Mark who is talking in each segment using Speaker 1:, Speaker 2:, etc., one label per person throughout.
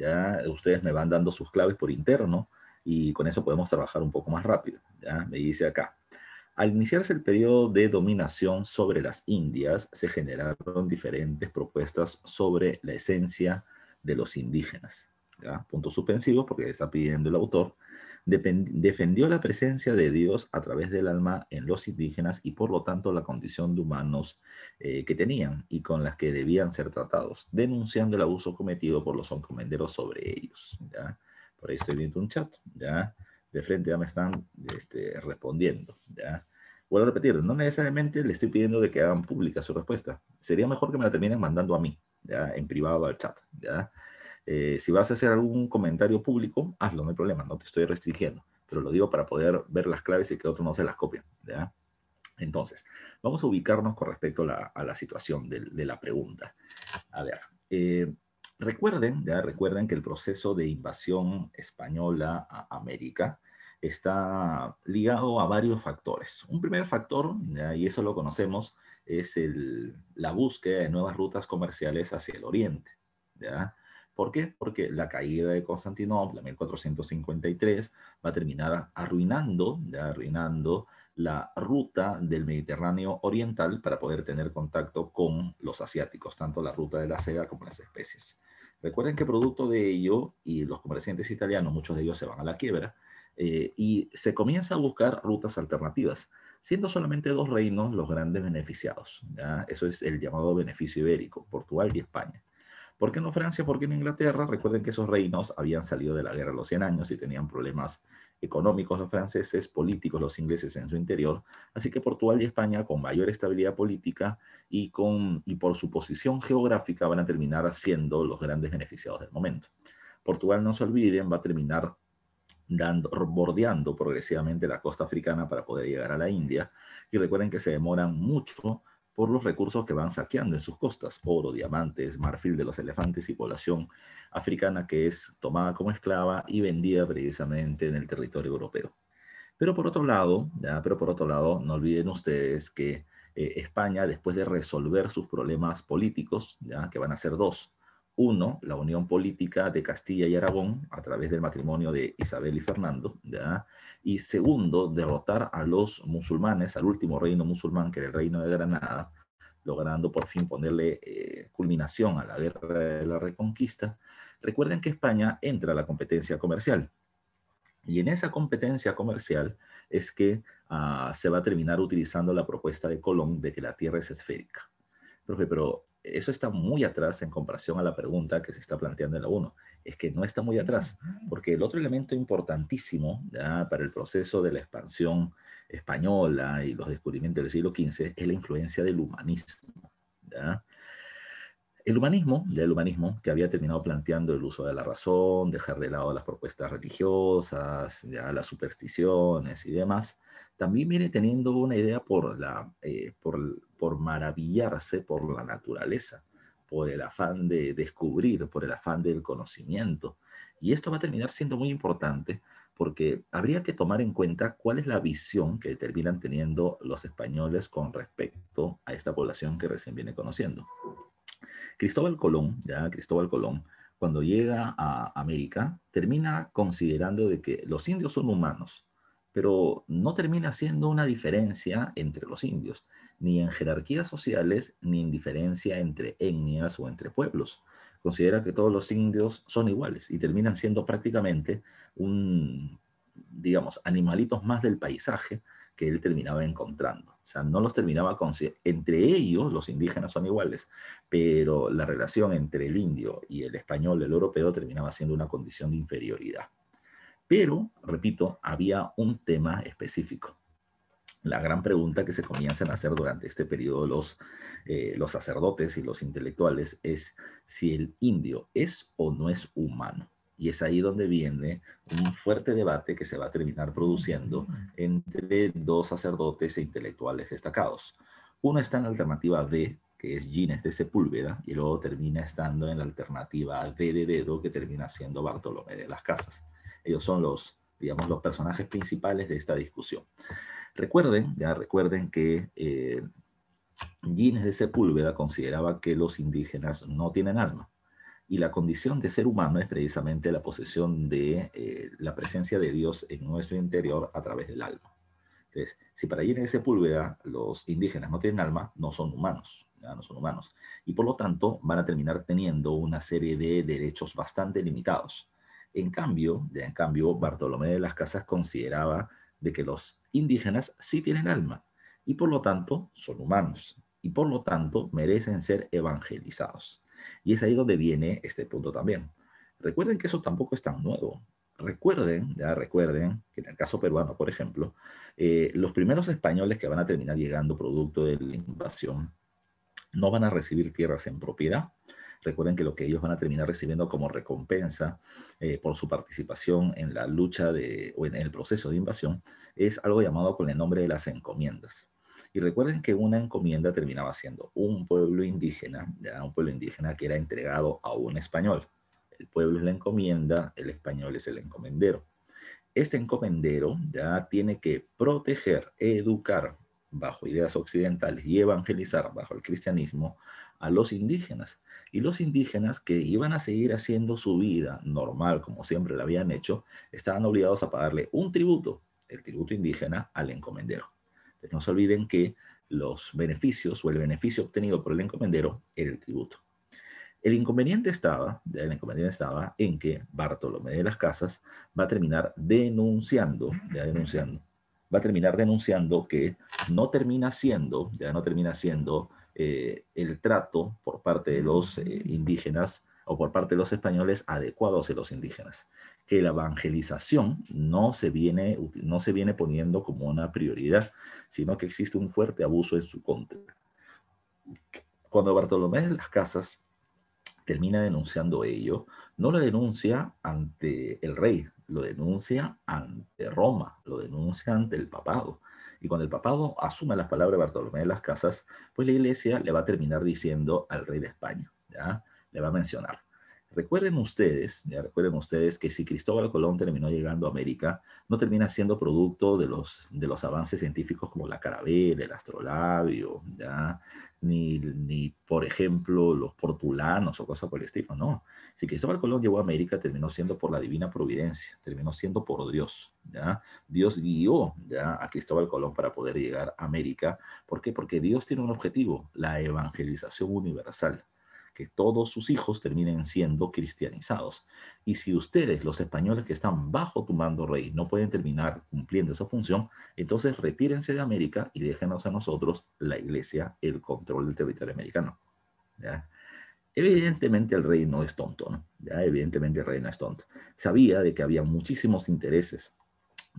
Speaker 1: ¿ya? Ustedes me van dando sus claves por interno y con eso podemos trabajar un poco más rápido, ¿ya? Me dice acá. Al iniciarse el periodo de dominación sobre las Indias, se generaron diferentes propuestas sobre la esencia de los indígenas. Punto suspensivo, porque está pidiendo el autor defendió la presencia de Dios a través del alma en los indígenas y por lo tanto la condición de humanos eh, que tenían y con las que debían ser tratados, denunciando el abuso cometido por los encomenderos sobre ellos. ¿ya? Por ahí estoy viendo un chat, ¿ya? de frente ya me están este, respondiendo. ¿ya? Vuelvo a repetir, no necesariamente le estoy pidiendo de que hagan pública su respuesta. Sería mejor que me la terminen mandando a mí, ¿ya? en privado al chat. ¿ya? Eh, si vas a hacer algún comentario público, hazlo, no hay problema, no te estoy restringiendo, pero lo digo para poder ver las claves y que otros no se las copien. ¿ya? Entonces, vamos a ubicarnos con respecto a la, situación de, la pregunta. A ver, eh, recuerden, ¿ya? recuerden que el proceso de invasión española a América está ligado a varios factores. Un primer factor, y eso lo conocemos, es la búsqueda de nuevas rutas comerciales hacia el oriente. ¿ya? ¿Por qué? Porque la caída de Constantinopla, en 1453, va a terminar arruinando, arruinando la ruta del Mediterráneo oriental para poder tener contacto con los asiáticos, tanto la ruta de la seda como las especies. Recuerden que producto de ello, y los comerciantes italianos, muchos de ellos se van a la quiebra, eh, y se comienza a buscar rutas alternativas, siendo solamente dos reinos los grandes beneficiados. Eso es el llamado beneficio ibérico, Portugal y España. ¿Por qué no Francia? ¿Por qué no Inglaterra? Recuerden que esos reinos habían salido de la guerra a los 100 años y tenían problemas económicos los franceses, políticos los ingleses en su interior. Así que Portugal y España, con mayor estabilidad política y, con, y por su posición geográfica, van a terminar siendo los grandes beneficiados del momento. Portugal, no se olviden, va a terminar dando, bordeando progresivamente la costa africana para poder llegar a la India. Y recuerden que se demoran mucho por los recursos que van saqueando en sus costas, oro, diamantes, marfil de los elefantes y población africana que es tomada como esclava y vendida precisamente en el territorio europeo. Pero por otro lado, pero por otro lado, no olviden ustedes que eh, España, después de resolver sus problemas políticos, ya, que van a ser dos, uno, la unión política de Castilla y Aragón a través del matrimonio de Isabel y Fernando, y segundo, derrotar a los musulmanes, al último reino musulmán, que era el reino de Granada, logrando por fin ponerle eh, culminación a la guerra de la reconquista. Recuerden que España entra a la competencia comercial. Y en esa competencia comercial es que ah, se va a terminar utilizando la propuesta de Colón de que la Tierra es esférica. Profe, pero eso está muy atrás en comparación a la pregunta que se está planteando en la 1. Es que no está muy atrás, porque el otro elemento importantísimo para el proceso de la expansión española y los descubrimientos del siglo XV es la influencia del humanismo. El humanismo, el humanismo, que había terminado planteando el uso de la razón, dejar de lado las propuestas religiosas, las supersticiones y demás, también viene teniendo una idea por, la, eh, por, por, maravillarse por la naturaleza, por el afán de descubrir, por el afán del conocimiento. Y esto va a terminar siendo muy importante porque habría que tomar en cuenta cuál es la visión que terminan teniendo los españoles con respecto a esta población que recién viene conociendo. Cristóbal Colón, ya Cristóbal Colón, cuando llega a América, termina considerando de que los indios son humanos, pero no termina siendo una diferencia entre los indios, ni en jerarquías sociales, ni en diferencia entre etnias o entre pueblos. Considera que todos los indios son iguales y terminan siendo prácticamente un, digamos, animalitos más del paisaje que él terminaba encontrando. O sea, no los terminaba con... Entre ellos, los indígenas son iguales, pero la relación entre el indio y el español, el europeo, terminaba siendo una condición de inferioridad. Pero, repito, había un tema específico. La gran pregunta que se comienzan a hacer durante este periodo los, eh, los sacerdotes y los intelectuales es si el indio es o no es humano. Y es ahí donde viene un fuerte debate que se va a terminar produciendo entre dos sacerdotes e intelectuales destacados. Uno está en la alternativa D, que es Gines de Sepúlveda, y luego termina estando en la alternativa D de dedo, que termina siendo Bartolomé de las Casas. Ellos son los, digamos, los personajes principales de esta discusión. Recuerden, ya recuerden que eh, Gines de Sepúlveda consideraba que los indígenas no tienen alma. Y la condición de ser humano es precisamente la posesión de eh, la presencia de Dios en nuestro interior a través del alma. Entonces, si para Gines de Sepúlveda los indígenas no tienen alma, no son humanos, ya, no son humanos. Y por lo tanto van a terminar teniendo una serie de derechos bastante limitados. En cambio, en cambio, Bartolomé de las Casas consideraba de que los indígenas sí tienen alma y por lo tanto son humanos y por lo tanto merecen ser evangelizados. Y es ahí donde viene este punto también. Recuerden que eso tampoco es tan nuevo. Recuerden, ya recuerden, que en el caso peruano, por ejemplo, eh, los primeros españoles que van a terminar llegando producto de la invasión no van a recibir tierras en propiedad, Recuerden que lo que ellos van a terminar recibiendo como recompensa eh, por su participación en la lucha o en el proceso de invasión es algo llamado con el nombre de las encomiendas. Y recuerden que una encomienda terminaba siendo un pueblo indígena, un pueblo indígena que era entregado a un español. El pueblo es la encomienda, el español es el encomendero. Este encomendero ya tiene que proteger, educar bajo ideas occidentales y evangelizar bajo el cristianismo a los indígenas y los indígenas que iban a seguir haciendo su vida normal, como siempre la habían hecho, estaban obligados a pagarle un tributo, el tributo indígena, al encomendero. Entonces, no se olviden que los beneficios o el beneficio obtenido por el encomendero era el tributo. El inconveniente estaba, el inconveniente estaba en que Bartolomé de las Casas va a terminar denunciando, ya denunciando, va a terminar denunciando que no termina siendo, ya no termina siendo eh, el trato por parte de los mm. eh, indígenas o por parte de los españoles adecuados a los indígenas, que la evangelización no se viene, no se viene poniendo como una prioridad, sino que existe un fuerte abuso en su contra. Cuando Bartolomé de las Casas termina denunciando ello, no lo denuncia ante el rey, lo denuncia ante Roma, lo denuncia ante el papado, y cuando el papado asuma las palabras de Bartolomé de las Casas, pues la iglesia le va a terminar diciendo al rey de España, ¿ya? le va a mencionar. Recuerden ustedes, ya recuerden ustedes que si Cristóbal Colón terminó llegando a América, no termina siendo producto de los, de los avances científicos como la carabela, el astrolabio, Ni, por ejemplo, los portulanos o cosas por el estilo, no. Si Cristóbal Colón llegó a América, terminó siendo por la divina providencia, terminó siendo por Dios, ¿ya? Dios guió ¿ya? a Cristóbal Colón para poder llegar a América. ¿Por qué? Porque Dios tiene un objetivo, la evangelización universal todos sus hijos terminen siendo cristianizados. Y si ustedes, los españoles que están bajo tu mando rey, no pueden terminar cumpliendo esa función, entonces retírense de América y déjenos a nosotros, la iglesia, el control del territorio americano. Evidentemente el rey no es tonto, ¿Ya? Evidentemente el rey no es tonto. Sabía de que había muchísimos intereses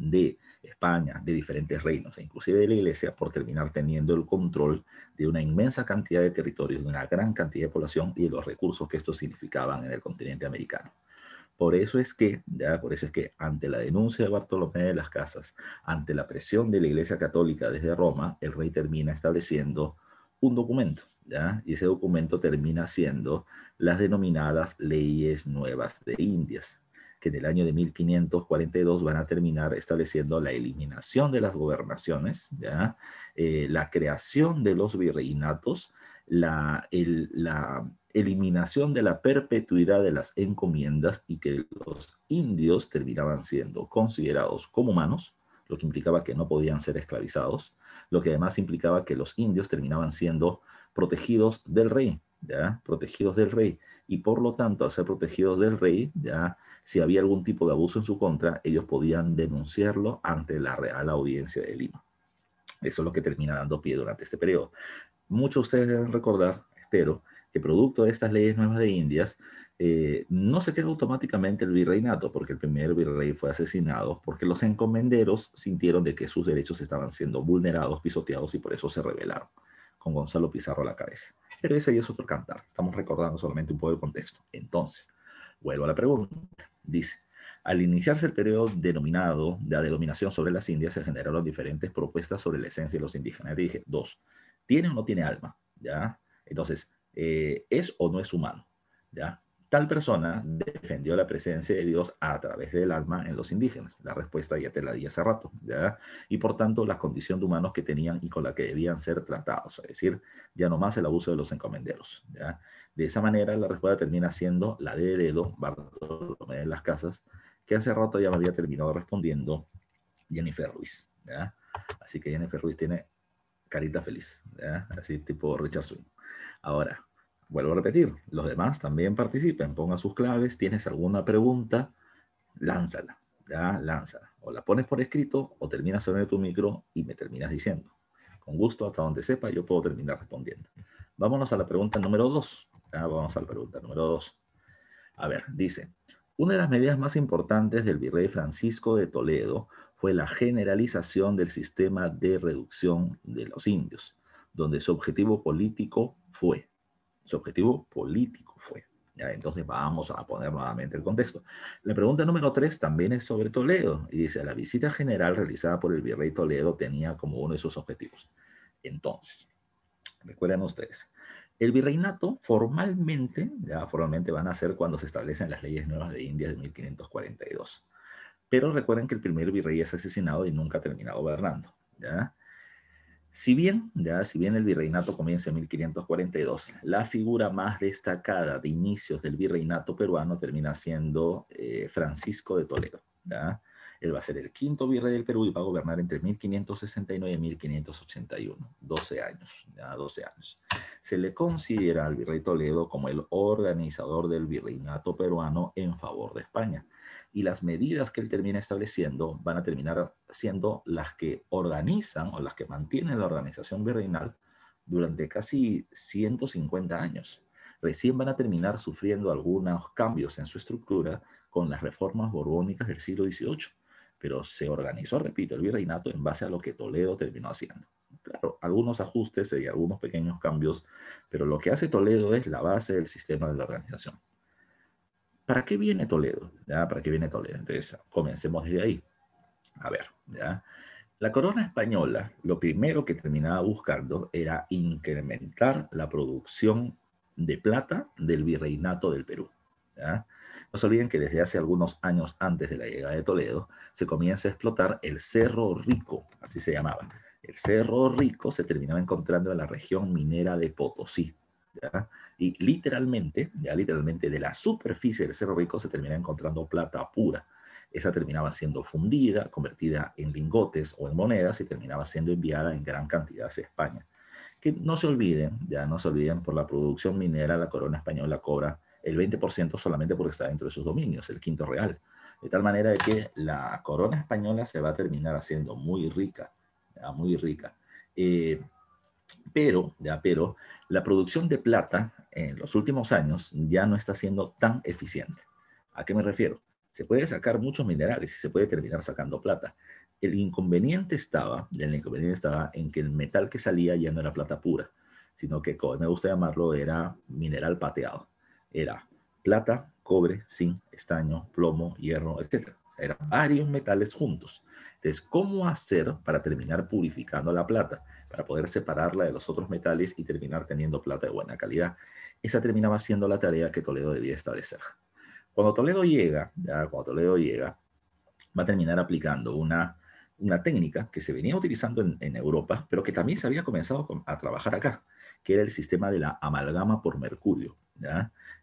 Speaker 1: de España, de diferentes reinos, e inclusive de la Iglesia, por terminar teniendo el control de una inmensa cantidad de territorios, de una gran cantidad de población y de los recursos que esto significaban en el continente americano. Por eso es que, ya, por eso es que ante la denuncia de Bartolomé de las Casas, ante la presión de la Iglesia Católica desde Roma, el rey termina estableciendo un documento, ¿ya? Y ese documento termina siendo las denominadas leyes nuevas de Indias, que en el año de 1542 van a terminar estableciendo la eliminación de las gobernaciones, eh, la creación de los virreinatos, la, eliminación de la perpetuidad de las encomiendas y que los indios terminaban siendo considerados como humanos, lo que implicaba que no podían ser esclavizados, lo que además implicaba que los indios terminaban siendo protegidos del rey, Protegidos del rey. Y por lo tanto, al ser protegidos del rey, ¿ya? si había algún tipo de abuso en su contra, ellos podían denunciarlo ante la Real Audiencia de Lima. Eso es lo que termina dando pie durante este periodo. Muchos de ustedes deben recordar, espero, que producto de estas leyes nuevas de Indias, eh, no se queda automáticamente el virreinato, porque el primer virrey fue asesinado, porque los encomenderos sintieron de que sus derechos estaban siendo vulnerados, pisoteados, y por eso se rebelaron, con Gonzalo Pizarro a la cabeza. Pero ese es otro cantar, estamos recordando solamente un poco el contexto. Entonces, vuelvo a la pregunta, Dice, al iniciarse el periodo denominado de la denominación sobre las Indias, se generaron diferentes propuestas sobre la esencia de los indígenas. dije, dos, ¿tiene o no tiene alma? ¿Ya? Entonces, eh, ¿es o no es humano? ¿Ya? Tal persona defendió la presencia de Dios a través del alma en los indígenas. La respuesta ya te la di hace rato, Y por tanto, la condición de humanos que tenían y con la que debían ser tratados, es decir, ya no más el abuso de los encomenderos, De esa manera, la respuesta termina siendo la de Dedo, Bartolomé de las Casas, que hace rato ya me había terminado respondiendo Jennifer Ruiz, Así que Jennifer Ruiz tiene carita feliz, Así tipo Richard Swing. Ahora, vuelvo a repetir, los demás también participen, pongan sus claves, tienes alguna pregunta, lánzala, ya, lánzala. O la pones por escrito o terminas sobre tu micro y me terminas diciendo. Con gusto, hasta donde sepa, yo puedo terminar respondiendo. Vámonos a la pregunta número dos. Vamos a la pregunta número dos. A ver, dice, una de las medidas más importantes del virrey Francisco de Toledo fue la generalización del sistema de reducción de los indios, donde su objetivo político fue su objetivo político fue. ¿ya? Entonces vamos a poner nuevamente el contexto. La pregunta número tres también es sobre Toledo y dice, la visita general realizada por el virrey Toledo tenía como uno de sus objetivos. Entonces, recuerden ustedes, el virreinato formalmente, ya formalmente van a ser cuando se establecen las leyes nuevas de India de 1542. Pero recuerden que el primer virrey es asesinado y nunca ha terminado gobernando. ¿ya? Si bien, ya, si bien el virreinato comienza en 1542, la figura más destacada de inicios del virreinato peruano termina siendo eh, Francisco de Toledo. ¿ya? Él va a ser el quinto virrey del Perú y va a gobernar entre 1569 y 1581, 12 años, 12 años. Se le considera al virrey Toledo como el organizador del virreinato peruano en favor de España y las medidas que él termina estableciendo van a terminar siendo las que organizan o las que mantienen la organización virreinal durante casi 150 años. Recién van a terminar sufriendo algunos cambios en su estructura con las reformas borbónicas del siglo XVIII, pero se organizó, repito, el virreinato en base a lo que Toledo terminó haciendo. Claro, algunos ajustes y algunos pequeños cambios, pero lo que hace Toledo es la base del sistema de la organización. ¿para qué viene Toledo? ¿Para qué viene Toledo? Entonces, comencemos desde ahí. A ver, ¿ya? La corona española lo primero que terminaba buscando era incrementar la producción de plata del virreinato del Perú. No se olviden que desde hace algunos años antes de la llegada de Toledo se comienza a explotar el Cerro Rico, así se llamaba. El Cerro Rico se terminaba encontrando en la región minera de Potosí, y literalmente, ya literalmente de la superficie del Cerro Rico se termina encontrando plata pura. Esa terminaba siendo fundida, convertida en lingotes o en monedas y terminaba siendo enviada en gran cantidad hacia España. Que no se olviden, ya no se olviden, por la producción minera la corona española cobra el 20% solamente porque está dentro de sus dominios, el quinto real. De tal manera de que la corona española se va a terminar haciendo muy rica, muy rica. Eh, pero, ya, pero la producción de plata en los últimos años ya no está siendo tan eficiente. ¿A qué me refiero? Se puede sacar muchos minerales y se puede terminar sacando plata. El inconveniente estaba, el inconveniente estaba en que el metal que salía ya no era plata pura, sino que, como me gusta llamarlo, era mineral pateado. Era plata, cobre, zinc, estaño, plomo, hierro, etc. O eran varios metales juntos. Entonces, ¿cómo hacer para terminar purificando la plata? para poder separarla de los otros metales y terminar teniendo plata de buena calidad. Esa terminaba siendo la tarea que Toledo debía establecer. Cuando Toledo llega, cuando Toledo llega, va a terminar aplicando una, técnica que se venía utilizando en, Europa, pero que también se había comenzado a trabajar acá, que era el sistema de la amalgama por mercurio.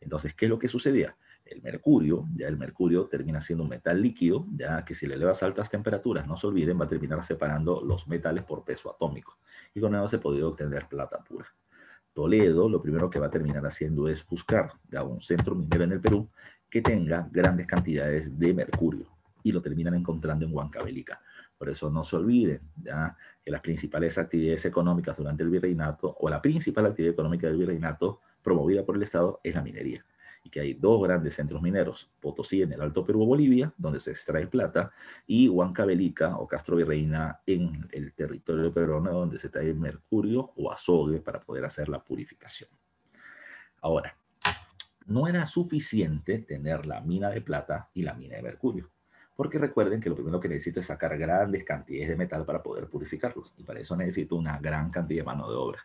Speaker 1: Entonces, ¿qué es lo que sucedía? el mercurio, ya el mercurio termina siendo un metal líquido, ya que si le elevas altas temperaturas, no se olviden, va a terminar separando los metales por peso atómico. Y con eso se podría obtener plata pura. Toledo lo primero que va a terminar haciendo es buscar ya un centro minero en el Perú que tenga grandes cantidades de mercurio y lo terminan encontrando en Huancavelica. Por eso no se olviden ya, que las principales actividades económicas durante el virreinato o la principal actividad económica del virreinato promovida por el Estado es la minería y que hay dos grandes centros mineros, Potosí en el Alto Perú, Bolivia, donde se extrae plata, y Huancavelica o Castro Virreina en el territorio peruano, donde se trae mercurio o azogue para poder hacer la purificación. Ahora, no era suficiente tener la mina de plata y la mina de mercurio. Porque recuerden que lo primero que necesito es sacar grandes cantidades de metal para poder purificarlos. Y para eso necesito una gran cantidad de mano de obra.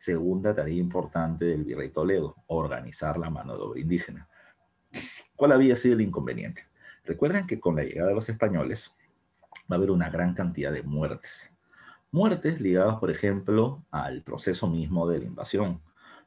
Speaker 1: Segunda tarea importante del virrey Toledo, organizar la mano de obra indígena. ¿Cuál había sido el inconveniente? Recuerden que con la llegada de los españoles va a haber una gran cantidad de muertes. Muertes ligadas, por ejemplo, al proceso mismo de la invasión.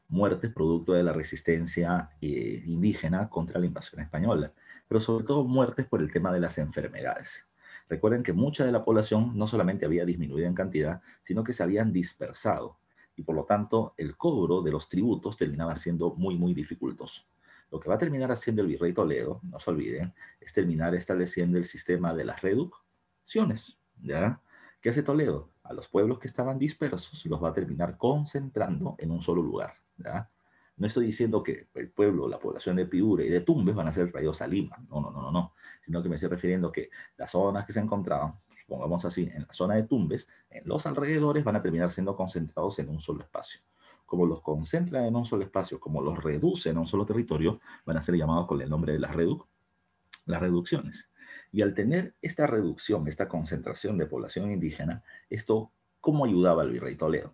Speaker 1: Muertes producto de la resistencia eh, indígena contra la invasión española. Pero sobre todo muertes por el tema de las enfermedades. Recuerden que mucha de la población no solamente había disminuido en cantidad, sino que se habían dispersado y por lo tanto el cobro de los tributos terminaba siendo muy, muy dificultoso. Lo que va a terminar haciendo el virrey Toledo, no se olviden, es terminar estableciendo el sistema de las reducciones. ¿ya? ¿Qué hace Toledo? A los pueblos que estaban dispersos los va a terminar concentrando en un solo lugar. ¿ya? No estoy diciendo que el pueblo, la población de Piura y de Tumbes van a ser traídos a Lima, no, no, no, no, no, sino que me estoy refiriendo que las zonas que se encontraban pongamos así, en la zona de Tumbes, en los alrededores van a terminar siendo concentrados en un solo espacio. Como los concentra en un solo espacio, como los reduce en un solo territorio, van a ser llamados con el nombre de las, las reducciones. Y al tener esta reducción, esta concentración de población indígena, esto, ¿cómo ayudaba al virrey Toledo?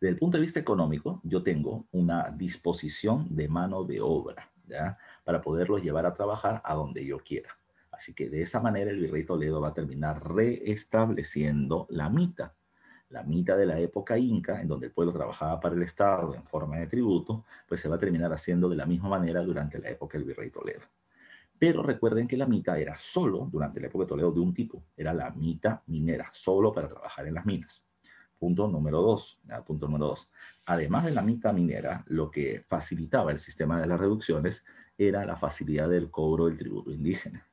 Speaker 1: Desde el punto de vista económico, yo tengo una disposición de mano de obra ¿ya? para poderlos llevar a trabajar a donde yo quiera. Así que de esa manera el virrey Toledo va a terminar reestableciendo la mita, la mita de la época inca, en donde el pueblo trabajaba para el Estado en forma de tributo, pues se va a terminar haciendo de la misma manera durante la época del virrey Toledo. Pero recuerden que la mita era solo, durante la época de Toledo, de un tipo, era la mita minera, solo para trabajar en las minas. Punto número dos. Punto número dos. Además de la mita minera, lo que facilitaba el sistema de las reducciones era la facilidad del cobro del tributo indígena.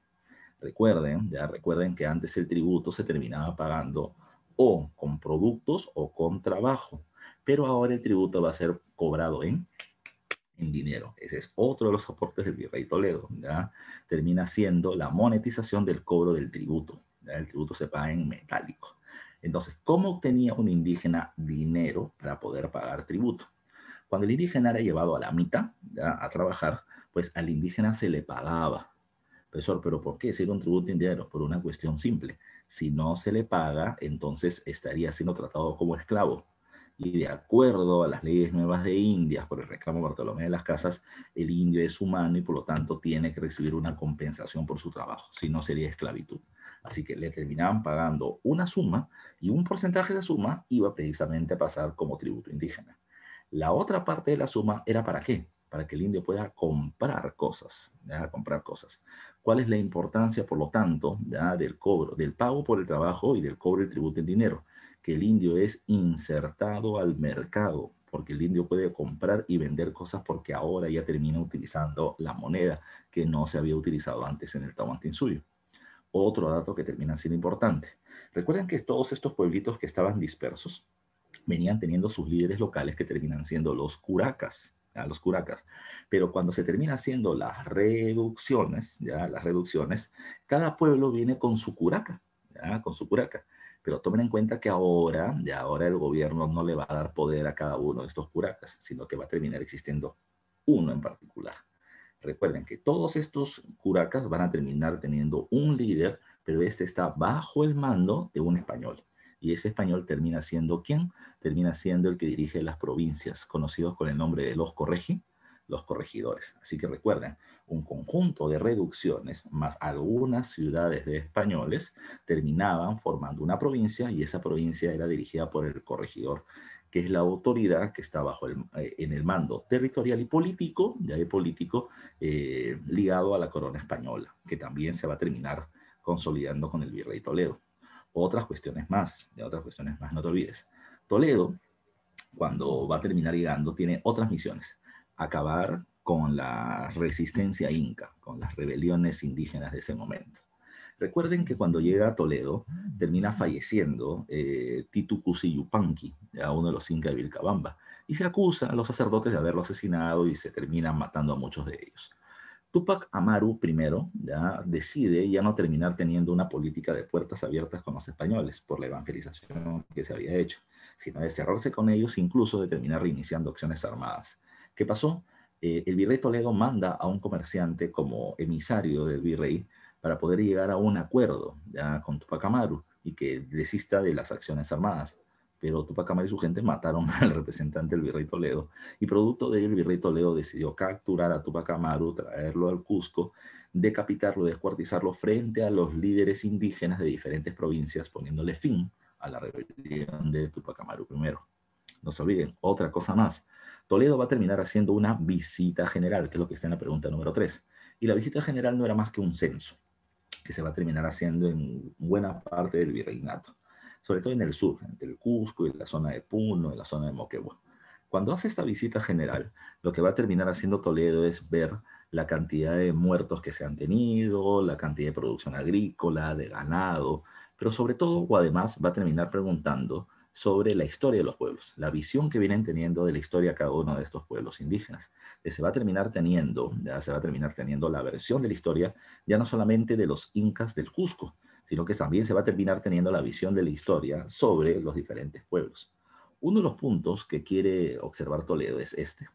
Speaker 1: Recuerden, ya recuerden que antes el tributo se terminaba pagando o con productos o con trabajo, pero ahora el tributo va a ser cobrado en, en dinero. Ese es otro de los aportes del virrey Toledo. ¿ya? Termina siendo la monetización del cobro del tributo. El tributo se paga en metálico. Entonces, ¿cómo obtenía un indígena dinero para poder pagar tributo? Cuando el indígena era llevado a la mitad a trabajar, pues al indígena se le pagaba Profesor, pero ¿por qué decir un tributo indiano? Por una cuestión simple. Si no se le paga, entonces estaría siendo tratado como esclavo. Y de acuerdo a las leyes nuevas de Indias por el reclamo Bartolomé de las Casas, el indio es humano y por lo tanto tiene que recibir una compensación por su trabajo, si no sería esclavitud. Así que le terminaban pagando una suma y un porcentaje de suma iba precisamente a pasar como tributo indígena. La otra parte de la suma era para qué? para que el indio pueda comprar cosas, ¿ya? comprar cosas. ¿Cuál es la importancia, por lo tanto, del cobro, del pago por el trabajo y del cobro del tributo en dinero? Que el indio es insertado al mercado, porque el indio puede comprar y vender cosas porque ahora ya termina utilizando la moneda que no se había utilizado antes en el suyo Otro dato que termina siendo importante. Recuerden que todos estos pueblitos que estaban dispersos venían teniendo sus líderes locales que terminan siendo los curacas a los curacas. Pero cuando se termina haciendo las reducciones, ya las reducciones, cada pueblo viene con su curaca, ¿ya? con su curaca. Pero tomen en cuenta que ahora, ya ahora el gobierno no le va a dar poder a cada uno de estos curacas, sino que va a terminar existiendo uno en particular. Recuerden que todos estos curacas van a terminar teniendo un líder, pero este está bajo el mando de un español. Y ese español termina siendo quién? Termina siendo el que dirige las provincias, conocidos con el nombre de los corregi, los corregidores. Así que recuerden, un conjunto de reducciones más algunas ciudades de españoles terminaban formando una provincia y esa provincia era dirigida por el corregidor, que es la autoridad que está bajo el, eh, en el mando territorial y político, ya de político, eh, ligado a la corona española, que también se va a terminar consolidando con el virrey Toledo otras cuestiones más, de otras cuestiones más, no te olvides. Toledo, cuando va a terminar llegando, tiene otras misiones. Acabar con la resistencia inca, con las rebeliones indígenas de ese momento. Recuerden que cuando llega a Toledo, termina falleciendo eh, Yupanqui Yupanqui, uno de los incas de Vilcabamba, y se acusa a los sacerdotes de haberlo asesinado y se terminan matando a muchos de ellos. Tupac Amaru primero ya decide ya no terminar teniendo una política de puertas abiertas con los españoles por la evangelización que se había hecho, sino de cerrarse con ellos incluso de terminar reiniciando acciones armadas. ¿Qué pasó? Eh, el virrey Toledo manda a un comerciante como emisario del virrey para poder llegar a un acuerdo ya, con Tupac Amaru y que desista de las acciones armadas pero Tupac Amaru y su gente mataron al representante del virrey Toledo y producto de ello el virrey Toledo decidió capturar a Tupac Amaru, traerlo al Cusco, decapitarlo, descuartizarlo frente a los líderes indígenas de diferentes provincias, poniéndole fin a la rebelión de Tupac Amaru I. No se olviden, otra cosa más, Toledo va a terminar haciendo una visita general, que es lo que está en la pregunta número 3. Y la visita general no era más que un censo, que se va a terminar haciendo en buena parte del virreinato sobre todo en el sur, entre el Cusco y la zona de Puno, en la zona de Moquegua. Cuando hace esta visita general, lo que va a terminar haciendo Toledo es ver la cantidad de muertos que se han tenido, la cantidad de producción agrícola, de ganado, pero sobre todo, o además, va a terminar preguntando sobre la historia de los pueblos, la visión que vienen teniendo de la historia cada uno de estos pueblos indígenas. Se va a terminar teniendo, ya se va a terminar teniendo la versión de la historia, ya no solamente de los incas del Cusco, sino que también se va a terminar teniendo la visión de la historia sobre los diferentes pueblos. Uno de los puntos que quiere observar Toledo es este.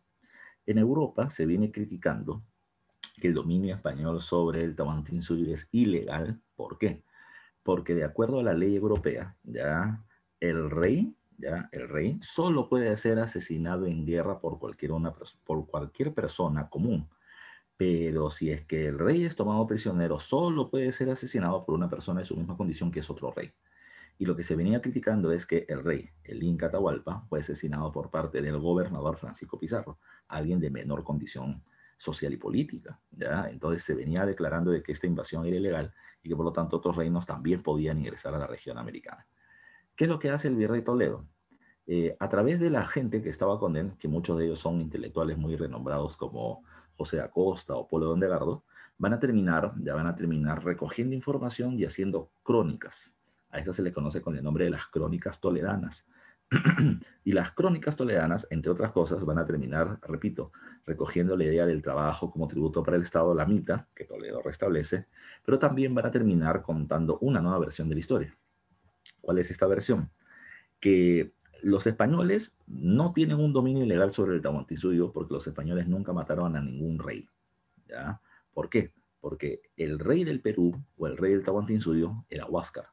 Speaker 1: En Europa se viene criticando que el dominio español sobre el tamantinsuyo es ilegal. ¿Por qué? Porque de acuerdo a la ley europea, ya el rey, ya el rey solo puede ser asesinado en guerra por cualquier persona común pero si es que el rey es tomado prisionero, solo puede ser asesinado por una persona de su misma condición que es otro rey. Y lo que se venía criticando es que el rey, el Inca Atahualpa, fue asesinado por parte del gobernador Francisco Pizarro, alguien de menor condición social y política. ¿ya? Entonces se venía declarando de que esta invasión era ilegal y que por lo tanto otros reinos también podían ingresar a la región americana. ¿Qué es lo que hace el virrey Toledo? Eh, a través de la gente que estaba con él, que muchos de ellos son intelectuales muy renombrados como sea, Costa o Polo de van a terminar, ya van a terminar recogiendo información y haciendo crónicas. A esto se le conoce con el nombre de las crónicas toledanas. y las crónicas toledanas, entre otras cosas, van a terminar, repito, recogiendo la idea del trabajo como tributo para el Estado, la mita, que Toledo restablece, pero también van a terminar contando una nueva versión de la historia. ¿Cuál es esta versión? Que los españoles no tienen un dominio ilegal sobre el Tahuantinsuyo porque los españoles nunca mataron a ningún rey. ¿ya? ¿Por qué? Porque el rey del Perú o el rey del Tahuantinsuyo era Huáscar,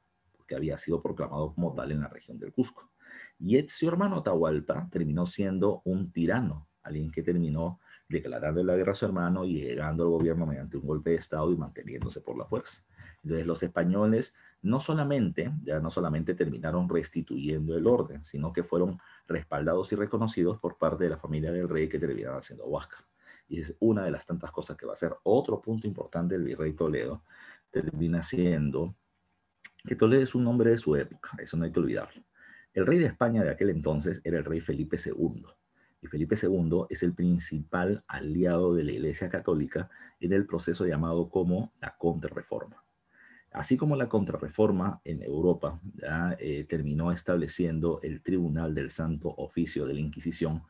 Speaker 1: que había sido proclamado como tal en la región del Cusco. Y su hermano Tahualpa terminó siendo un tirano, alguien que terminó declarando la guerra a su hermano y llegando al gobierno mediante un golpe de Estado y manteniéndose por la fuerza. Entonces los españoles no solamente, ya no solamente terminaron restituyendo el orden, sino que fueron respaldados y reconocidos por parte de la familia del rey que terminaron haciendo Huáscar. Y es una de las tantas cosas que va a ser otro punto importante del virrey Toledo, termina siendo que Toledo es un hombre de su época, eso no hay que olvidarlo. El rey de España de aquel entonces era el rey Felipe II. Y Felipe II es el principal aliado de la Iglesia Católica en el proceso llamado como la Contrarreforma. Así como la contrarreforma en Europa eh, terminó estableciendo el Tribunal del Santo Oficio de la Inquisición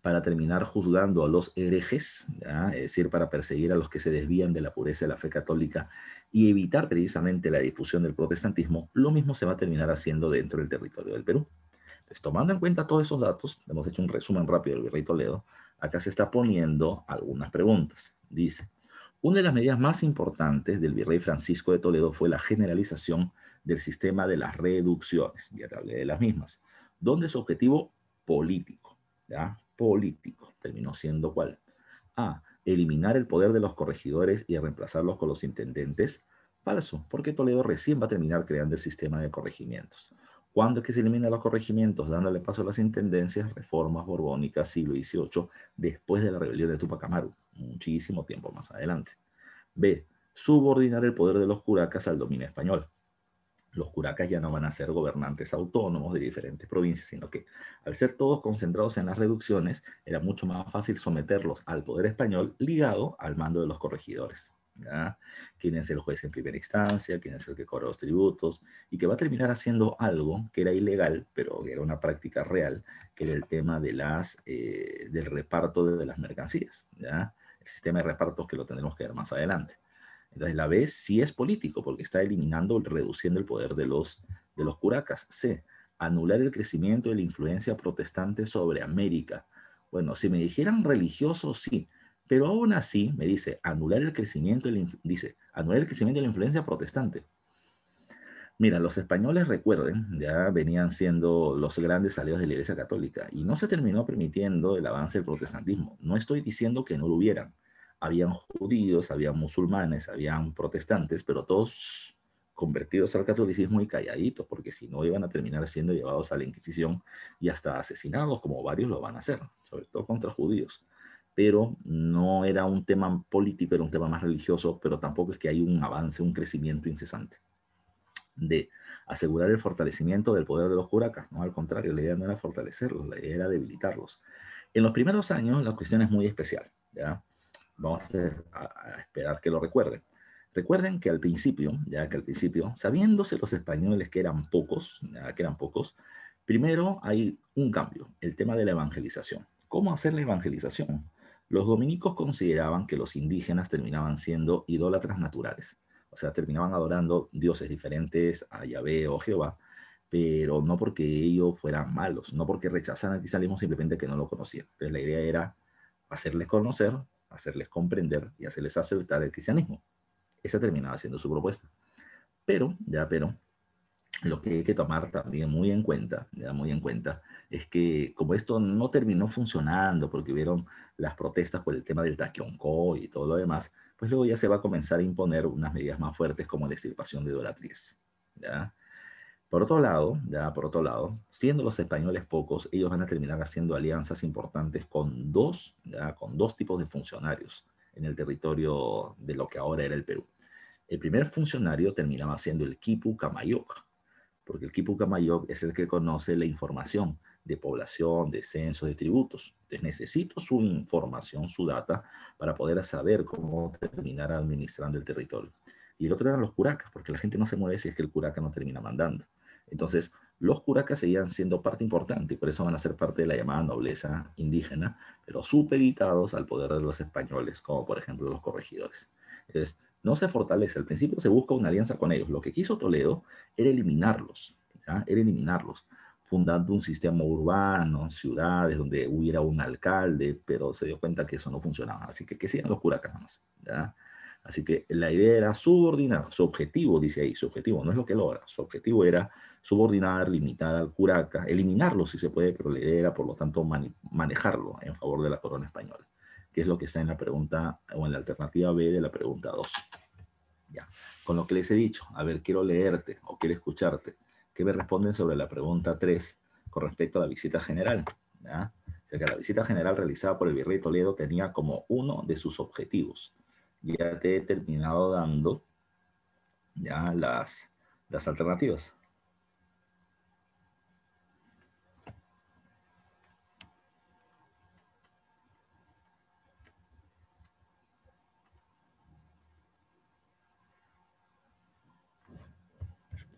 Speaker 1: para terminar juzgando a los herejes, es decir, para perseguir a los que se desvían de la pureza de la fe católica y evitar precisamente la difusión del protestantismo, lo mismo se va a terminar haciendo dentro del territorio del Perú. Pues tomando en cuenta todos esos datos, hemos hecho un resumen rápido del Virrey Toledo, acá se está poniendo algunas preguntas. Dice, una de las medidas más importantes del virrey Francisco de Toledo fue la generalización del sistema de las reducciones, ya hablé de las mismas, donde su objetivo político, ¿ya? político, terminó siendo cuál? A. Eliminar el poder de los corregidores y reemplazarlos con los intendentes. Falso, porque Toledo recién va a terminar creando el sistema de corregimientos. ¿Cuándo es que se eliminan los corregimientos? Dándole paso a las intendencias, reformas borbónicas, siglo XVIII, después de la rebelión de Tupac Amaru muchísimo tiempo más adelante. B. Subordinar el poder de los curacas al dominio español. Los curacas ya no van a ser gobernantes autónomos de diferentes provincias, sino que al ser todos concentrados en las reducciones, era mucho más fácil someterlos al poder español ligado al mando de los corregidores. ¿Ya? quién es el juez en primera instancia, quién es el que cobra los tributos, y que va a terminar haciendo algo que era ilegal, pero que era una práctica real, que era el tema de las, eh, del reparto de las mercancías. ¿ya? sistema de repartos que lo tendremos que ver más adelante. Entonces la B sí es político porque está eliminando, reduciendo el poder de los, de los curacas. C, anular el crecimiento de la influencia protestante sobre América. Bueno, si me dijeran religioso, sí, pero aún así me dice anular el crecimiento, dice anular el crecimiento de la influencia protestante. Mira, los españoles, recuerden, ya venían siendo los grandes aliados de la Iglesia Católica y no se terminó permitiendo el avance del protestantismo. No estoy diciendo que no lo hubieran. Habían judíos, habían musulmanes, habían protestantes, pero todos convertidos al catolicismo y calladitos, porque si no iban a terminar siendo llevados a la Inquisición y hasta asesinados, como varios lo van a hacer, sobre todo contra judíos. Pero no era un tema político, era un tema más religioso, pero tampoco es que hay un avance, un crecimiento incesante de asegurar el fortalecimiento del poder de los curacas. No, al contrario, la idea no era fortalecerlos, la idea era debilitarlos. En los primeros años la cuestión es muy especial. ¿ya? Vamos a, esperar que lo recuerden. Recuerden que al principio, ya que al principio, sabiéndose los españoles que eran pocos, que eran pocos, primero hay un cambio, el tema de la evangelización. ¿Cómo hacer la evangelización? Los dominicos consideraban que los indígenas terminaban siendo idólatras naturales. O sea, terminaban adorando dioses diferentes a Yahvé o Jehová, pero no porque ellos fueran malos, no porque rechazaran el cristianismo, simplemente que no lo conocían. Entonces la idea era hacerles conocer, hacerles comprender y hacerles aceptar el cristianismo. Esa terminaba siendo su propuesta. Pero, ya, pero, lo que hay que tomar también muy en cuenta, ya muy en cuenta, es que como esto no terminó funcionando porque hubieron las protestas por el tema del taquionco y todo lo demás, pues luego ya se va a comenzar a imponer unas medidas más fuertes como la extirpación de idolatriz. ¿ya? Por otro lado, ya por otro lado, siendo los españoles pocos, ellos van a terminar haciendo alianzas importantes con dos, ¿ya? con dos tipos de funcionarios en el territorio de lo que ahora era el Perú. El primer funcionario terminaba siendo el Quipu Camayoc, porque el Quipu Camayoc es el que conoce la información de población, de censos, de tributos. Entonces necesito su información, su data, para poder saber cómo terminar administrando el territorio. Y el otro eran los curacas, porque la gente no se mueve si es que el curaca no termina mandando. Entonces, los curacas seguían siendo parte importante, y por eso van a ser parte de la llamada nobleza indígena, pero supeditados al poder de los españoles, como por ejemplo los corregidores. Entonces, no se fortalece. Al principio se busca una alianza con ellos. Lo que quiso Toledo era eliminarlos, era eliminarlos fundando un sistema urbano, ciudades donde hubiera un alcalde, pero se dio cuenta que eso no funcionaba. Así que que sigan los curacanos. Así que la idea era subordinar, su objetivo, dice ahí, su objetivo no es lo que logra, su objetivo era subordinar, limitar al curaca, eliminarlo si se puede, pero la idea era, por lo tanto, manejarlo en favor de la corona española, que es lo que está en la pregunta, o en la alternativa B de la pregunta 2. Ya, con lo que les he dicho, a ver, quiero leerte o quiero escucharte que me responden sobre la pregunta 3 con respecto a la visita general. O que la visita general realizada por el virrey Toledo tenía como uno de sus objetivos. Ya te he terminado dando ya las, las alternativas.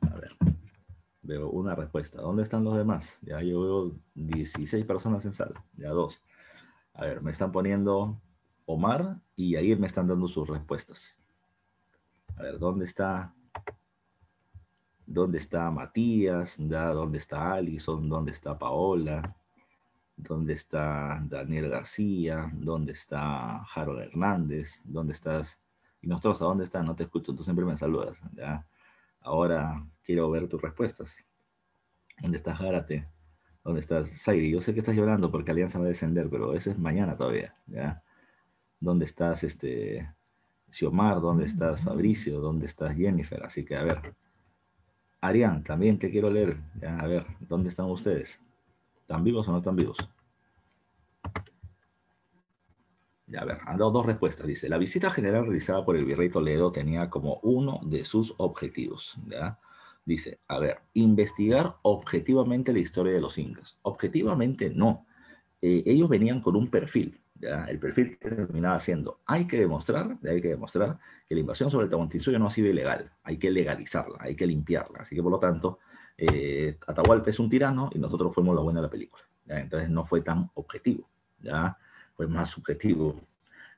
Speaker 1: A ver veo una respuesta. ¿Dónde están los demás? Ya yo veo 16 personas en sala, ya dos. A ver, me están poniendo Omar y ahí me están dando sus respuestas. A ver, ¿dónde está? ¿Dónde está Matías? ¿Dónde está Alison? ¿Dónde está Paola? ¿Dónde está Daniel García? ¿Dónde está Harold Hernández? ¿Dónde estás? Y nosotros, ¿a dónde están? No te escucho, tú siempre me saludas. ¿ya? Ahora quiero ver tus respuestas. ¿Dónde estás, Gárate? ¿Dónde estás, Zaire? Yo sé que estás llorando porque Alianza va a descender, pero ese es mañana todavía, ¿ya? ¿Dónde estás, este, Xiomar? ¿Dónde estás, Fabricio? ¿Dónde estás, Jennifer? Así que, a ver. Arián, también te quiero leer. A ver, ¿dónde están ustedes? ¿Están vivos o no tan vivos? A ver, han dado dos respuestas. Dice, la visita general realizada por el virrey Toledo tenía como uno de sus objetivos. ¿ya? Dice, a ver, investigar objetivamente la historia de los incas. Objetivamente no. Eh, ellos venían con un perfil. ¿ya? El perfil que terminaba siendo, hay que demostrar, hay que demostrar que la invasión sobre el Tahuantinsuyo no ha sido ilegal. Hay que legalizarla, hay que limpiarla. Así que por lo tanto, eh, Atahualpa es un tirano y nosotros fuimos la buena de la película. Entonces no fue tan objetivo. ¿ya? pues más subjetivo.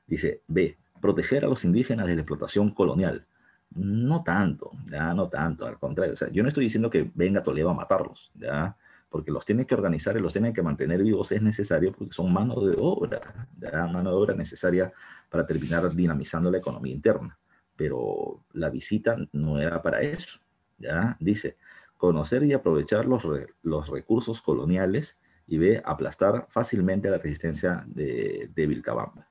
Speaker 1: Dice, B, proteger a los indígenas de la explotación colonial. No tanto, ya no tanto, al contrario. O sea, yo no estoy diciendo que venga Toledo a matarlos, ya, porque los tiene que organizar y los tiene que mantener vivos es necesario porque son mano de obra, ya, mano de obra necesaria para terminar dinamizando la economía interna. Pero la visita no era para eso, ya. Dice, conocer y aprovechar los, los recursos coloniales y B, aplastar fácilmente la resistencia de, de Vilcabamba.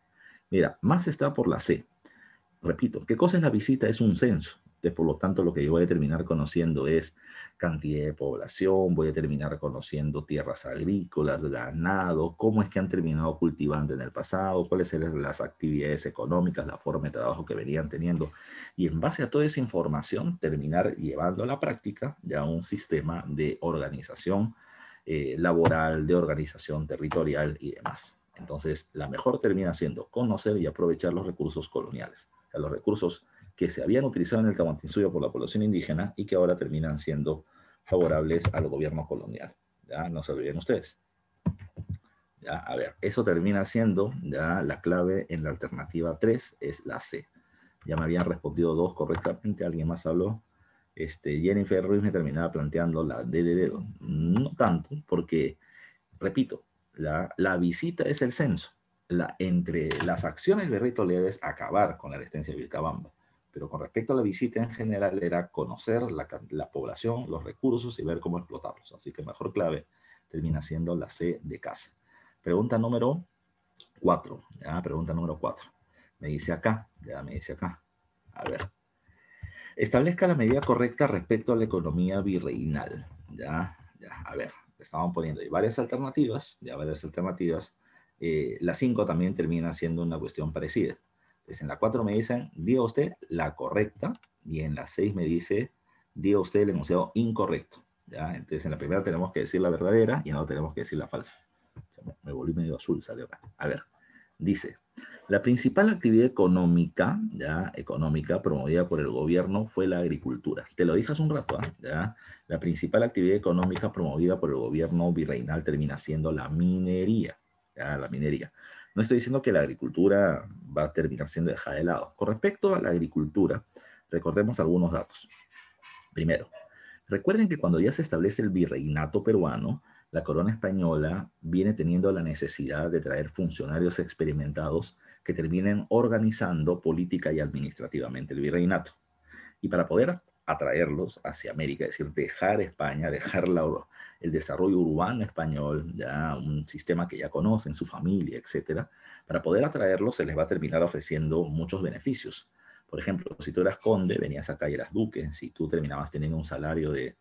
Speaker 1: Mira, más está por la C. Repito, ¿qué cosa es la visita? Es un censo. Entonces, por lo tanto, lo que yo voy a terminar conociendo es cantidad de población, voy a terminar conociendo tierras agrícolas, ganado, cómo es que han terminado cultivando en el pasado, cuáles eran las actividades económicas, la forma de trabajo que venían teniendo. Y en base a toda esa información, terminar llevando a la práctica ya un sistema de organización eh, laboral, de organización territorial y demás. Entonces, la mejor termina siendo conocer y aprovechar los recursos coloniales, los recursos que se habían utilizado en el Tahuantinsuyo por la población indígena y que ahora terminan siendo favorables al gobierno colonial. ¿ya? No se olviden ustedes. ¿Ya? A ver, eso termina siendo ¿ya? la clave en la alternativa 3, es la C. Ya me habían respondido dos correctamente, alguien más habló. Este, Jennifer Ruiz me terminaba planteando la D de dedo. No tanto, porque, repito, la, visita es el censo. entre las acciones de Rito le es acabar con la resistencia de Vilcabamba. Pero con respecto a la visita en general era conocer la, población, los recursos y ver cómo explotarlos. Así que mejor clave termina siendo la C de casa. Pregunta número 4. Pregunta número cuatro, Me dice acá, ya me dice acá. A ver, Establezca la medida correcta respecto a la economía virreinal. Ya, ya, a ver, estaban poniendo ahí varias alternativas, ya varias alternativas. Eh, la 5 también termina siendo una cuestión parecida. Entonces, en la 4 me dicen, diga usted la correcta, y en la 6 me dice, diga usted el enunciado incorrecto. ¿ya? Entonces, en la primera tenemos que decir la verdadera y en la otra tenemos que decir la falsa. me, me volví medio azul, salió acá. A ver, dice, la principal actividad económica, ya, económica promovida por el gobierno fue la agricultura. Te lo dije hace un rato, ¿ah? ¿ya? La principal actividad económica promovida por el gobierno virreinal termina siendo la minería, La minería. No estoy diciendo que la agricultura va a terminar siendo dejada de lado. Con respecto a la agricultura, recordemos algunos datos. Primero, recuerden que cuando ya se establece el virreinato peruano, la corona española viene teniendo la necesidad de traer funcionarios experimentados que terminen organizando política y administrativamente el virreinato. Y para poder atraerlos hacia América, es decir, dejar España, dejar el desarrollo urbano español, ya un sistema que ya conocen, su familia, etcétera, para poder atraerlos se les va a terminar ofreciendo muchos beneficios. Por ejemplo, si tú eras conde, venías acá y eras duque, si tú terminabas teniendo un salario de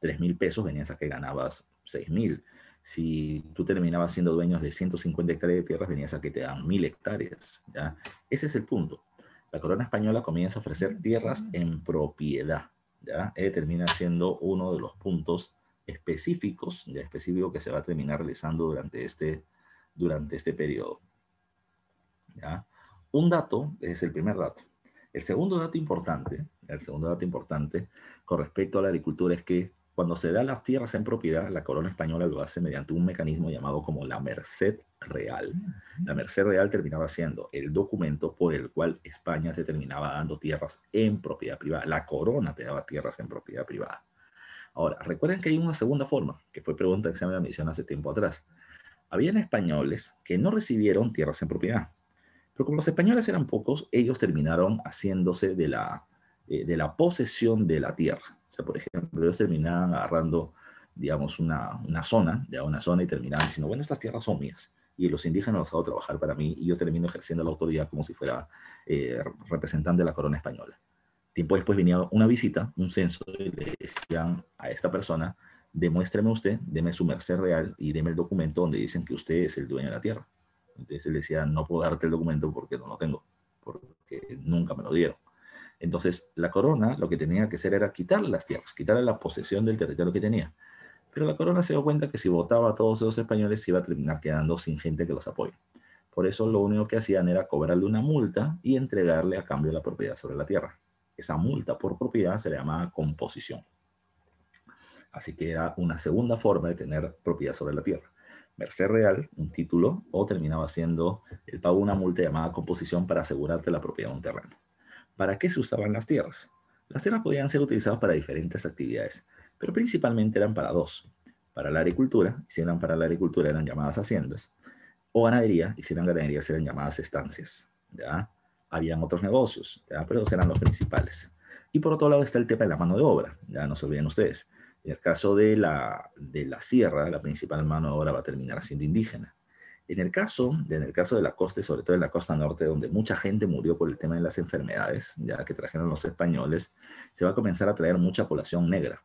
Speaker 1: 3 mil pesos, venías acá y ganabas 6 mil si tú terminabas siendo dueños de 150 hectáreas de tierras, venías a que te dan 1000 hectáreas. ¿ya? Ese es el punto. La corona española comienza a ofrecer tierras en propiedad. ¿ya? Eh, termina siendo uno de los puntos específicos, ya específico que se va a terminar realizando durante este, durante este periodo. ¿ya? Un dato, ese es el primer dato. El segundo dato importante, el segundo dato importante con respecto a la agricultura es que cuando se da las tierras en propiedad, la corona española lo hace mediante un mecanismo llamado como la merced real. Mm, la mm. merced real terminaba siendo el documento por el cual España te terminaba dando tierras en propiedad privada. La corona te daba tierras en propiedad privada. Ahora, recuerden que hay una segunda forma, que fue pregunta de examen de admisión hace tiempo atrás. Habían españoles que no recibieron tierras en propiedad, pero como los españoles eran pocos, ellos terminaron haciéndose de la eh, de la posesión de la tierra. O sea, por ejemplo, ellos terminaban agarrando, digamos, una, una zona, ya una zona, y terminaban diciendo, bueno, estas tierras son mías, y los indígenas los hago trabajar para mí, y yo termino ejerciendo la autoridad como si fuera eh, representante de la corona española. Tiempo después venía una visita, un censo, y le decían a esta persona, demuéstreme usted, deme su merced real y deme el documento donde dicen que usted es el dueño de la tierra. Entonces él decía, no puedo darte el documento porque no lo tengo, porque nunca me lo dieron. Entonces, la corona lo que tenía que hacer era quitarle las tierras, quitarle la posesión del territorio que tenía. Pero la corona se dio cuenta que si votaba a todos esos españoles, se iba a terminar quedando sin gente que los apoye. Por eso lo único que hacían era cobrarle una multa y entregarle a cambio la propiedad sobre la tierra. Esa multa por propiedad se le llamaba composición. Así que era una segunda forma de tener propiedad sobre la tierra. Merced real, un título, o terminaba siendo el pago de una multa llamada composición para asegurarte la propiedad de un terreno. ¿Para qué se usaban las tierras? Las tierras podían ser utilizadas para diferentes actividades, pero principalmente eran para dos. Para la agricultura, si eran para la agricultura eran llamadas haciendas, o ganadería, y si eran ganadería eran llamadas estancias. ¿ya? Habían otros negocios, pero eran los principales. Y por otro lado está el tema de la mano de obra, ya no se olviden ustedes. En el caso de la, de la sierra, la principal mano de obra va a terminar siendo indígena. En el, caso, en el caso de la costa, y sobre todo en la costa norte, donde mucha gente murió por el tema de las enfermedades, ya que trajeron los españoles, se va a comenzar a traer mucha población negra.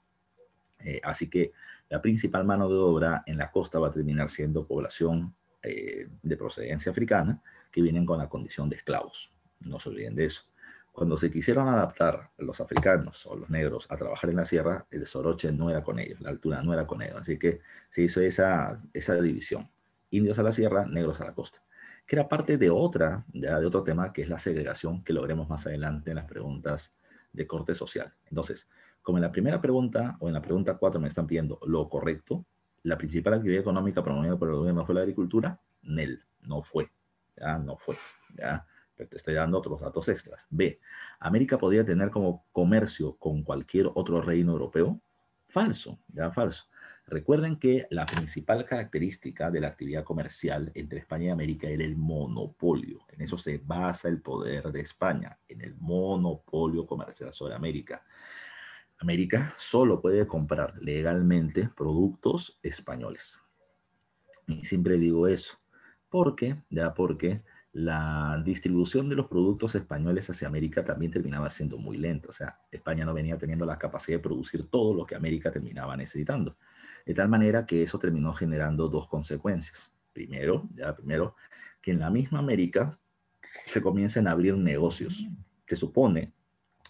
Speaker 1: Eh, así que la principal mano de obra en la costa va a terminar siendo población eh, de procedencia africana que vienen con la condición de esclavos. No se olviden de eso. Cuando se quisieron adaptar los africanos o los negros a trabajar en la sierra, el soroche no era con ellos, la altura no era con ellos. Así que se hizo esa, esa división indios a la sierra, negros a la costa, que era parte de otra, ya de otro tema, que es la segregación, que lo veremos más adelante en las preguntas de corte social. Entonces, como en la primera pregunta, o en la pregunta 4 me están pidiendo lo correcto, la principal actividad económica promovida por el gobierno fue la agricultura, NEL, no fue, ya no fue, ya, pero te estoy dando otros datos extras. B, América podía tener como comercio con cualquier otro reino europeo, falso, ya falso. Recuerden que la principal característica de la actividad comercial entre España y América era el monopolio. En eso se basa el poder de España, en el monopolio comercial sobre América. América solo puede comprar legalmente productos españoles. Y siempre digo eso, porque, ya porque la distribución de los productos españoles hacia América también terminaba siendo muy lenta. O sea, España no venía teniendo la capacidad de producir todo lo que América terminaba necesitando. De tal manera que eso terminó generando dos consecuencias. Primero, ya primero, que en la misma América se comiencen a abrir negocios. Se supone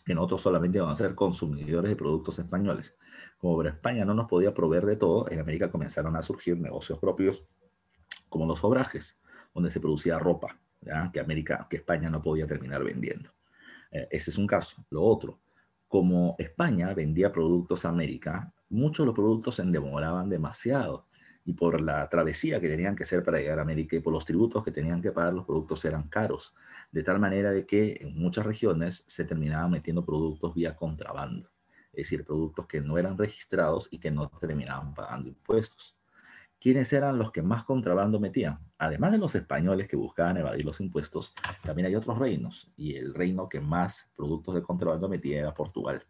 Speaker 1: que nosotros solamente vamos a ser consumidores de productos españoles. Como España no nos podía proveer de todo, en América comenzaron a surgir negocios propios, como los obrajes, donde se producía ropa, que América, que España no podía terminar vendiendo. Eh, ese es un caso. Lo otro, como España vendía productos a América, muchos de los productos se demoraban demasiado y por la travesía que tenían que hacer para llegar a América y por los tributos que tenían que pagar, los productos eran caros, de tal manera de que en muchas regiones se terminaban metiendo productos vía contrabando, es decir, productos que no eran registrados y que no terminaban pagando impuestos. ¿Quiénes eran los que más contrabando metían? Además de los españoles que buscaban evadir los impuestos, también hay otros reinos, y el reino que más productos de contrabando metía era Portugal.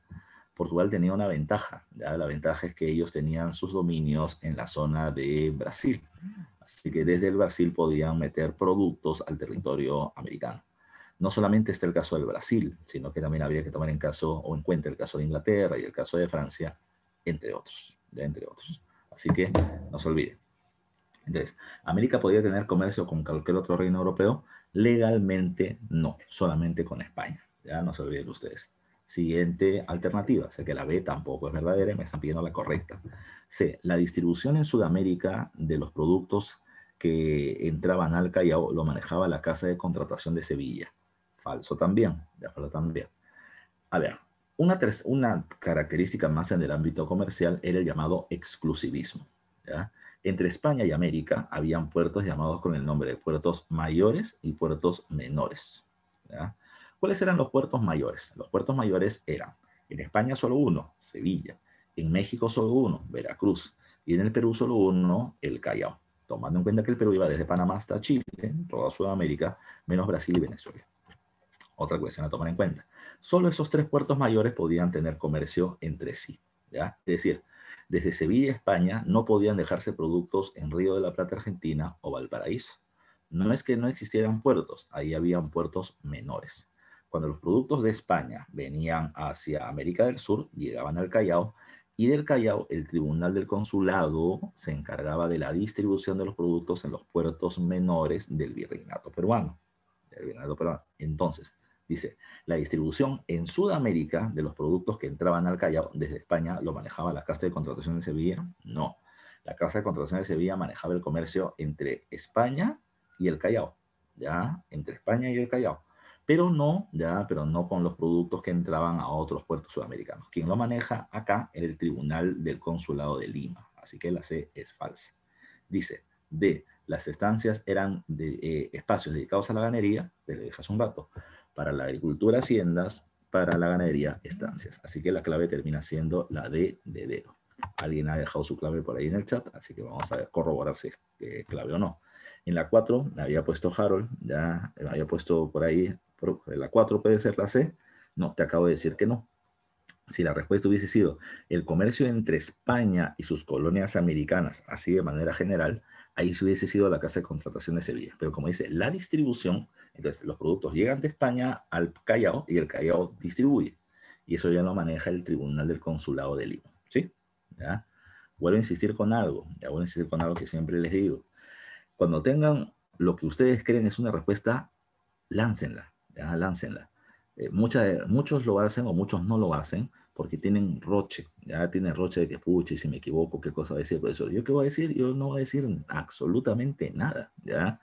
Speaker 1: Portugal tenía una ventaja. La ventaja es que ellos tenían sus dominios en la zona de Brasil. Así que desde el Brasil podían meter productos al territorio americano. No solamente está el caso del Brasil, sino que también habría que tomar en caso o en cuenta el caso de Inglaterra y el caso de Francia, entre otros. Entre otros. Así que no se olviden. Entonces, América podía tener comercio con cualquier otro reino europeo. Legalmente no, solamente con España. Ya no se olviden ustedes. Siguiente alternativa, sea que la B tampoco es verdadera me están pidiendo la correcta. C, la distribución en Sudamérica de los productos que entraban al Callao lo manejaba la Casa de Contratación de Sevilla. Falso también, de acuerdo también. A ver, una, una característica más en el ámbito comercial era el llamado exclusivismo. ¿ya? Entre España y América habían puertos llamados con el nombre de puertos mayores y puertos menores. ¿ya? ¿Cuáles eran los puertos mayores? Los puertos mayores eran en España solo uno, Sevilla, en México solo uno, Veracruz, y en el Perú solo uno, el Callao, tomando en cuenta que el Perú iba desde Panamá hasta Chile, toda Sudamérica, menos Brasil y Venezuela. Otra cuestión a tomar en cuenta. Solo esos tres puertos mayores podían tener comercio entre sí. Es decir, desde Sevilla, España, no podían dejarse productos en Río de la Plata, Argentina o Valparaíso. No es que no existieran puertos, ahí habían puertos menores. Cuando los productos de España venían hacia América del Sur, llegaban al Callao y del Callao el Tribunal del Consulado se encargaba de la distribución de los productos en los puertos menores del virreinato peruano. Entonces, dice, la distribución en Sudamérica de los productos que entraban al Callao desde España lo manejaba la Casa de Contratación de Sevilla. No, la Casa de Contratación de Sevilla manejaba el comercio entre España y el Callao. ¿Ya? Entre España y el Callao pero no, ya, pero no con los productos que entraban a otros puertos sudamericanos. Quien lo maneja acá en el Tribunal del Consulado de Lima, así que la C es falsa. Dice, D, las estancias eran de, eh, espacios dedicados a la ganadería, te lo dejas un rato, para la agricultura haciendas, para la ganadería estancias. Así que la clave termina siendo la D de dedo. Alguien ha dejado su clave por ahí en el chat, así que vamos a corroborar si es clave o no. En la 4 me había puesto Harold, ya había puesto por ahí la 4 puede ser la C. No, te acabo de decir que no. Si la respuesta hubiese sido el comercio entre España y sus colonias americanas, así de manera general, ahí se hubiese sido la casa de contratación de Sevilla. Pero como dice, la distribución, entonces los productos llegan de España al Callao y el Callao distribuye. Y eso ya lo maneja el Tribunal del Consulado de Lima. ¿Sí? Vuelvo a insistir con algo, ya vuelvo a insistir con algo que siempre les digo. Cuando tengan lo que ustedes creen es una respuesta, láncenla ya, láncenla. Eh, muchos lo hacen o muchos no lo hacen porque tienen roche, ya tienen roche de que, puche, si me equivoco, qué cosa va a decir el profesor. ¿Yo qué voy a decir? Yo no voy a decir absolutamente nada, ¿ya?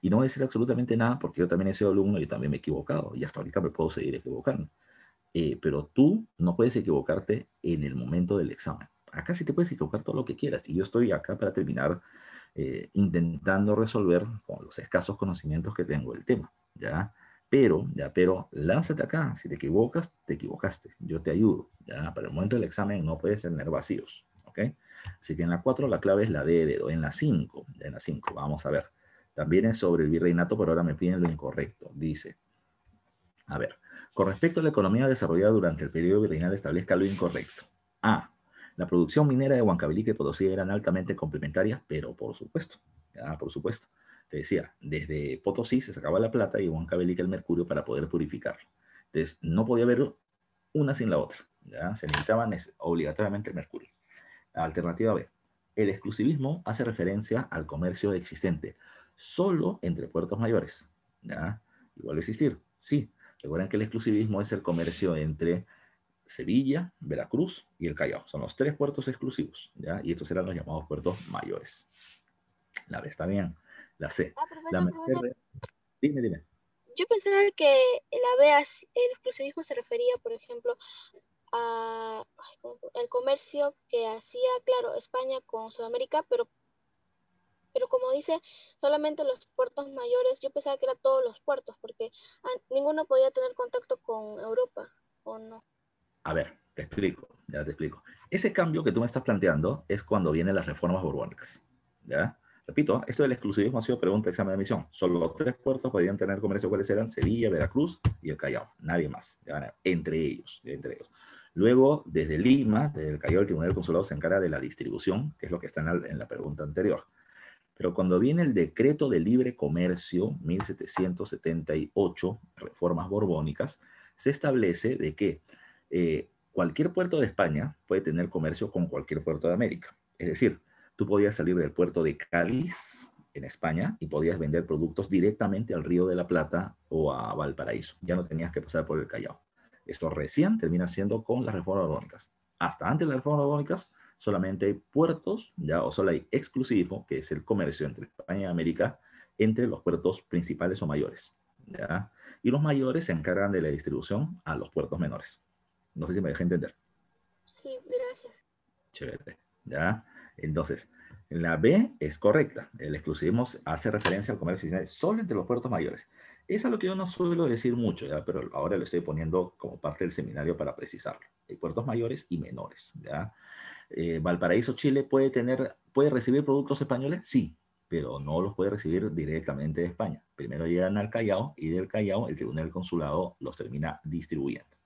Speaker 1: Y no voy a decir absolutamente nada porque yo también he sido alumno y también me he equivocado y hasta ahorita me puedo seguir equivocando. Eh, pero tú no puedes equivocarte en el momento del examen. Acá sí te puedes equivocar todo lo que quieras y yo estoy acá para terminar eh, intentando resolver con los escasos conocimientos que tengo el tema, ¿ya? pero, ya, pero lánzate acá. Si te equivocas, te equivocaste. Yo te ayudo, ya. Para el momento del examen no puedes tener vacíos, ¿ok? Así que en la 4 la clave es la de dedo. En la 5, en la 5, vamos a ver. También es sobre el virreinato, pero ahora me piden lo incorrecto. Dice, a ver, con respecto a la economía desarrollada durante el periodo virreinal, establezca lo incorrecto. A, la producción minera de Huancavelica y Potosí eran altamente complementarias, pero por supuesto, ya, por supuesto te decía, desde Potosí se sacaba la plata y Cabelica el mercurio para poder purificarlo. Entonces, no podía haber una sin la otra. Se necesitaban obligatoriamente el mercurio. Alternativa B. El exclusivismo hace referencia al comercio existente, solo entre puertos mayores. ¿ya? igual existir, sí. Recuerden que el exclusivismo es el comercio entre Sevilla, Veracruz y el Callao. Son los tres puertos exclusivos, ¿ya? Y estos eran los llamados puertos mayores. La B está bien. Ah, dime, dime. Yo pensaba que la el exclusivismo se refería, por ejemplo, al comercio que hacía, claro, España con Sudamérica, pero pero como dice solamente los puertos mayores, yo pensaba que eran todos los puertos, porque ninguno podía tener contacto con Europa, ¿o no? A ver, te explico, ya te explico. Ese cambio que tú me estás planteando es cuando vienen las reformas borbónicas, ¿ya? Repito, ¿ah? esto del exclusivismo ha sido pregunta de examen de admisión. Solo tres puertos podían tener comercio, ¿cuáles eran? Sevilla, Veracruz y el Callao. Nadie más, entre ellos, entre ellos. Luego, desde Lima, desde el Callao, el Tribunal del Consulado se encarga de la distribución, que es lo que está en la, pregunta anterior. Pero cuando viene el decreto de libre comercio 1778, reformas borbónicas, se establece de que eh, cualquier puerto de España puede tener comercio con cualquier puerto de América. Es decir, Tú podías salir del puerto de Cáliz, en España, y podías vender productos directamente al Río de la Plata o a Valparaíso. Ya no tenías que pasar por el Callao. Esto recién termina siendo con las reformas orgánicas. Hasta antes de las reformas orgánicas, solamente hay puertos, ya, o solo hay exclusivo, que es el comercio entre España y América, entre los puertos principales o mayores. ¿ya? Y los mayores se encargan de la distribución a los puertos menores. No sé si me dejé entender. Sí, gracias. Chévere, ¿ya? Entonces, la B es correcta. El exclusivismo hace referencia al comercio existente solo entre los puertos mayores. Es lo que yo no suelo decir mucho, pero ahora lo estoy poniendo como parte del seminario para precisarlo. Hay puertos mayores y menores. Eh, Valparaíso, Chile, puede, tener, ¿puede recibir productos españoles? Sí, pero no los puede recibir directamente de España. Primero llegan al Callao y del Callao el Tribunal Consulado los termina distribuyendo.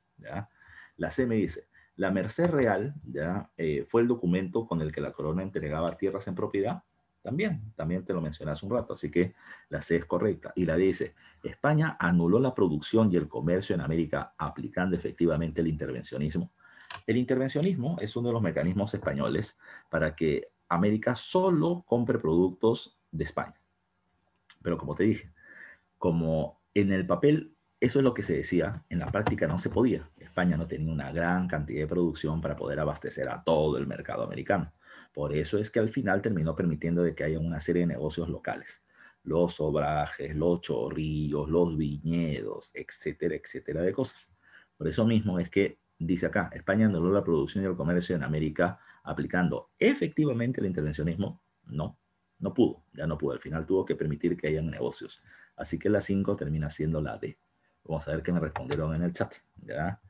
Speaker 1: La C me dice, la merced real ya eh, fue el documento con el que la corona entregaba tierras en propiedad. También, también te lo mencioné un rato, así que la C es correcta. Y la dice, España anuló la producción y el comercio en América aplicando efectivamente el intervencionismo. El intervencionismo es uno de los mecanismos españoles para que América solo compre productos de España. Pero como te dije, como en el papel eso es lo que se decía, en la práctica no se podía. España no tenía una gran cantidad de producción para poder abastecer a todo el mercado americano. Por eso es que al final terminó permitiendo de que haya una serie de negocios locales. Los sobrajes, los chorrillos, los viñedos, etcétera, etcétera de cosas. Por eso mismo es que dice acá, España no logró la producción y el comercio en América aplicando efectivamente el intervencionismo. No, no pudo, ya no pudo. Al final tuvo que permitir que hayan negocios. Así que la 5 termina siendo la D. Vamos a ver qué me respondieron en el chat, ¿ya?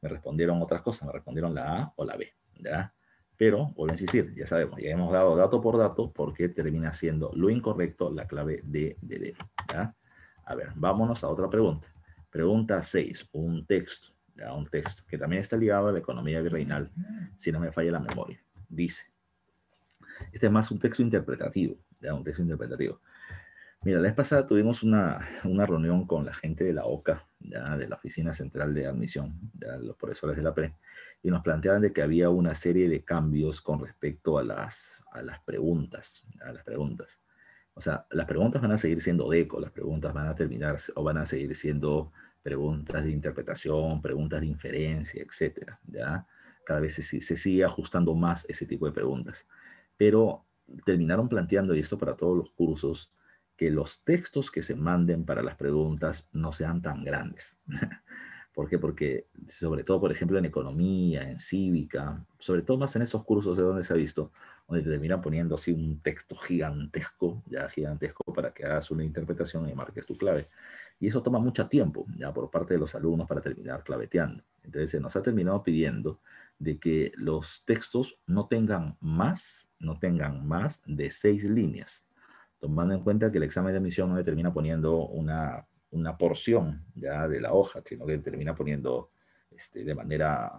Speaker 1: Me respondieron otras cosas, me respondieron la A o la B, ¿ya? Pero, vuelvo a insistir, ya sabemos, ya hemos dado dato por dato porque termina siendo lo incorrecto la clave de DD, ¿ya? A ver, vámonos a otra pregunta. Pregunta 6, un texto, ¿ya? Un texto que también está ligado a la economía virreinal, si no me falla la memoria. Dice, este es más un texto interpretativo, ¿ya? Un texto interpretativo. Mira, la vez pasada tuvimos una, una reunión con la gente de la OCA, ya, de la Oficina Central de Admisión, ya, los profesores de la PRE, y nos planteaban de que había una serie de cambios con respecto a las, a las preguntas, a las preguntas. O sea, las preguntas van a seguir siendo eco, las preguntas van a terminar o van a seguir siendo preguntas de interpretación, preguntas de inferencia, etcétera, ¿ya? Cada vez se, se sigue ajustando más ese tipo de preguntas. Pero terminaron planteando, y esto para todos los cursos, que los textos que se manden para las preguntas no sean tan grandes. ¿Por qué? Porque sobre todo, por ejemplo, en economía, en cívica, sobre todo más en esos cursos de donde se ha visto, donde te poniendo así un texto gigantesco, ya gigantesco, para que hagas una interpretación y marques tu clave. Y eso toma mucho tiempo, ya por parte de los alumnos, para terminar claveteando. Entonces se nos ha terminado pidiendo de que los textos no tengan más, no tengan más de seis líneas tomando en cuenta que el examen de admisión no determina poniendo una, porción ya de la hoja, sino que termina poniendo este, de manera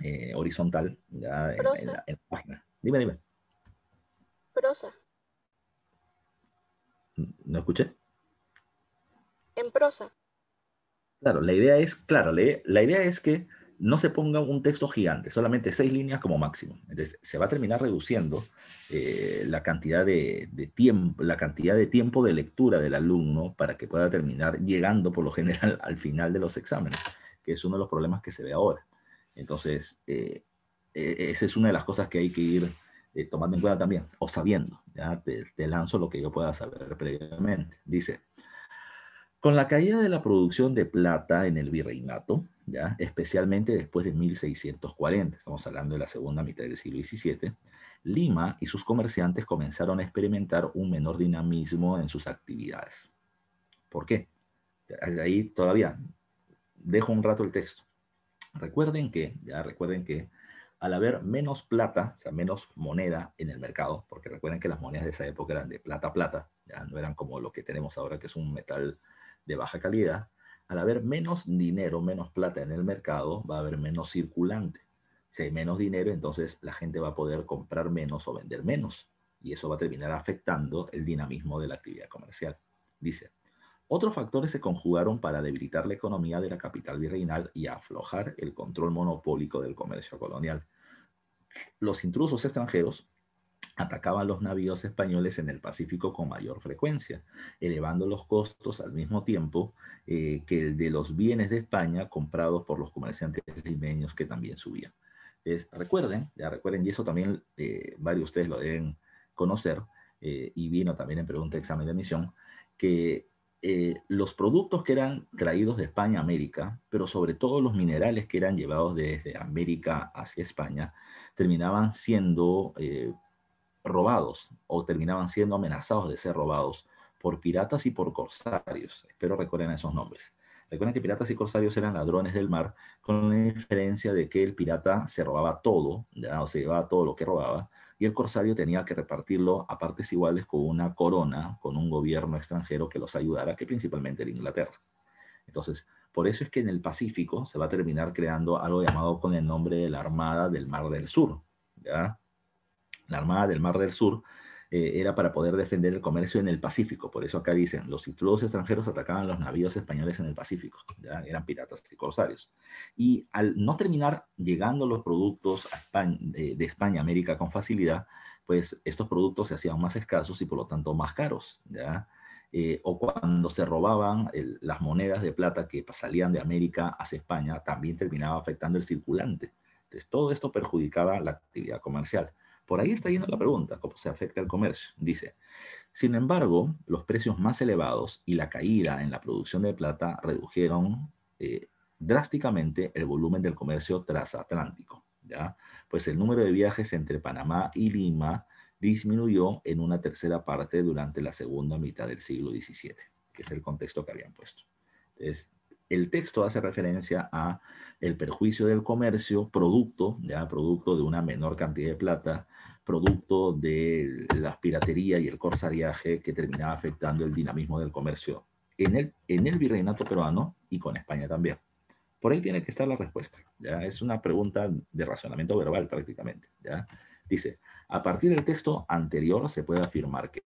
Speaker 1: eh, horizontal ya en, la, página. Dime, dime. Prosa. ¿No escuché? En prosa. Claro, la idea es, claro, la idea es que no se ponga un texto gigante, solamente seis líneas como máximo. Entonces, se va a terminar reduciendo eh, la, cantidad de, tiempo, la cantidad de tiempo de lectura del alumno para que pueda terminar llegando por lo general al final de los exámenes, que es uno de los problemas que se ve ahora. Entonces, eh, e, esa es una de las cosas que hay que ir eh, tomando en cuenta también, o sabiendo. Te, te lanzo lo que yo pueda saber previamente. Dice, con la caída de la producción de plata en el virreinato, ¿ya? especialmente después de 1640, estamos hablando de la segunda mitad del siglo XVII, Lima y sus comerciantes comenzaron a experimentar un menor dinamismo en sus actividades. ¿Por qué? Ahí todavía dejo un rato el texto. Recuerden que, ya recuerden que al haber menos plata, o sea, menos moneda en el mercado, porque recuerden que las monedas de esa época eran de plata plata, ya no eran como lo que tenemos ahora que es un metal de baja calidad, al haber menos dinero, menos plata en el mercado, va a haber menos circulante. Si hay menos dinero, entonces la gente va a poder comprar menos o vender menos. Y eso va a terminar afectando el dinamismo de la actividad comercial. Dice, otros factores se conjugaron para debilitar la economía de la capital virreinal y aflojar el control monopólico del comercio colonial. Los intrusos extranjeros atacaban los navíos españoles en el Pacífico con mayor frecuencia, elevando los costos al mismo tiempo eh, que el de los bienes de España comprados por los comerciantes limeños que también subían. Es, recuerden, ya recuerden, y eso también eh, varios de ustedes lo deben conocer, eh, y vino también en pregunta de examen de admisión, que los productos que eran traídos de España a América, pero sobre todo los minerales que eran llevados desde América hacia España, terminaban siendo robados o terminaban siendo amenazados de ser robados por piratas y por corsarios. Espero recuerden esos nombres. Recuerden que piratas y corsarios eran ladrones del mar, con la diferencia de que el pirata se robaba todo, o se llevaba todo lo que robaba, y el corsario tenía que repartirlo a partes iguales con una corona, con un gobierno extranjero que los ayudara, que principalmente era Inglaterra. Entonces, por eso es que en el Pacífico se va a terminar creando algo llamado con el nombre de la Armada del Mar del Sur, ¿ya? la Armada del Mar del Sur, eh, era para poder defender el comercio en el Pacífico. Por eso acá dicen, los intrusos extranjeros atacaban los navíos españoles en el Pacífico, ¿ya? eran piratas y corsarios. Y al no terminar llegando los productos eh, de, España a América con facilidad, pues estos productos se hacían más escasos y por lo tanto más caros, ¿ya? Eh, o cuando se robaban las monedas de plata que salían de América hacia España, también terminaba afectando el circulante. Entonces, todo esto perjudicaba la actividad comercial. Por ahí está yendo la pregunta, cómo se afecta el comercio. Dice, sin embargo, los precios más elevados y la caída en la producción de plata redujeron eh, drásticamente el volumen del comercio transatlántico. ¿ya? Pues el número de viajes entre Panamá y Lima disminuyó en una tercera parte durante la segunda mitad del siglo XVII, que es el contexto que habían puesto. Entonces, el texto hace referencia a el perjuicio del comercio producto, ya producto de una menor cantidad de plata producto de la piratería y el corsariaje que terminaba afectando el dinamismo del comercio en el, en el virreinato peruano y con España también. Por ahí tiene que estar la respuesta. ¿ya? Es una pregunta de razonamiento verbal prácticamente. ¿ya? Dice, a partir del texto anterior se puede afirmar que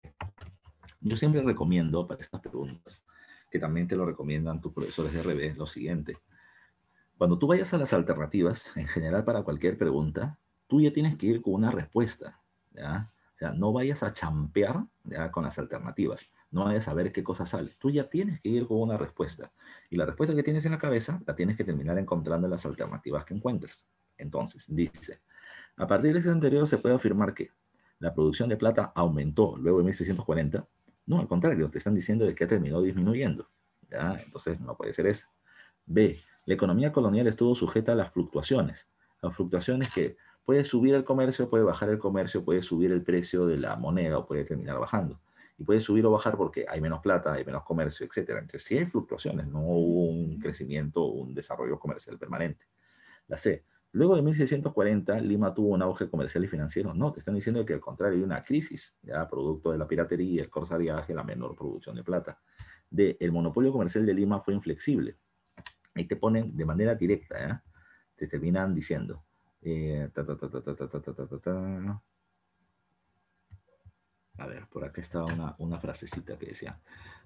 Speaker 1: yo siempre recomiendo para estas preguntas, que también te lo recomiendan tus profesores de RB, lo siguiente. Cuando tú vayas a las alternativas, en general para cualquier pregunta, tú ya tienes que ir con una respuesta, O sea, no vayas a champear con las alternativas, no vayas a ver qué cosa sale. Tú ya tienes que ir con una respuesta. Y la respuesta que tienes en la cabeza la tienes que terminar encontrando en las alternativas que encuentres. Entonces, dice, a partir de ese anterior se puede afirmar que la producción de plata aumentó luego de 1640. No, al contrario, te están diciendo de que terminó disminuyendo. Entonces, no puede ser eso. B, la economía colonial estuvo sujeta a las fluctuaciones. Las fluctuaciones que puede subir el comercio, puede bajar el comercio, puede subir el precio de la moneda o puede terminar bajando. Y puede subir o bajar porque hay menos plata, hay menos comercio, etc. Entonces sí hay fluctuaciones, no hubo un crecimiento, un desarrollo comercial permanente. La C. Luego de 1640, Lima tuvo un auge comercial y financiero. No, te están diciendo que al contrario hay una crisis, ya producto de la piratería, el corsariaje, la menor producción de plata. D. el monopolio comercial de Lima fue inflexible. Ahí te ponen de manera directa, ¿eh? te terminan diciendo a ver, por acá estaba una, frasecita que decía.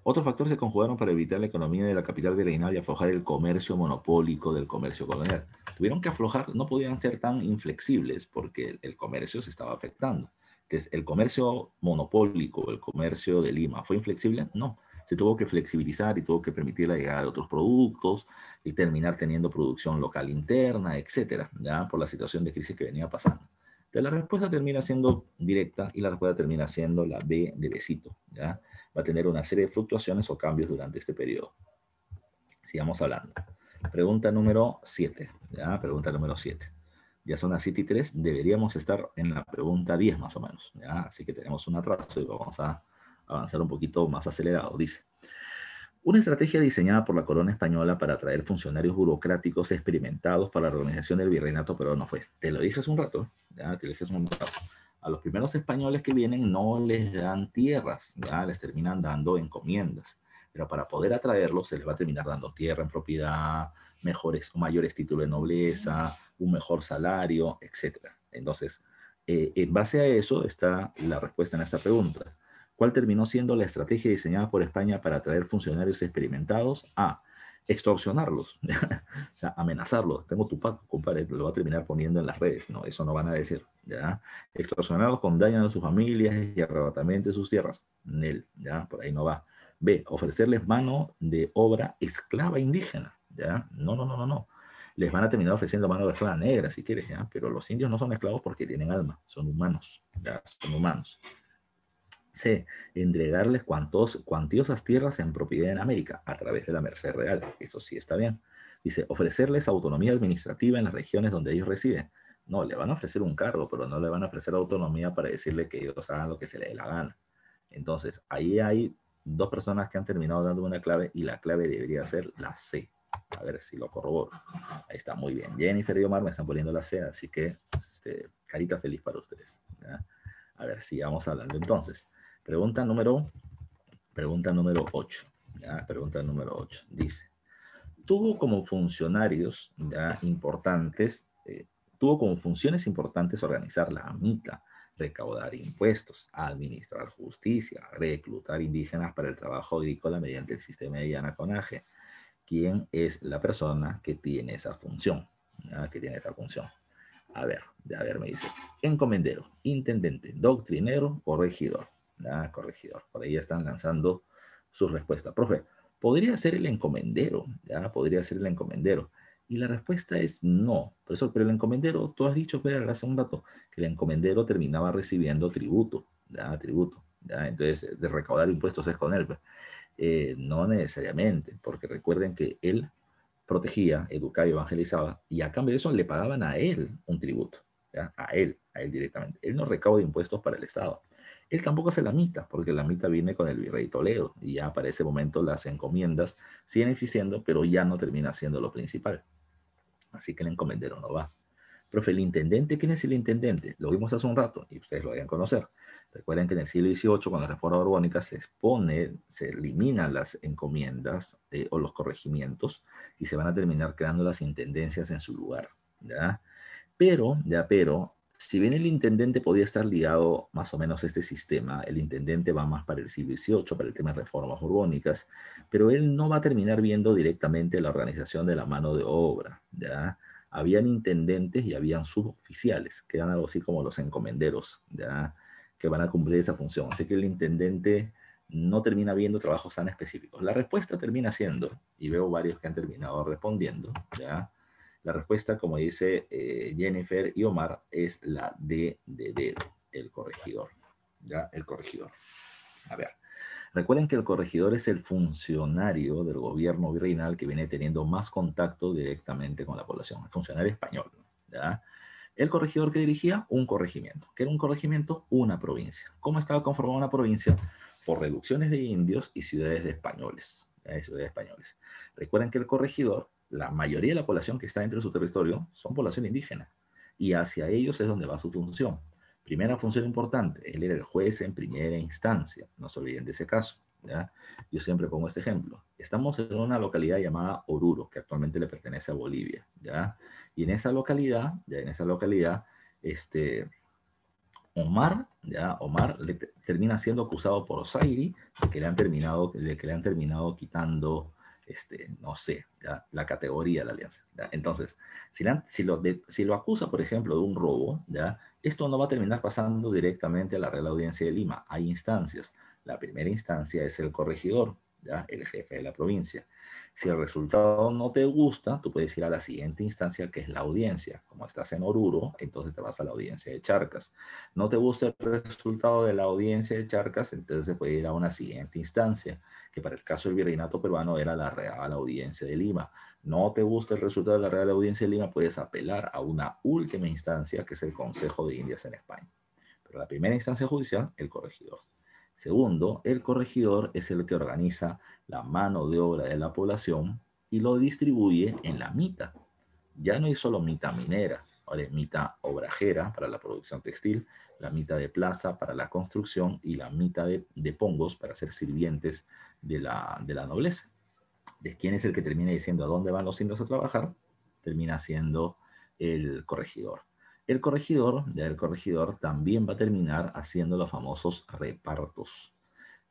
Speaker 1: Otros factores se conjugaron para evitar la economía de la capital virreinal y aflojar el comercio monopólico del comercio colonial. Tuvieron que aflojar, no podían ser tan inflexibles porque el comercio se estaba afectando. Entonces, ¿el comercio monopólico, el comercio de Lima, fue inflexible? No se tuvo que flexibilizar y tuvo que permitir la llegada de otros productos y terminar teniendo producción local interna, etcétera, ¿ya? por la situación de crisis que venía pasando. Entonces la respuesta termina siendo directa y la respuesta termina siendo la B de besito. ¿ya? Va a tener una serie de fluctuaciones o cambios durante este periodo. Sigamos hablando. Pregunta número 7. Pregunta número 7 ya son las 7 y 3, deberíamos estar en la pregunta 10 más o menos. ¿ya? Así que tenemos un atraso y vamos a avanzar un poquito más acelerado. Dice, una estrategia diseñada por la corona española para atraer funcionarios burocráticos experimentados para la organización del virreinato pero no fue. Te lo dije hace un rato, ya, te lo dije hace un rato. A los primeros españoles que vienen no les dan tierras, ya, les terminan dando encomiendas. Pero para poder atraerlos se les va a terminar dando tierra en propiedad, mejores mayores títulos de nobleza, un mejor salario, etc. Entonces, eh, en base a eso está la respuesta en esta pregunta ¿Cuál terminó siendo la estrategia diseñada por España para atraer funcionarios experimentados? A. Extorsionarlos, o sea, amenazarlos. Tengo tu pacto, compadre, lo va a terminar poniendo en las redes. No, eso no van a decir. ¿ya? Extorsionados con daño a sus familias y arrebatamiento de sus tierras. Nel, ¿ya? por ahí no va. B. Ofrecerles mano de obra esclava indígena. ¿ya? No, no, no, no, no. Les van a terminar ofreciendo mano de esclava negra, si quieres, ¿ya? pero los indios no son esclavos porque tienen alma, son humanos. ¿ya? Son humanos. C. Entregarles cuantos, cuantiosas tierras en propiedad en América a través de la Merced Real. Eso sí está bien. Dice, ofrecerles autonomía administrativa en las regiones donde ellos residen. No, le van a ofrecer un cargo, pero no le van a ofrecer autonomía para decirle que ellos hagan lo que se les dé la gana. Entonces, ahí hay dos personas que han terminado dando una clave y la clave debería ser la C. A ver si lo corroboro. Ahí está, muy bien. Jennifer y Omar me están poniendo la C, así que este, carita feliz para ustedes. A ver, vamos hablando entonces. Pregunta número, pregunta número 8. Pregunta número 8. Dice, tuvo como funcionarios importantes, eh, tuvo como funciones importantes organizar la AMITA, recaudar impuestos, administrar justicia, reclutar indígenas para el trabajo agrícola mediante el sistema de Yanaconaje. ¿Quién es la persona que tiene esa función? Que tiene esa función. A ver, a ver, me dice, encomendero, intendente, doctrinero, o regidor. Ah, corregidor. Por ahí ya están lanzando su respuesta. Profe, podría ser el encomendero, ya, podría ser el encomendero. Y la respuesta es no, profesor, pero el encomendero, tú has dicho, Pedro, hace un rato, que el encomendero terminaba recibiendo tributo, ya, tributo, ya, entonces de recaudar impuestos es con él. Pues. Eh, no necesariamente, porque recuerden que él protegía, educaba y evangelizaba, y a cambio de eso le pagaban a él un tributo, ¿ya? a él, a él directamente. Él no recauda impuestos para el Estado. Él tampoco hace la mitad, porque la mitad viene con el virrey Toledo y ya para ese momento las encomiendas siguen existiendo, pero ya no termina siendo lo principal. Así que el encomendero no va. Profe, el intendente, ¿quién es el intendente? Lo vimos hace un rato y ustedes lo vayan a conocer. Recuerden que en el siglo XVIII, con la reforma borbónica, se expone, se eliminan las encomiendas eh, o los corregimientos y se van a terminar creando las intendencias en su lugar. Pero, ya, pero, si bien el intendente podía estar ligado más o menos a este sistema, el intendente va más para el siglo XVIII, para el tema de reformas urbónicas, pero él no va a terminar viendo directamente la organización de la mano de obra. ¿ya? Habían intendentes y habían suboficiales, que eran algo así como los encomenderos, ¿ya? que van a cumplir esa función. Así que el intendente no termina viendo trabajos tan específicos. La respuesta termina siendo, y veo varios que han terminado respondiendo, ¿ya? La respuesta, como dice eh, Jennifer y Omar, es la de dedo, el corregidor. ¿Ya? El corregidor. A ver. Recuerden que el corregidor es el funcionario del gobierno virreinal que viene teniendo más contacto directamente con la población, el funcionario español. ¿ya? El corregidor que dirigía un corregimiento. ¿Qué era un corregimiento? Una provincia. ¿Cómo estaba conformada una provincia? Por reducciones de indios y ciudades de españoles. Ciudades de españoles. Recuerden que el corregidor la mayoría de la población que está dentro de su territorio son población indígena y hacia ellos es donde va su función. Primera función importante, él era el juez en primera instancia, no se olviden de ese caso. ¿ya? Yo siempre pongo este ejemplo. Estamos en una localidad llamada Oruro, que actualmente le pertenece a Bolivia. ¿ya? Y en esa localidad, ya en esa localidad, este, Omar, ¿ya? Omar termina siendo acusado por Osairi que le han terminado, de que le han terminado quitando este, no sé, la categoría de la alianza. Entonces, si, si, lo si, lo acusa, por ejemplo, de un robo, ¿ya? esto no va a terminar pasando directamente a la Real Audiencia de Lima. Hay instancias. La primera instancia es el corregidor, ¿ya? el jefe de la provincia. Si el resultado no te gusta, tú puedes ir a la siguiente instancia, que es la audiencia. Como estás en Oruro, entonces te vas a la audiencia de Charcas. No te gusta el resultado de la audiencia de Charcas, entonces se puede ir a una siguiente instancia que para el caso del virreinato peruano era la Real Audiencia de Lima. No te gusta el resultado de la Real Audiencia de Lima, puedes apelar a una última instancia, que es el Consejo de Indias en España. Pero la primera instancia judicial, el corregidor. Segundo, el corregidor es el que organiza la mano de obra de la población y lo distribuye en la mitad. Ya no es solo mita minera, ahora es mita obrajera para la producción textil, la mitad de plaza para la construcción y la mitad de, pongos para ser sirvientes de la, nobleza. de ¿quién es el que termina diciendo a dónde van los indios a trabajar? Termina siendo el corregidor. El corregidor, el corregidor, también va a terminar haciendo los famosos repartos.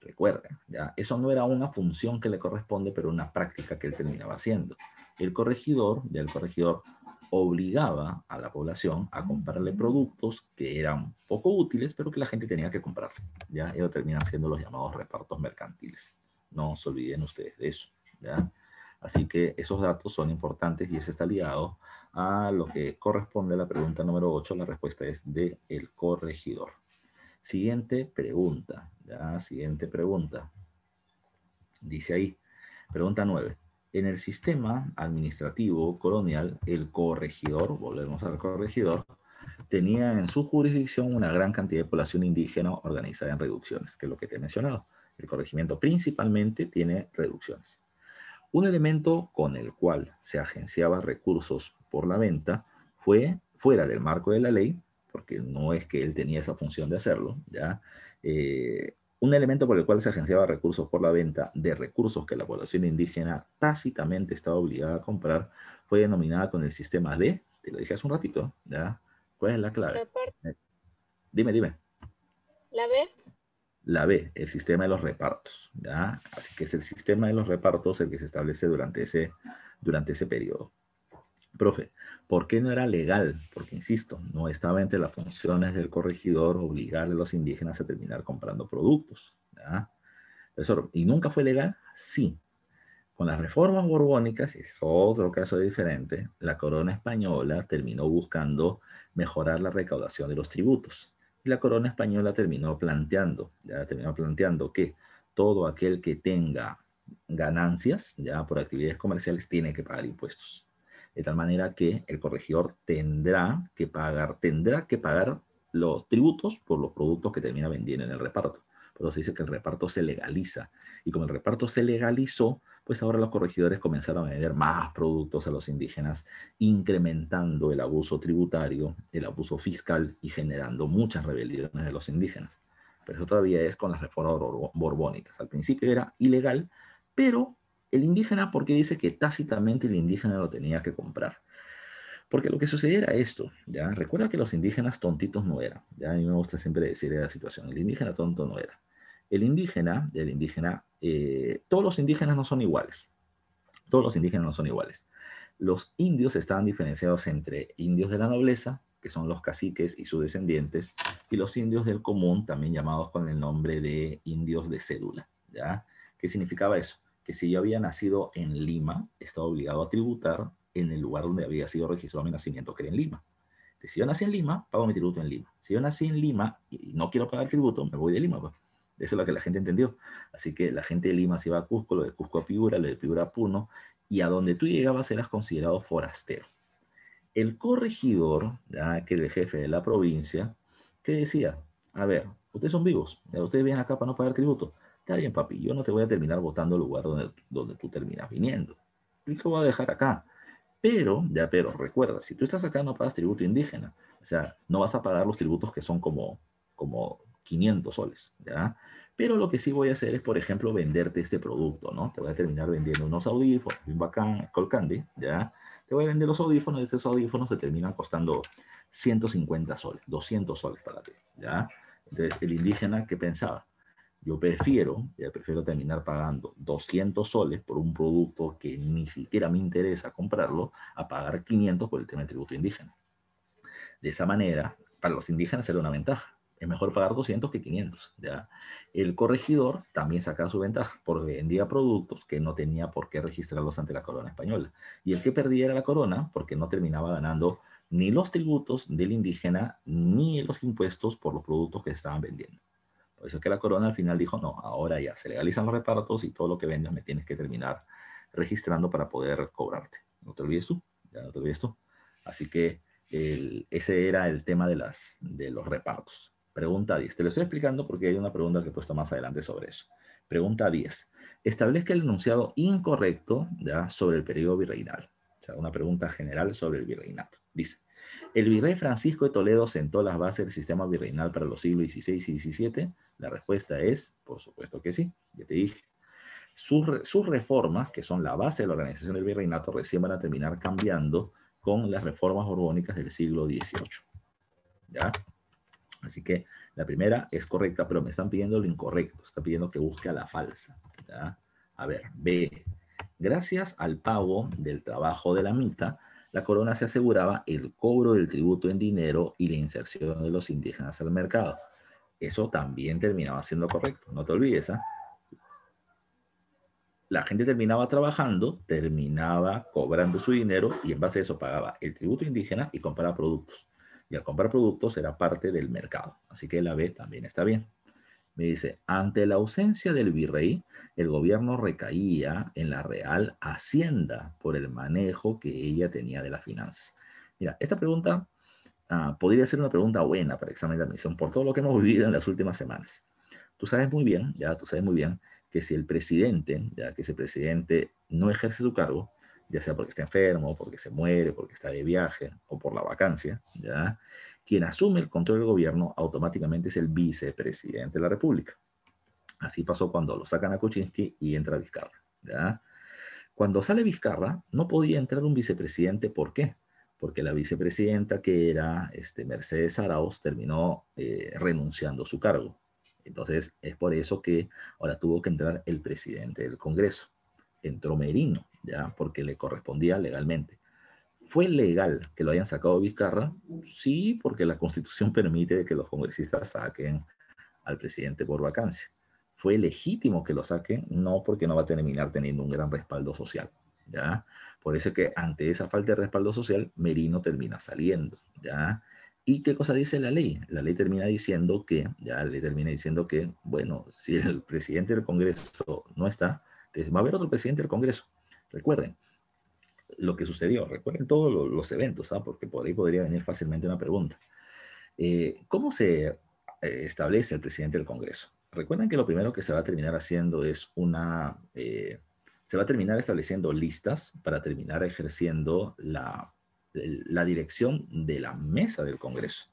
Speaker 1: Recuerda, ya, eso no era una función que le corresponde, pero una práctica que él terminaba haciendo. El corregidor, del el corregidor, obligaba a la población a comprarle productos que eran poco útiles, pero que la gente tenía que comprar. ¿ya? Ellos terminan siendo los llamados repartos mercantiles. No se olviden ustedes de eso. ¿ya? Así que esos datos son importantes y eso está ligado a lo que corresponde a la pregunta número 8. La respuesta es de el corregidor. Siguiente pregunta. ¿ya? Siguiente pregunta. Dice ahí. Pregunta 9. En el sistema administrativo colonial, el corregidor, volvemos al corregidor, tenía en su jurisdicción una gran cantidad de población indígena organizada en reducciones, que es lo que te he mencionado. El corregimiento principalmente tiene reducciones. Un elemento con el cual se agenciaba recursos por la venta fue fuera del marco de la ley, porque no es que él tenía esa función de hacerlo, ¿ya? Eh, un elemento por el cual se agenciaba recursos por la venta de recursos que la población indígena tácitamente estaba obligada a comprar fue denominada con el sistema D. te lo dije hace un ratito, ¿ya? ¿Cuál es la clave? Eh, dime, dime. ¿La B? La B, el sistema de los repartos, ¿ya? Así que es el sistema de los repartos el que se establece durante ese, durante ese periodo profe, ¿por qué no era legal? Porque, insisto, no estaba entre las funciones del corregidor obligar a los indígenas a terminar comprando productos. ¿y nunca fue legal? Sí. Con las reformas borbónicas, es otro caso diferente, la corona española terminó buscando mejorar la recaudación de los tributos. Y la corona española terminó planteando, ya terminó planteando que todo aquel que tenga ganancias ya por actividades comerciales tiene que pagar impuestos de tal manera que el corregidor tendrá que pagar, tendrá que pagar los tributos por los productos que termina vendiendo en el reparto. Por eso se dice que el reparto se legaliza. Y como el reparto se legalizó, pues ahora los corregidores comenzaron a vender más productos a los indígenas, incrementando el abuso tributario, el abuso fiscal y generando muchas rebeliones de los indígenas. Pero eso todavía es con las reformas borbónicas. Al principio era ilegal, pero el indígena, ¿por qué dice que tácitamente el indígena lo tenía que comprar? Porque lo que sucedía era esto, ¿ya? Recuerda que los indígenas tontitos no eran, ¿ya? A mí me gusta siempre decir la situación, el indígena tonto no era. El indígena, el indígena, eh, todos los indígenas no son iguales. Todos los indígenas no son iguales. Los indios estaban diferenciados entre indios de la nobleza, que son los caciques y sus descendientes, y los indios del común, también llamados con el nombre de indios de cédula, ¿ya? ¿Qué significaba eso? que si yo había nacido en Lima, estaba obligado a tributar en el lugar donde había sido registrado mi nacimiento, que era en Lima. si yo nací en Lima, pago mi tributo en Lima. Si yo nací en Lima y no quiero pagar tributo, me voy de Lima. Pues. Eso es lo que la gente entendió. Así que la gente de Lima se iba a Cusco, lo de Cusco a Piura, lo de Piura a Puno, y a donde tú llegabas eras considerado forastero. El corregidor, que era el jefe de la provincia, que decía, a ver, ustedes son vivos, ustedes vienen acá para no pagar tributo Está bien, papi, yo no te voy a terminar votando el lugar donde, donde tú terminas viniendo. Yo te voy a dejar acá. Pero, ya, pero recuerda, si tú estás acá no pagas tributo indígena. O sea, no vas a pagar los tributos que son como, como 500 soles, ¿ya? Pero lo que sí voy a hacer es, por ejemplo, venderte este producto, ¿no? Te voy a terminar vendiendo unos audífonos, un bacán, Colcandy, ¿ya? Te voy a vender los audífonos, y estos audífonos se terminan costando 150 soles, 200 soles para ti, ¿ya? Entonces, el indígena, ¿qué pensaba? Yo prefiero, eh, prefiero terminar pagando 200 soles por un producto que ni siquiera me interesa comprarlo, a pagar 500 por el tema del tributo indígena. De esa manera, para los indígenas era una ventaja. Es mejor pagar 200 que 500. El corregidor también sacaba su ventaja porque vendía productos que no tenía por qué registrarlos ante la corona española. Y el que perdía era la corona porque no terminaba ganando ni los tributos del indígena ni los impuestos por los productos que estaban vendiendo. Por eso que la corona al final dijo, no, ahora ya se legalizan los repartos y todo lo que vendas me tienes que terminar registrando para poder cobrarte. No te olvides tú, ya no te olvides tú. Así que ese era el tema de, las, de los repartos. Pregunta 10. Te lo estoy explicando porque hay una pregunta que he puesto más adelante sobre eso. Pregunta 10. Establezca el enunciado incorrecto sobre el periodo virreinal. O sea, una pregunta general sobre el virreinato. Dice, ¿El virrey Francisco de Toledo sentó las bases del sistema virreinal para los siglos XVI y XVII? La respuesta es, por supuesto que sí, ya te dije. Sus, reformas, que son la base de la organización del virreinato, recién van a terminar cambiando con las reformas orgónicas del siglo XVIII. ¿Ya? Así que la primera es correcta, pero me están pidiendo lo incorrecto. Está pidiendo que busque la falsa. ¿ya? A ver, B. Gracias al pago del trabajo de la mitad, la corona se aseguraba el cobro del tributo en dinero y la inserción de los indígenas al mercado. Eso también terminaba siendo correcto, no te olvides. ¿ah? La gente terminaba trabajando, terminaba cobrando su dinero y en base a eso pagaba el tributo indígena y compraba productos. Y al comprar productos era parte del mercado. Así que la B también está bien. Me dice, ante la ausencia del virrey, el gobierno recaía en la real hacienda por el manejo que ella tenía de las finanzas. Mira, esta pregunta ah, podría ser una pregunta buena para el examen de admisión por todo lo que hemos vivido en las últimas semanas. Tú sabes muy bien, ya tú sabes muy bien que si el presidente, ya que ese presidente no ejerce su cargo, ya sea porque está enfermo, porque se muere, porque está de viaje o por la vacancia, ya quien asume el control del gobierno automáticamente es el vicepresidente de la República. Así pasó cuando lo sacan a Kuczynski y entra Vizcarra. ¿ya? Cuando sale Vizcarra, no podía entrar un vicepresidente. ¿Por qué? Porque la vicepresidenta, que era este, Mercedes Arauz, terminó eh, renunciando a su cargo. Entonces, es por eso que ahora tuvo que entrar el presidente del Congreso. Entró Merino, ¿ya? Porque le correspondía legalmente. ¿Fue legal que lo hayan sacado Vizcarra? Sí, porque la constitución permite que los congresistas saquen al presidente por vacancia. ¿Fue legítimo que lo saquen? No, porque no va a terminar teniendo un gran respaldo social. ¿ya? Por eso que ante esa falta de respaldo social, Merino termina saliendo. ¿ya? ¿Y qué cosa dice la ley? La ley termina diciendo que, ya le termina diciendo que, bueno, si el presidente del Congreso no está, va a haber otro presidente del Congreso. Recuerden, lo que sucedió. Recuerden todos los eventos, ¿ah? porque por ahí podría venir fácilmente una pregunta. Eh, ¿Cómo se eh, establece el presidente del Congreso? Recuerden que lo primero que se va a terminar haciendo es una... Eh, se va a terminar estableciendo listas para terminar ejerciendo la, dirección de la mesa del Congreso.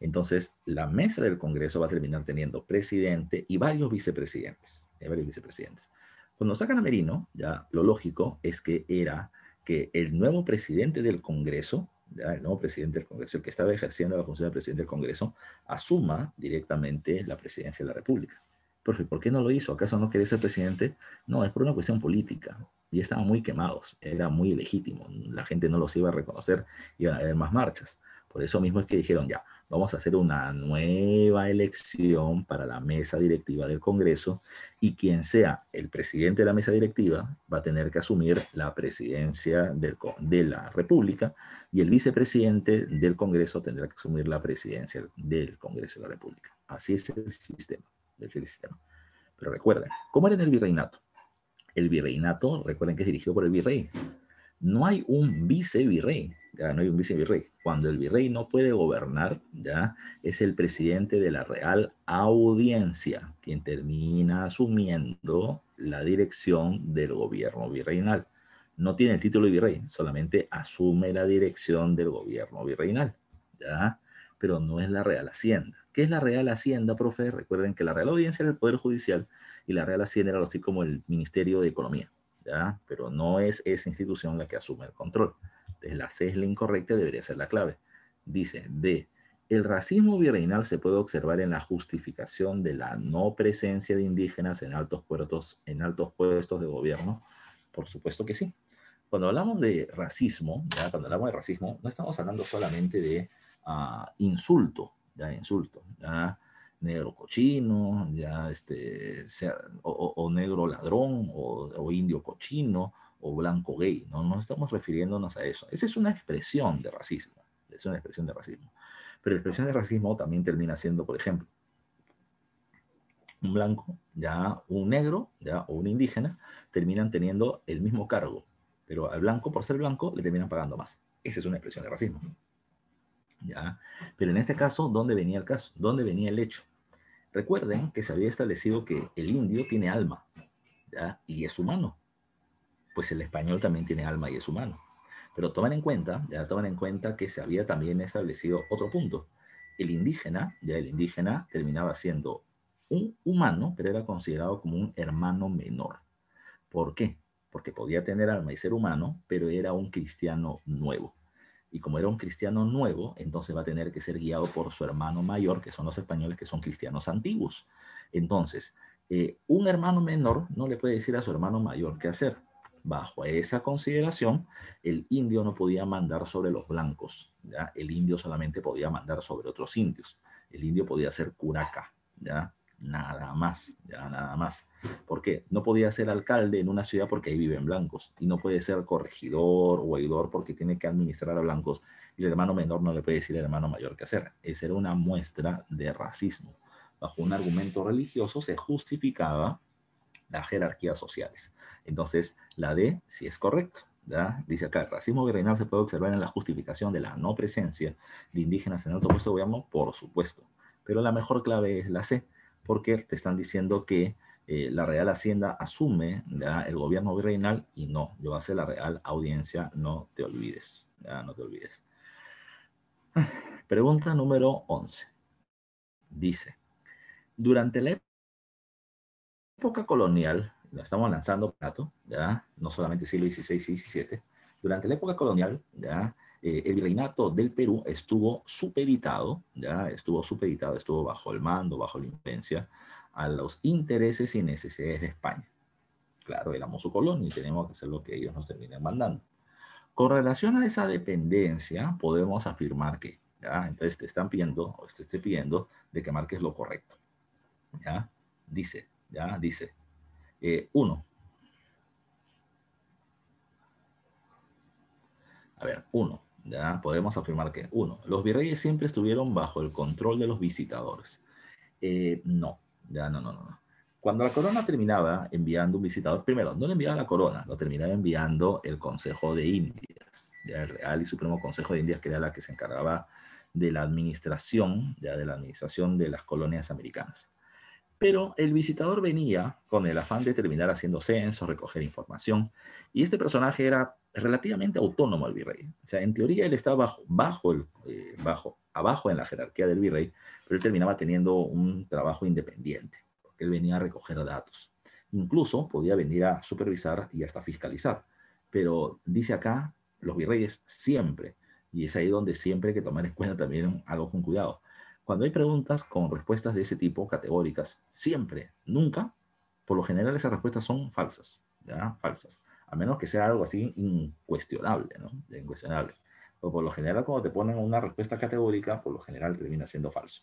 Speaker 1: Entonces, la mesa del Congreso va a terminar teniendo presidente y varios vicepresidentes. Y varios vicepresidentes. Cuando sacan a Merino, ya lo lógico es que era que el nuevo presidente del Congreso, ah, el nuevo presidente del Congreso, el que estaba ejerciendo la función de presidente del Congreso, asuma directamente la presidencia de la República. Profe, ¿por qué no lo hizo? ¿Acaso no quería ser presidente? No, es por una cuestión política. Y estaban muy quemados, era muy ilegítimo. La gente no los iba a reconocer, iban a haber más marchas. Por eso mismo es que dijeron, ya, vamos a hacer una nueva elección para la mesa directiva del Congreso y quien sea el presidente de la mesa directiva va a tener que asumir la presidencia de la República y el vicepresidente del Congreso tendrá que asumir la presidencia del Congreso de la República. Así es el sistema. Es el sistema. Pero recuerden, ¿cómo era en el virreinato? El virreinato, recuerden que es dirigido por el virrey. No hay un virrey, ya no hay un virrey. Cuando el virrey no puede gobernar, ya es el presidente de la Real Audiencia quien termina asumiendo la dirección del gobierno virreinal. No tiene el título de virrey, solamente asume la dirección del gobierno virreinal, ya, pero no es la Real Hacienda. ¿Qué es la Real Hacienda, profe? Recuerden que la Real Audiencia era el Poder Judicial y la Real Hacienda era así como el Ministerio de Economía. ¿ya? pero no es esa institución la que asume el control. Entonces la C es la incorrecta debería ser la clave. Dice D. El racismo virreinal se puede observar en la justificación de la no presencia de indígenas en altos, en altos puestos de gobierno. Por supuesto que sí. Cuando hablamos de racismo, ¿ya? cuando hablamos de racismo, no estamos hablando solamente de ah, insulto, ya insulto. ¿ya? negro cochino, ya este, o, negro ladrón, o, indio cochino, o blanco gay, ¿no? nos estamos refiriéndonos a eso. Esa es una expresión de racismo, es una expresión de racismo. Pero la expresión de racismo también termina siendo, por ejemplo, un blanco, ya un negro, ya o un indígena, terminan teniendo el mismo cargo, pero al blanco, por ser blanco, le terminan pagando más. Esa es una expresión de racismo. Pero en este caso, ¿dónde venía el caso? ¿Dónde venía el hecho? Recuerden que se había establecido que el indio tiene alma, Y es humano. Pues el español también tiene alma y es humano. Pero toman en cuenta, ya toman en cuenta que se había también establecido otro punto. El indígena, ya el indígena terminaba siendo un humano, pero era considerado como un hermano menor. ¿Por qué? Porque podía tener alma y ser humano, pero era un cristiano nuevo y como era un cristiano nuevo, entonces va a tener que ser guiado por su hermano mayor, que son los españoles, que son cristianos antiguos. Entonces, eh, un hermano menor no le puede decir a su hermano mayor qué hacer. Bajo esa consideración, el indio no podía mandar sobre los blancos, ¿ya? el indio solamente podía mandar sobre otros indios. El indio podía ser curaca, ¿ya? Nada más, ya nada más. ¿Por No podía ser alcalde en una ciudad porque ahí viven blancos. Y no puede ser corregidor o oidor porque tiene que administrar a blancos. Y el hermano menor no le puede decir al hermano mayor qué hacer. Esa era una muestra de racismo. Bajo un argumento religioso se justificaba las jerarquías sociales. Entonces, la D si es correcta ¿verdad? Dice acá, el racismo virreinal se puede observar en la justificación de la no presencia de indígenas en el alto puesto de gobierno, por supuesto. Pero la mejor clave es la C, porque te están diciendo que eh, la Real Hacienda asume el gobierno virreinal y no, a hace la Real Audiencia, no te olvides, no te olvides. Pregunta número 11. Dice, durante la época colonial, lo estamos lanzando plato, ¿ya? no solamente siglo XVI y XVII, durante la época colonial, ¿ya? Eh, el virreinato del Perú estuvo supeditado, ya estuvo supeditado, estuvo bajo el mando, bajo la influencia, a los intereses y necesidades de España. Claro, éramos su colonia y tenemos que hacer lo que ellos nos terminan mandando. Con relación a esa dependencia, podemos afirmar que, ¿ya? Entonces te están pidiendo, o te esté pidiendo, de que marques lo correcto. ¿Ya? Dice, ¿ya? Dice. Eh, uno. A ver, uno podemos afirmar que, uno, los virreyes siempre estuvieron bajo el control de los visitadores. Eh, no, ya no, no, no. Cuando la corona terminaba enviando un visitador, primero, no le enviaba la corona, lo terminaba enviando el Consejo de Indias, el Real y Supremo Consejo de Indias, que era la que se encargaba de la administración, ya de la administración de las colonias americanas. Pero el visitador venía con el afán de terminar haciendo censos, recoger información, y este personaje era relativamente autónomo al virrey. O sea, en teoría él estaba bajo, bajo, eh, bajo abajo en la jerarquía del virrey, pero él terminaba teniendo un trabajo independiente, porque él venía a recoger datos. Incluso podía venir a supervisar y hasta fiscalizar. Pero dice acá, los virreyes siempre, y es ahí donde siempre hay que tomar en cuenta también algo con cuidado, cuando hay preguntas con respuestas de ese tipo, categóricas, siempre, nunca, por lo general esas respuestas son falsas, ¿ya? Falsas. A menos que sea algo así incuestionable, ¿no? Incuestionable. Pero por lo general, cuando te ponen una respuesta categórica, por lo general termina siendo falso.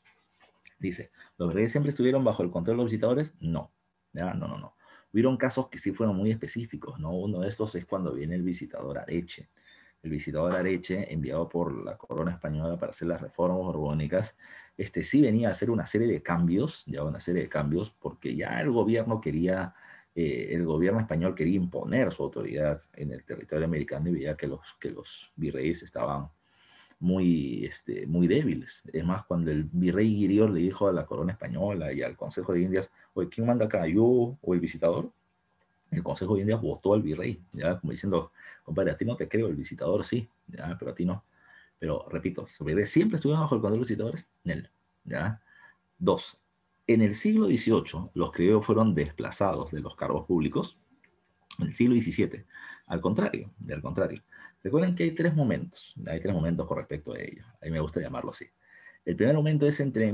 Speaker 1: Dice, ¿los reyes siempre estuvieron bajo el control de los visitadores? No, ¿ya? No, no, no. Hubieron casos que sí fueron muy específicos, ¿no? Uno de estos es cuando viene el visitador Areche el visitador Areche, enviado por la corona española para hacer las reformas borbónicas, este, sí venía a hacer una serie de cambios, ya una serie de cambios, porque ya el gobierno quería, eh, el gobierno español quería imponer su autoridad en el territorio americano y veía que los, que los virreyes estaban muy, este, muy débiles. Es más, cuando el virrey guirío le dijo a la corona española y al Consejo de Indias, oye, ¿quién manda acá, yo o el visitador? El Consejo de Indias votó al virrey, ya como diciendo, compadre, a ti no te creo, el visitador sí, ya, pero a ti no. Pero repito, siempre estuvieron bajo el control de los citadores. Dos, en el siglo XVIII los criollos fueron desplazados de los cargos públicos. En el siglo XVII, al contrario, del contrario. Recuerden que hay tres momentos, hay tres momentos con respecto a ello. A mí me gusta llamarlo así. El primer momento es entre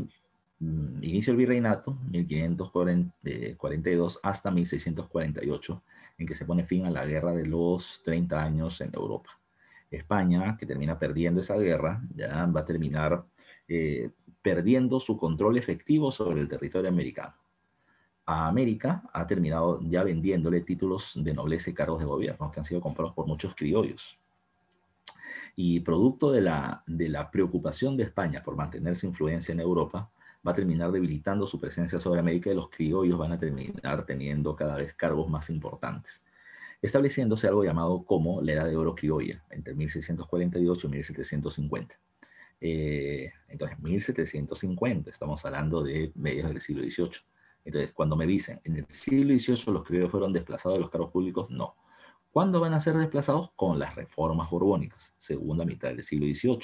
Speaker 1: mm, inicio del virreinato, 1542 hasta 1648, en que se pone fin a la guerra de los 30 años en Europa. España, que termina perdiendo esa guerra, ya va a terminar eh, perdiendo su control efectivo sobre el territorio americano. A América ha terminado ya vendiéndole títulos de nobleza y cargos de gobierno que han sido comprados por muchos criollos. Y producto de la, de la preocupación de España por mantener su influencia en Europa, va a terminar debilitando su presencia sobre América y los criollos van a terminar teniendo cada vez cargos más importantes estableciéndose algo llamado como la Edad de Oro Criolla, entre 1648 y 1750. Eh, entonces, 1750, estamos hablando de medios del siglo XVIII. Entonces, cuando me dicen, en el siglo XVIII los criollos fueron desplazados de los cargos públicos, no. ¿Cuándo van a ser desplazados? Con las reformas borbónicas, segunda mitad del siglo XVIII.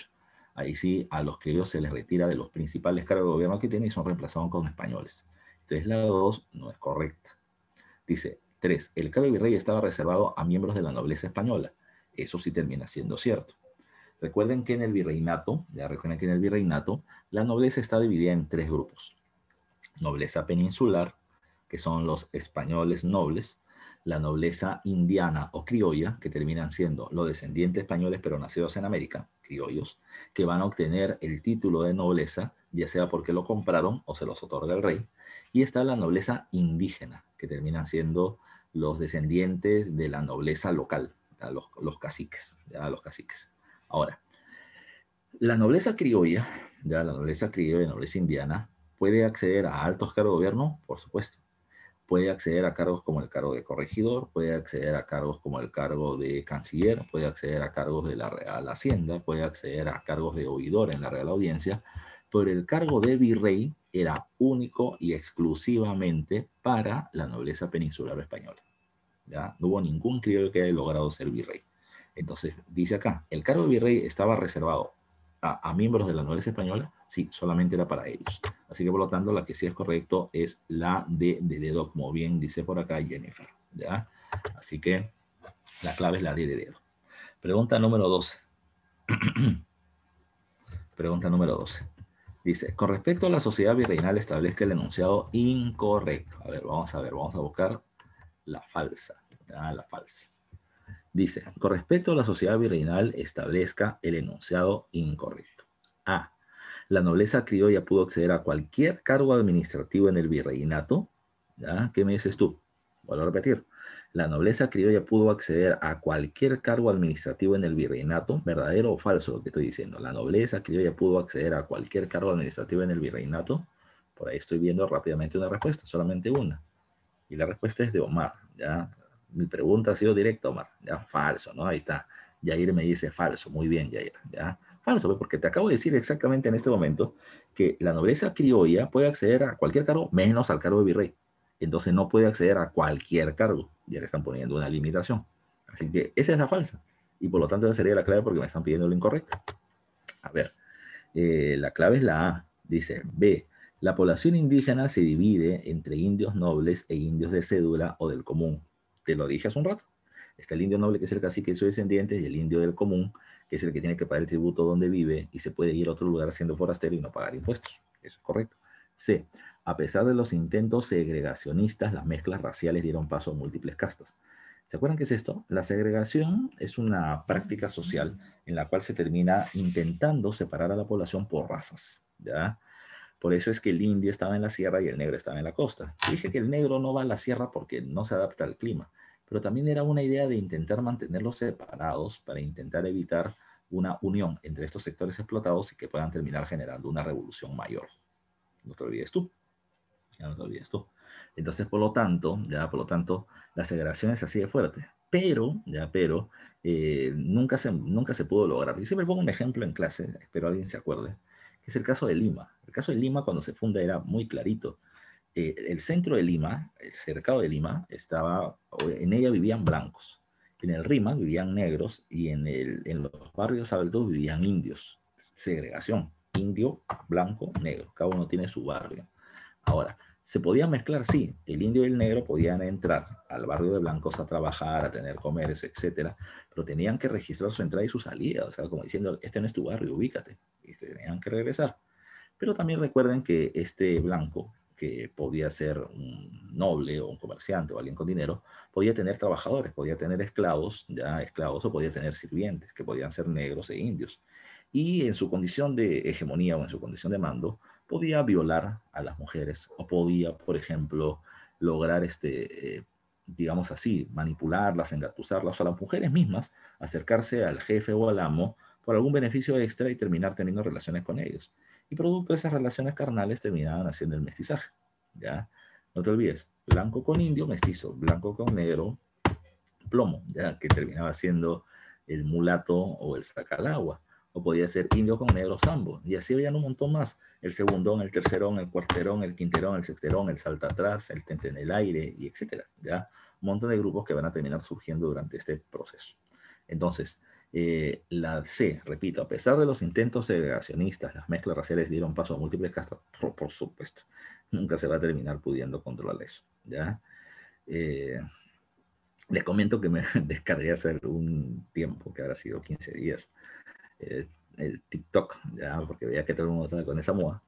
Speaker 1: Ahí sí, a los criollos se les retira de los principales cargos de gobierno que tienen y son reemplazados con españoles. Entonces, la 2 no es correcta. Dice, Tres, el de virrey estaba reservado a miembros de la nobleza española. Eso sí termina siendo cierto. Recuerden que en el virreinato, ya recuerden que en el virreinato, la nobleza está dividida en tres grupos. Nobleza peninsular, que son los españoles nobles, la nobleza indiana o criolla, que terminan siendo los descendientes españoles pero nacidos en América, criollos que van a obtener el título de nobleza, ya sea porque lo compraron o se los otorga el rey. Y está la nobleza indígena, que terminan siendo los descendientes de la nobleza local, a los, caciques, a los caciques. Ahora, la nobleza criolla, ya la nobleza criolla, la nobleza indiana, puede acceder a altos cargos de gobierno, por supuesto, puede acceder a cargos como el cargo de corregidor, puede acceder a cargos como el cargo de canciller, puede acceder a cargos de la Real Hacienda, puede acceder a cargos de oidor en la Real Audiencia, pero el cargo de virrey era único y exclusivamente para la nobleza peninsular española. ¿ya? No hubo ningún criollo que haya logrado ser virrey. Entonces, dice acá, el cargo de virrey estaba reservado a, miembros de la nobleza española, sí, solamente era para ellos. Así que por lo tanto, la que sí es correcto es la de, de, dedo, como bien dice por acá Jennifer. ¿ya? Así que la clave es la D de dedo. Pregunta número 12. Pregunta número 12. Dice, con respecto a la sociedad virreinal establezca el enunciado incorrecto. A ver, vamos a ver, vamos a buscar la falsa. La falsa. Dice, con respecto a la sociedad virreinal, establezca el enunciado incorrecto. A. La nobleza criolla pudo acceder a cualquier cargo administrativo en el virreinato. ¿Ya? ¿Qué me dices tú? Vuelvo a repetir. La nobleza criolla pudo acceder a cualquier cargo administrativo en el virreinato, verdadero o falso lo que estoy diciendo. La nobleza criolla pudo acceder a cualquier cargo administrativo en el virreinato. Por ahí estoy viendo rápidamente una respuesta, solamente una. Y la respuesta es de Omar, ¿ya? mi pregunta ha sido directa, Omar. falso, ¿no? Ahí está. Yair me dice falso. Muy bien, Yair. Falso, pues, porque te acabo de decir exactamente en este momento que la nobleza criolla puede acceder a cualquier cargo, menos al cargo de virrey. Entonces no puede acceder a cualquier cargo. Ya le están poniendo una limitación. Así que esa es la falsa. Y por lo tanto esa sería la clave porque me están pidiendo lo incorrecto. A ver, eh, la clave es la A. Dice, B, la población indígena se divide entre indios nobles e indios de cédula o del común te lo dije hace un rato. Está el indio noble, que es el que es su descendiente, y el indio del común, que es el que tiene que pagar el tributo donde vive y se puede ir a otro lugar siendo forastero y no pagar impuestos. Eso es correcto. C. A pesar de los intentos segregacionistas, las mezclas raciales dieron paso a múltiples castas. ¿Se acuerdan qué es esto? La segregación es una práctica social en la cual se termina intentando separar a la población por razas. ¿ya? Por eso es que el indio estaba en la sierra y el negro estaba en la costa. Dije que el negro no va a la sierra porque no se adapta al clima, pero también era una idea de intentar mantenerlos separados para intentar evitar una unión entre estos sectores explotados y que puedan terminar generando una revolución mayor. No te olvides tú. Ya no te olvides tú. Entonces, por lo tanto, ya por lo tanto, la segregación es así de fuerte. Pero, ya, pero, eh, nunca, se, nunca se pudo lograr. Yo siempre pongo un ejemplo en clase, espero alguien se acuerde, que es el caso de Lima el caso de Lima cuando se funda era muy clarito. Eh, el centro de Lima, el cercado de Lima, estaba, en ella vivían blancos, en el Rima vivían negros y en, el, en los barrios altos vivían indios. Segregación, indio, blanco, negro, cada uno tiene su barrio. Ahora, se podía mezclar, sí, el indio y el negro podían entrar al barrio de blancos a trabajar, a tener comercio, etcétera, pero tenían que registrar su entrada y su salida, o sea, como diciendo, este no es tu barrio, ubícate, y tenían que regresar. Pero también recuerden que este blanco, que podía ser un noble o un comerciante o alguien con dinero, podía tener trabajadores, podía tener esclavos, ya esclavos, o podía tener sirvientes, que podían ser negros e indios. Y en su condición de hegemonía o en su condición de mando, podía violar a las mujeres o podía, por ejemplo, lograr este, eh, digamos así, manipularlas, engatusarlas, o a las mujeres mismas, acercarse al jefe o al amo por algún beneficio extra y terminar teniendo relaciones con ellos. Y producto de esas relaciones carnales terminaban haciendo el mestizaje. ¿ya? No te olvides, blanco con indio, mestizo, blanco con negro, plomo, ¿ya? que terminaba siendo el mulato o el sacalagua. O podía ser indio con negro sambo. Y así habían un montón más. El segundón, el tercerón, el cuarterón, el quinterón, el sexterón, el salta atrás, el tente en el aire, y etcétera. ¿ya? Un montón de grupos que van a terminar surgiendo durante este proceso. Entonces, eh, la C, repito, a pesar de los intentos segregacionistas, las mezclas raciales dieron paso a múltiples castas, por, supuesto. Nunca se va a terminar pudiendo controlar eso. ¿ya? Eh, les comento que me descargué hace un tiempo, que habrá sido 15 días, eh, el TikTok, ¿ya? porque veía que todo el mundo estaba con esa moda.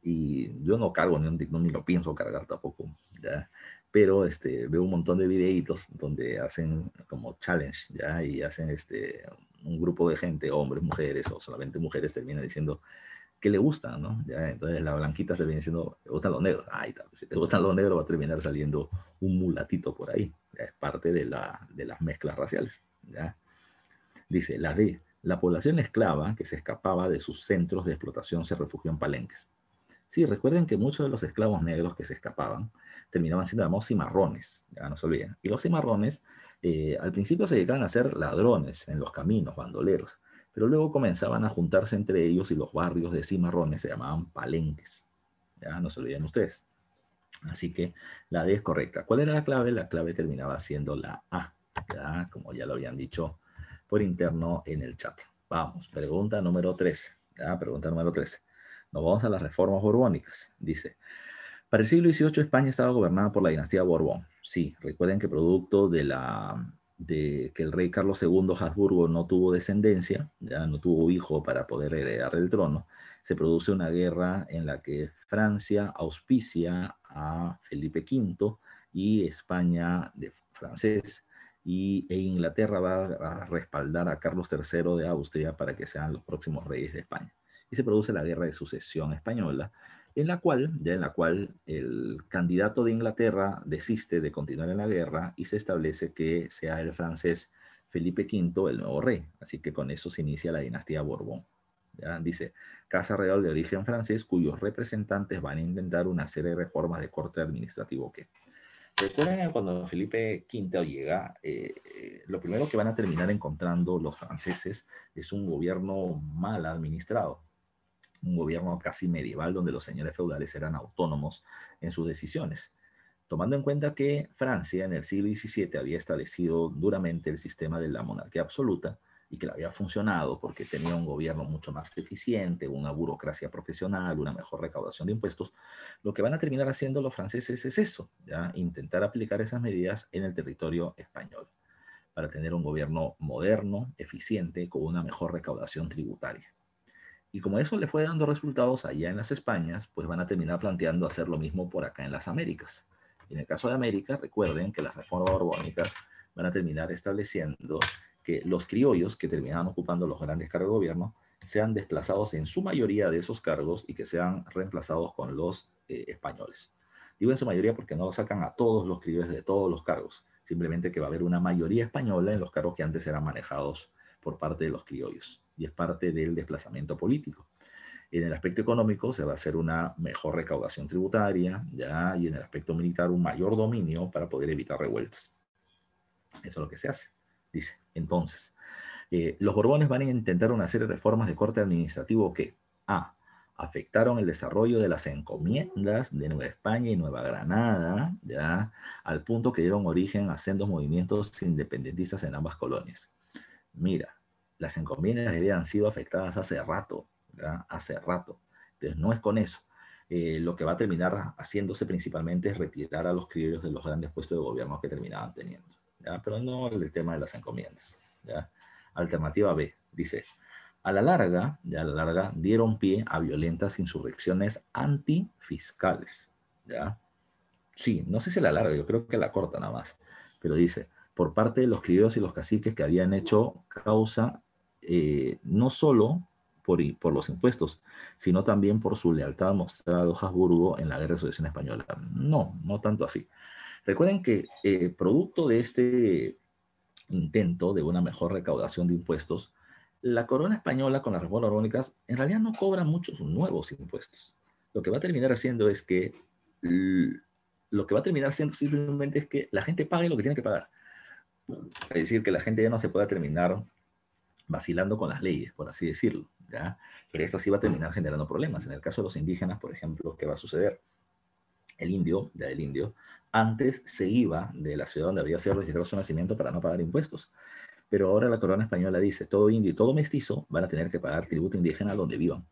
Speaker 1: Y yo no cargo ni un TikTok, ni lo pienso cargar tampoco. ¿ya? pero este, veo un montón de videitos donde hacen como challenge, ¿ya? Y hacen este, un grupo de gente, hombres, mujeres, o solamente mujeres, termina diciendo que le gustan, ¿no? entonces la blanquita viene diciendo, ¿te gustan los negros. Ay, si te gustan los negros va a terminar saliendo un mulatito por ahí. es parte de, la, de las mezclas raciales. ¿ya? Dice, la la población esclava que se escapaba de sus centros de explotación se refugió en palenques. Sí, recuerden que muchos de los esclavos negros que se escapaban terminaban siendo llamados cimarrones, ya no se olviden. Y los cimarrones eh, al principio se llegaban a ser ladrones en los caminos, bandoleros, pero luego comenzaban a juntarse entre ellos y los barrios de cimarrones se llamaban palenques. Ya no se olviden ustedes. Así que la D es correcta. ¿Cuál era la clave? La clave terminaba siendo la A, como ya lo habían dicho por interno en el chat. Vamos, pregunta número 3. Pregunta número 3. Nos vamos a las reformas borbónicas. Dice, para el siglo XVIII España estaba gobernada por la dinastía Borbón sí, recuerden que producto de la de que el rey Carlos II Habsburgo no tuvo descendencia, ya no tuvo hijo para poder heredar el trono, se produce una guerra en la que Francia auspicia a Felipe V y España de francés y, e Inglaterra va a respaldar a Carlos III de Austria para que sean los próximos reyes de España. Y se produce la guerra de sucesión española, en la cual, ya en la cual el candidato de Inglaterra desiste de continuar en la guerra y se establece que sea el francés Felipe V el nuevo rey. Así que con eso se inicia la dinastía Borbón. Dice, Casa Real de origen francés cuyos representantes van a intentar una serie de reformas de corte administrativo que... Recuerden que cuando Felipe V llega, eh, eh, lo primero que van a terminar encontrando los franceses es un gobierno mal administrado un gobierno casi medieval donde los señores feudales eran autónomos en sus decisiones. Tomando en cuenta que Francia en el siglo XVII había establecido duramente el sistema de la monarquía absoluta y que la había funcionado porque tenía un gobierno mucho más eficiente, una burocracia profesional, una mejor recaudación de impuestos, lo que van a terminar haciendo los franceses es eso, ¿ya? intentar aplicar esas medidas en el territorio español para tener un gobierno moderno, eficiente, con una mejor recaudación tributaria. Y como eso le fue dando resultados allá en las Españas, pues van a terminar planteando hacer lo mismo por acá en las Américas. en el caso de América, recuerden que las reformas borbónicas van a terminar estableciendo que los criollos que terminaban ocupando los grandes cargos de gobierno sean desplazados en su mayoría de esos cargos y que sean reemplazados con los eh, españoles. Digo en su mayoría porque no sacan a todos los criollos de todos los cargos, simplemente que va a haber una mayoría española en los cargos que antes eran manejados por parte de los criollos y es parte del desplazamiento político. En el aspecto económico se va a hacer una mejor recaudación tributaria, ¿ya? y en el aspecto militar un mayor dominio para poder evitar revueltas. Eso es lo que se hace, dice. Entonces, eh, los Borbones van a intentar una serie de reformas de corte administrativo que, A, afectaron el desarrollo de las encomiendas de Nueva España y Nueva Granada, ¿ya? al punto que dieron origen a sendos movimientos independentistas en ambas colonias. Mira, las encomiendas habían sido afectadas hace rato, hace rato. Entonces no es con eso. Eh, lo que va a terminar haciéndose principalmente es retirar a los criollos de los grandes puestos de gobierno que terminaban teniendo. ¿ya? Pero no el tema de las encomiendas. ¿ya? Alternativa B, dice, a la larga, ya a la larga, dieron pie a violentas insurrecciones antifiscales. ¿ya? Sí, no sé si la larga, yo creo que la corta nada más, pero dice, por parte de los criollos y los caciques que habían hecho causa eh, no solo por, por, los impuestos, sino también por su lealtad mostrada a Habsburgo en la Guerra de Sucesión Española. No, no tanto así. Recuerden que eh, producto de este intento de una mejor recaudación de impuestos, la corona española con las reformas orgánicas en realidad no cobra muchos nuevos impuestos. Lo que va a terminar haciendo es que lo que va a terminar siendo simplemente es que la gente pague lo que tiene que pagar. Es decir, que la gente ya no se pueda terminar vacilando con las leyes, por así decirlo. ¿ya? Pero esto sí va a terminar generando problemas. En el caso de los indígenas, por ejemplo, ¿qué va a suceder? El indio, ya el indio, antes se iba de la ciudad donde había sido registrado su nacimiento para no pagar impuestos. Pero ahora la corona española dice, todo indio y todo mestizo van a tener que pagar tributo indígena donde vivan.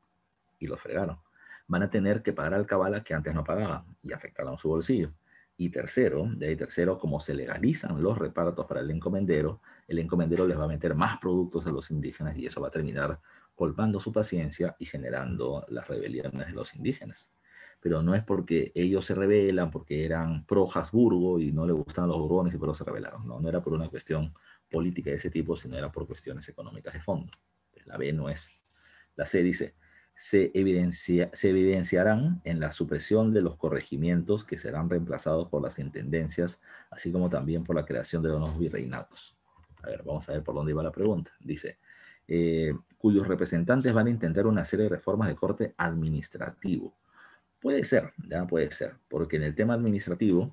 Speaker 1: Y los fregaron. Van a tener que pagar al cabala que antes no pagaba y afectaron su bolsillo. Y tercero, de ahí tercero, como se legalizan los repartos para el encomendero, el encomendero les va a meter más productos a los indígenas y eso va a terminar colpando su paciencia y generando las rebeliones de los indígenas. Pero no es porque ellos se rebelan, porque eran pro Habsburgo y no le gustaban los burbones y por eso se rebelaron. No, no era por una cuestión política de ese tipo, sino era por cuestiones económicas de fondo. Pues la B no es. La C dice, se, evidencia, se evidenciarán en la supresión de los corregimientos que serán reemplazados por las intendencias, así como también por la creación de unos virreinatos. A ver, vamos a ver por dónde iba la pregunta. Dice, eh, cuyos representantes van a intentar una serie de reformas de corte administrativo. Puede ser, ya puede ser, porque en el tema administrativo,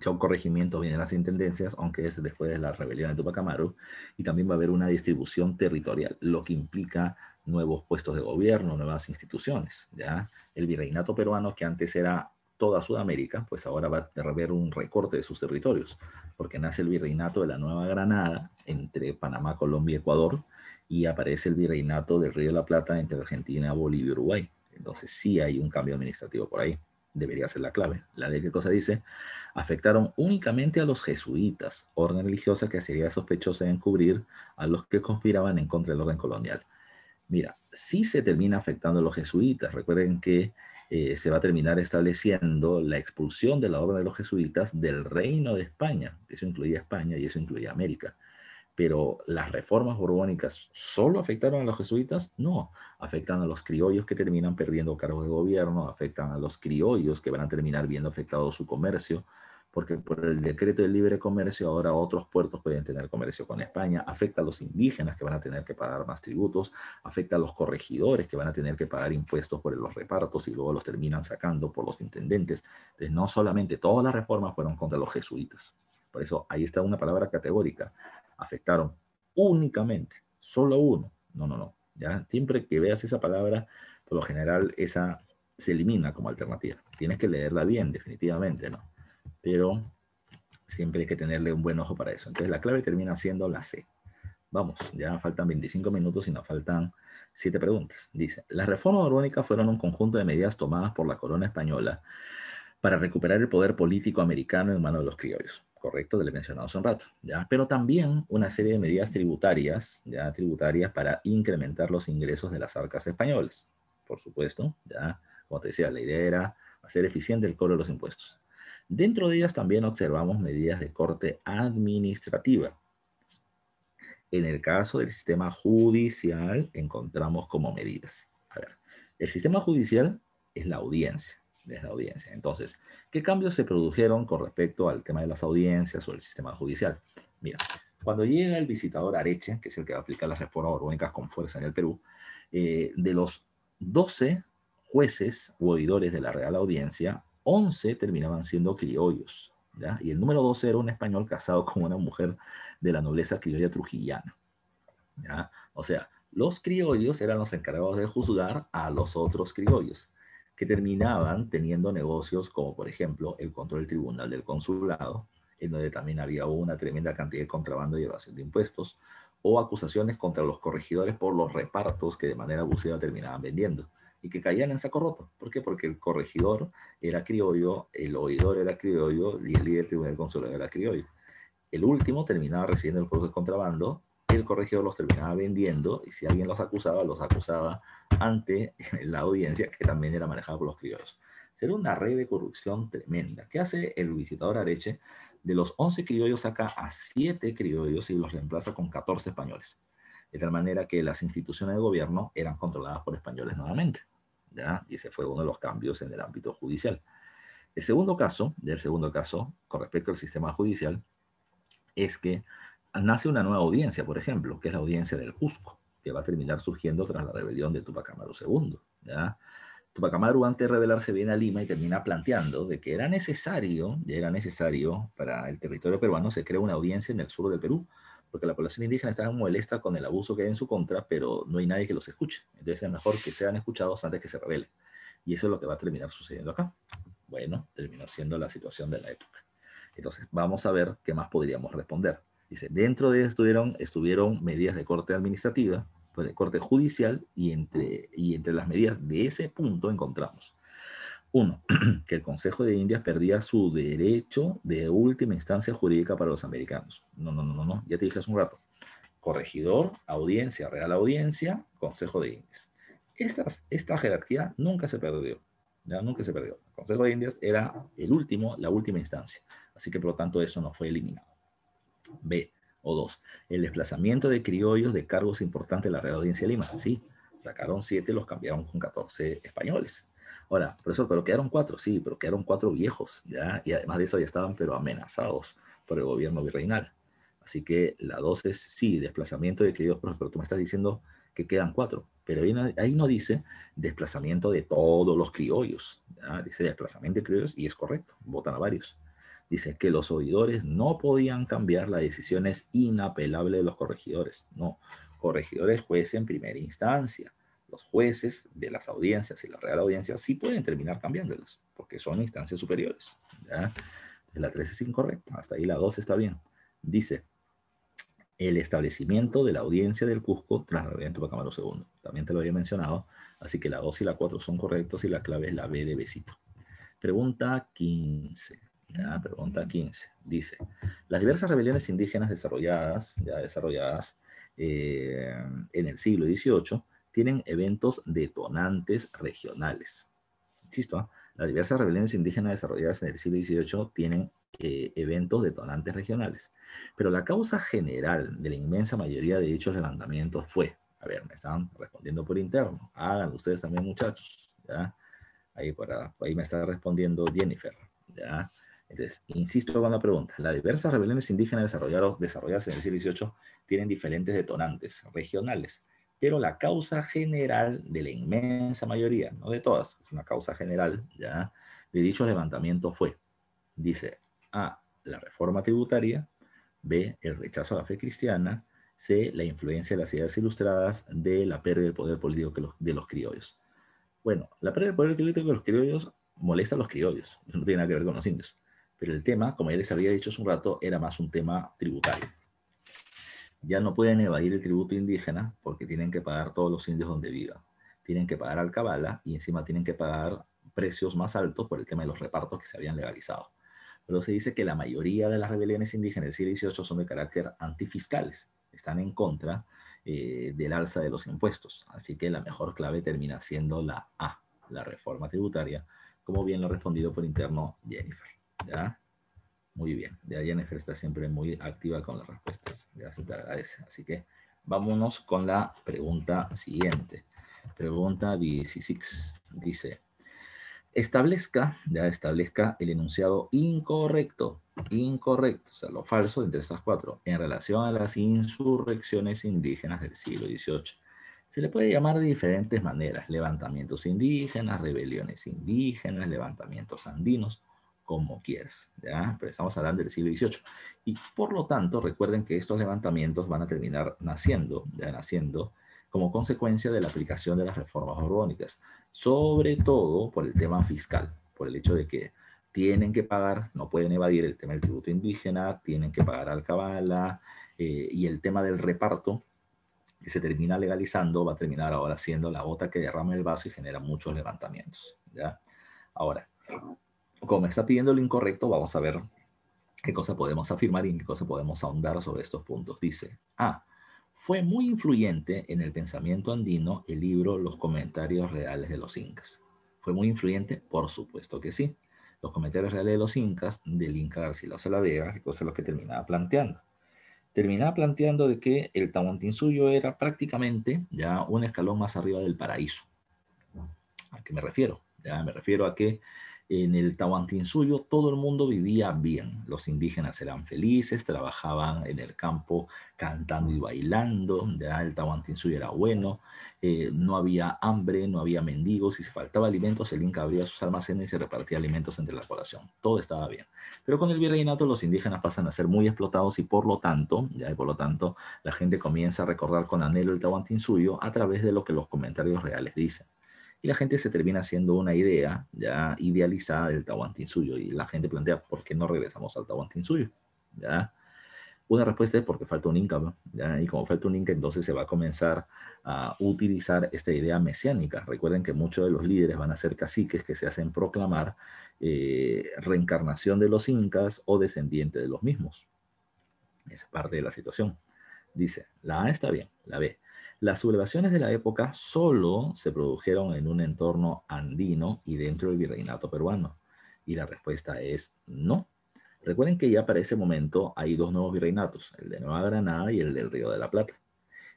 Speaker 1: son corregimientos vienen las intendencias, aunque es después de la rebelión de Tupac Amaru, y también va a haber una distribución territorial, lo que implica nuevos puestos de gobierno, nuevas instituciones, ¿ya? El virreinato peruano, que antes era toda Sudamérica, pues ahora va a haber un recorte de sus territorios, porque nace el virreinato de la Nueva Granada entre Panamá, Colombia y Ecuador, y aparece el virreinato del Río de la Plata entre Argentina, Bolivia y Uruguay. Entonces sí hay un cambio administrativo por ahí. Debería ser la clave. La de qué cosa dice, afectaron únicamente a los jesuitas, orden religiosa que sería sospechosa de encubrir a los que conspiraban en contra del orden colonial. Mira, sí se termina afectando a los jesuitas. Recuerden que eh, se va a terminar estableciendo la expulsión de la obra de los jesuitas del reino de España. Eso incluía España y eso incluía América. Pero las reformas borbónicas solo afectaron a los jesuitas? No, afectan a los criollos que terminan perdiendo cargos de gobierno, afectan a los criollos que van a terminar viendo afectado su comercio, porque por el decreto de libre comercio ahora otros puertos pueden tener comercio con España, afecta a los indígenas que van a tener que pagar más tributos, afecta a los corregidores que van a tener que pagar impuestos por los repartos y luego los terminan sacando por los intendentes. Entonces, no solamente todas las reformas fueron contra los jesuitas. Por eso ahí está una palabra categórica. Afectaron únicamente, solo uno. No, no, no. ¿ya? Siempre que veas esa palabra, por lo general esa se elimina como alternativa. Tienes que leerla bien, definitivamente, ¿no? pero siempre hay que tenerle un buen ojo para eso. Entonces la clave termina siendo la C. Vamos, ya faltan 25 minutos y nos faltan 7 preguntas. Dice, las reformas borbónicas fueron un conjunto de medidas tomadas por la corona española para recuperar el poder político americano en manos de los criollos. Correcto, te lo he mencionado hace un rato. ¿ya? Pero también una serie de medidas tributarias, ya tributarias para incrementar los ingresos de las arcas españolas. Por supuesto, ya, como te decía, la idea era hacer eficiente el cobro de los impuestos. Dentro de ellas también observamos medidas de corte administrativa. En el caso del sistema judicial encontramos como medidas. A ver, el sistema judicial es la audiencia, es la audiencia. Entonces, ¿qué cambios se produjeron con respecto al tema de las audiencias o el sistema judicial? Mira, cuando llega el visitador Areche, que es el que va a aplicar las reformas orgánicas con fuerza en el Perú, eh, de los 12 jueces u oidores de la Real Audiencia, 11 terminaban siendo criollos, ¿ya? y el número 12 era un español casado con una mujer de la nobleza criolla trujillana. O sea, los criollos eran los encargados de juzgar a los otros criollos, que terminaban teniendo negocios como, por ejemplo, el control del tribunal del consulado, en donde también había una tremenda cantidad de contrabando y evasión de impuestos, o acusaciones contra los corregidores por los repartos que de manera abusiva terminaban vendiendo y que caían en saco roto. ¿Por qué? Porque el corregidor era criollo, el oidor era criollo y el líder del tribunal consular era criollo. El último terminaba recibiendo el juego de contrabando, el corregidor los terminaba vendiendo y si alguien los acusaba, los acusaba ante la audiencia que también era manejada por los criollos. Era una red de corrupción tremenda. ¿Qué hace el visitador Areche? De los 11 criollos saca a 7 criollos y los reemplaza con 14 españoles. De tal manera que las instituciones de gobierno eran controladas por españoles nuevamente. Y ese fue uno de los cambios en el ámbito judicial. El segundo caso, del segundo caso, con respecto al sistema judicial, es que nace una nueva audiencia, por ejemplo, que es la audiencia del Cusco, que va a terminar surgiendo tras la rebelión de Tupac Amaru II. ¿ya? Amaru, antes de rebelarse, viene a Lima y termina planteando de que era necesario, era necesario para el territorio peruano, se crea una audiencia en el sur de Perú, porque la población indígena está molesta con el abuso que hay en su contra, pero no hay nadie que los escuche. Entonces es mejor que sean escuchados antes que se revelen. Y eso es lo que va a terminar sucediendo acá. Bueno, terminó siendo la situación de la época. Entonces vamos a ver qué más podríamos responder. Dice, dentro de estuvieron, estuvieron medidas de corte administrativa, pues, de corte judicial, y entre, y entre las medidas de ese punto encontramos uno, que el Consejo de Indias perdía su derecho de última instancia jurídica para los americanos. No, no, no, no, no, ya te dije hace un rato. Corregidor, audiencia, real audiencia, Consejo de Indias. esta jerarquía nunca se perdió. Ya nunca se perdió. El Consejo de Indias era el último, la última instancia. Así que por lo tanto eso no fue eliminado. B o dos, El desplazamiento de criollos de cargos importantes de la Real Audiencia de Lima. Sí, sacaron siete, los cambiaron con 14 españoles. Ahora, profesor, pero quedaron cuatro, sí, pero quedaron cuatro viejos, ¿ya? Y además de eso ya estaban, pero amenazados por el gobierno virreinal. Así que la dos es, sí, desplazamiento de criollos, pero tú me estás diciendo que quedan cuatro. Pero ahí no, dice desplazamiento de todos los criollos, ¿ya? Dice desplazamiento de criollos y es correcto, votan a varios. Dice que los oidores no podían cambiar las decisiones inapelables de los corregidores. No, corregidores jueces en primera instancia los jueces de las audiencias y la Real Audiencia sí pueden terminar cambiándolas, porque son instancias superiores. La 13 es incorrecta, hasta ahí la 2 está bien. Dice, el establecimiento de la audiencia del Cusco tras la el de Pacamaro II. También te lo había mencionado, así que la 2 y la 4 son correctos y la clave es la B de besito. Pregunta 15. Pregunta 15. Dice, las diversas rebeliones indígenas desarrolladas, ya desarrolladas eh, en el siglo XVIII, tienen eventos detonantes regionales. Insisto, ¿ah? las diversas rebeliones indígenas desarrolladas en el siglo XVIII tienen eh, eventos detonantes regionales. Pero la causa general de la inmensa mayoría de dichos levantamientos fue, a ver, me están respondiendo por interno, hagan ustedes también muchachos, ¿ya? Ahí, ahí me está respondiendo Jennifer, ¿ya? Entonces, insisto con la pregunta, las diversas rebeliones indígenas desarrolladas en el siglo XVIII tienen diferentes detonantes regionales pero la causa general de la inmensa mayoría, no de todas, es una causa general, ya, de dicho levantamiento fue, dice, A, la reforma tributaria, B, el rechazo a la fe cristiana, C, la influencia de las ideas ilustradas, D, la pérdida del poder político de los, de los criollos. Bueno, la pérdida del poder político de los criollos molesta a los criollos, no tiene nada que ver con los indios. Pero el tema, como ya les había dicho hace un rato, era más un tema tributario ya no pueden evadir el tributo indígena porque tienen que pagar todos los indios donde vivan. Tienen que pagar al cabala y encima tienen que pagar precios más altos por el tema de los repartos que se habían legalizado. Pero se dice que la mayoría de las rebeliones indígenas del siglo XVIII son de carácter antifiscales, están en contra eh, del alza de los impuestos. Así que la mejor clave termina siendo la A, la reforma tributaria, como bien lo ha respondido por interno Jennifer. ¿ya? Muy bien. Ya Jennifer está siempre muy activa con las respuestas. Gracias, te agradece. Así que vámonos con la pregunta siguiente. Pregunta 16. Dice, establezca, ya establezca el enunciado incorrecto, incorrecto, o sea, lo falso entre esas cuatro, en relación a las insurrecciones indígenas del siglo XVIII. Se le puede llamar de diferentes maneras, levantamientos indígenas, rebeliones indígenas, levantamientos andinos, como quieras, ¿ya? Pero estamos hablando del siglo XVIII. Y por lo tanto, recuerden que estos levantamientos van a terminar naciendo, ya naciendo, como consecuencia de la aplicación de las reformas borbónicas, sobre todo por el tema fiscal, por el hecho de que tienen que pagar, no pueden evadir el tema del tributo indígena, tienen que pagar alcabala eh, y el tema del reparto que se termina legalizando va a terminar ahora siendo la bota que derrama el vaso y genera muchos levantamientos. ¿ya? Ahora, como está pidiendo lo incorrecto, vamos a ver qué cosa podemos afirmar y en qué cosa podemos ahondar sobre estos puntos. Dice, ah, fue muy influyente en el pensamiento andino el libro Los comentarios reales de los incas. Fue muy influyente, por supuesto que sí. Los comentarios reales de los incas del Inca Garcilaso de la Vega, qué cosa es lo que terminaba planteando. Terminaba planteando de que el Suyo era prácticamente ya un escalón más arriba del paraíso. ¿A qué me refiero? Ya me refiero a que en el Tahuantinsuyo todo el mundo vivía bien. Los indígenas eran felices, trabajaban en el campo cantando y bailando. Ya el Tahuantinsuyo era bueno, eh, no había hambre, no había mendigos. Si si faltaba alimentos, el Inca abría sus almacenes y se repartía alimentos entre la población. Todo estaba bien. Pero con el virreinato, los indígenas pasan a ser muy explotados y por lo tanto, ya y por lo tanto, la gente comienza a recordar con anhelo el Tahuantinsuyo a través de lo que los comentarios reales dicen y la gente se termina haciendo una idea ya idealizada del suyo. y la gente plantea por qué no regresamos al Tahuantinsuyo, ¿ya? Una respuesta es porque falta un Inca, y como falta un Inca, entonces se va a comenzar a utilizar esta idea mesiánica. Recuerden que muchos de los líderes van a ser caciques que se hacen proclamar eh, reencarnación de los Incas o descendiente de los mismos. Esa es parte de la situación. Dice, la A está bien, la B. Las sublevaciones de la época solo se produjeron en un entorno andino y dentro del virreinato peruano. Y la respuesta es no. Recuerden que ya para ese momento hay dos nuevos virreinatos, el de Nueva Granada y el del Río de la Plata.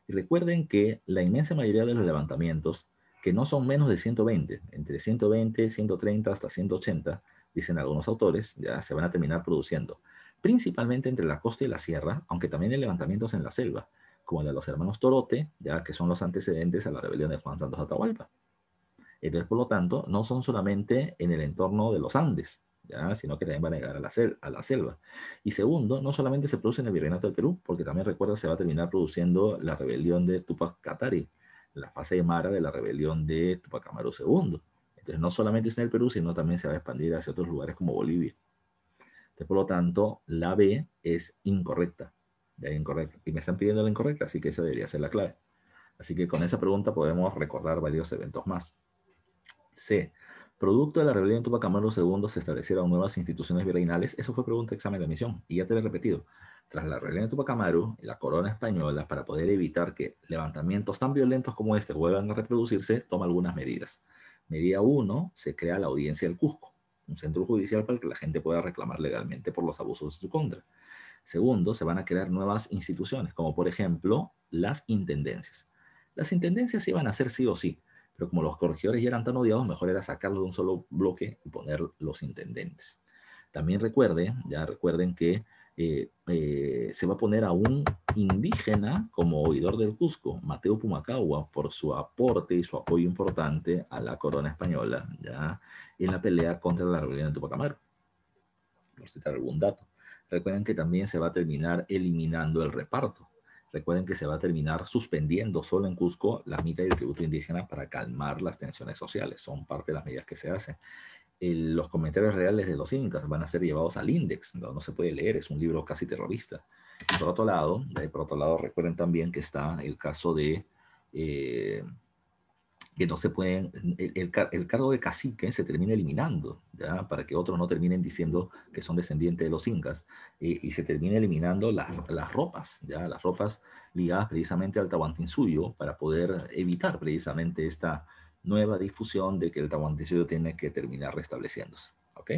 Speaker 1: Y recuerden que la inmensa mayoría de los levantamientos, que no son menos de 120, entre 120, 130 hasta 180, dicen algunos autores, ya se van a terminar produciendo, principalmente entre la costa y la sierra, aunque también hay levantamientos en la selva, como el de los hermanos Torote, ya que son los antecedentes a la rebelión de Juan Santos Atahualpa. Entonces, por lo tanto, no son solamente en el entorno de los Andes, ¿ya? sino que también van a llegar a la, a la, selva. Y segundo, no solamente se produce en el Virreinato del Perú, porque también recuerda se va a terminar produciendo la rebelión de Tupac Katari, la fase de Mara de la rebelión de Tupac Amaru II. Entonces, no solamente es en el Perú, sino también se va a expandir hacia otros lugares como Bolivia. Entonces, por lo tanto, la B es incorrecta incorrecta. Y me están pidiendo la incorrecta, así que esa debería ser la clave. Así que con esa pregunta podemos recordar varios eventos más. C. Producto de la rebelión de Tupac Amaru II se establecieron nuevas instituciones virreinales. Eso fue pregunta de examen de admisión. Y ya te lo he repetido. Tras la rebelión de Tupac Amaru, la corona española, para poder evitar que levantamientos tan violentos como este vuelvan a reproducirse, toma algunas medidas. Medida 1. Se crea la audiencia del Cusco, un centro judicial para que la gente pueda reclamar legalmente por los abusos de su contra. Segundo, se van a crear nuevas instituciones, como por ejemplo las intendencias. Las intendencias iban a ser sí o sí, pero como los corregidores ya eran tan odiados, mejor era sacarlos de un solo bloque y poner los intendentes. También recuerden, ya recuerden que eh, eh, se va a poner a un indígena como oidor del Cusco, Mateo Pumacagua, por su aporte y su apoyo importante a la corona española ya en la pelea contra la rebelión de Tupac Amaru, por citar algún dato recuerden que también se va a terminar eliminando el reparto. Recuerden que se va a terminar suspendiendo solo en Cusco la mitad del tributo indígena para calmar las tensiones sociales. Son parte de las medidas que se hacen. los comentarios reales de los incas van a ser llevados al INDEX, no, no se puede leer, es un libro casi terrorista. Por otro lado, por otro lado recuerden también que está el caso de eh, que no se pueden, el, el, cargo de cacique se termina eliminando, ¿ya? para que otros no terminen diciendo que son descendientes de los incas, eh, y se termina eliminando las, las, ropas, ¿ya? las ropas ligadas precisamente al Tahuantinsuyo, para poder evitar precisamente esta nueva difusión de que el Tahuantinsuyo tiene que terminar restableciéndose. ¿ok?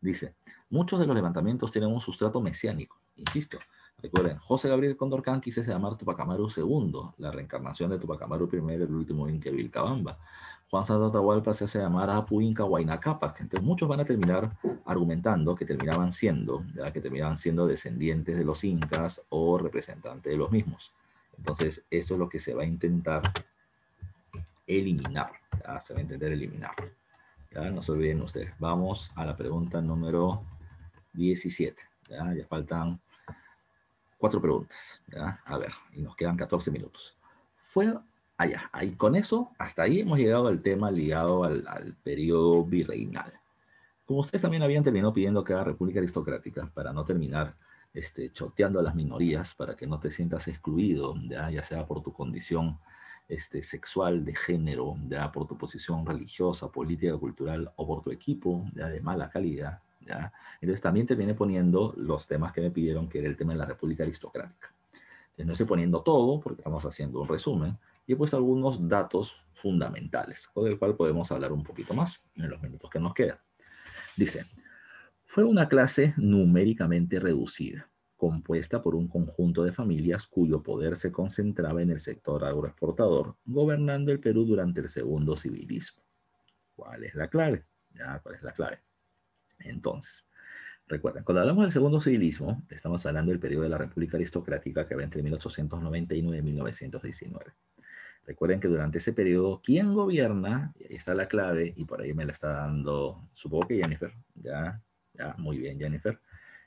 Speaker 1: Dice, muchos de los levantamientos tienen un sustrato mesiánico, insisto, Recuerden, José Gabriel Condorcán quise llamar Tupac Amaru II, la reencarnación de Tupac Amaru I, el último Inca Vilcabamba. Juan Santa Atahualpa se hace llamar Apu Inca Huaynacapac. Entonces muchos van a terminar argumentando que terminaban siendo, que terminaban siendo descendientes de los incas o representantes de los mismos. Entonces esto es lo que se va a intentar eliminar, se va a intentar eliminar. No se olviden ustedes. Vamos a la pregunta número 17. Ya faltan cuatro preguntas. ¿ya? A ver, y nos quedan 14 minutos. Fue allá. Ahí con eso, hasta ahí hemos llegado al tema ligado al, periodo virreinal. Como ustedes también habían terminado pidiendo que haga República Aristocrática, para no terminar este, choteando a las minorías, para que no te sientas excluido, ¿ya? sea por tu condición este, sexual, de género, ¿ya? por tu posición religiosa, política, cultural o por tu equipo ¿ya? de mala calidad, entonces también te viene poniendo los temas que me pidieron, que era el tema de la República Aristocrática. Entonces no estoy poniendo todo, porque estamos haciendo un resumen, y he puesto algunos datos fundamentales, con el cual podemos hablar un poquito más en los minutos que nos quedan. Dice, fue una clase numéricamente reducida, compuesta por un conjunto de familias cuyo poder se concentraba en el sector agroexportador, gobernando el Perú durante el segundo civilismo. ¿Cuál es la clave? ¿Cuál es la clave? Entonces, recuerden, cuando hablamos del segundo civilismo, estamos hablando del periodo de la República Aristocrática que va entre 1899 y 1919. Recuerden que durante ese periodo, ¿quién gobierna? ahí está la clave, y por ahí me la está dando, supongo que Jennifer, ya, ya, muy bien, Jennifer.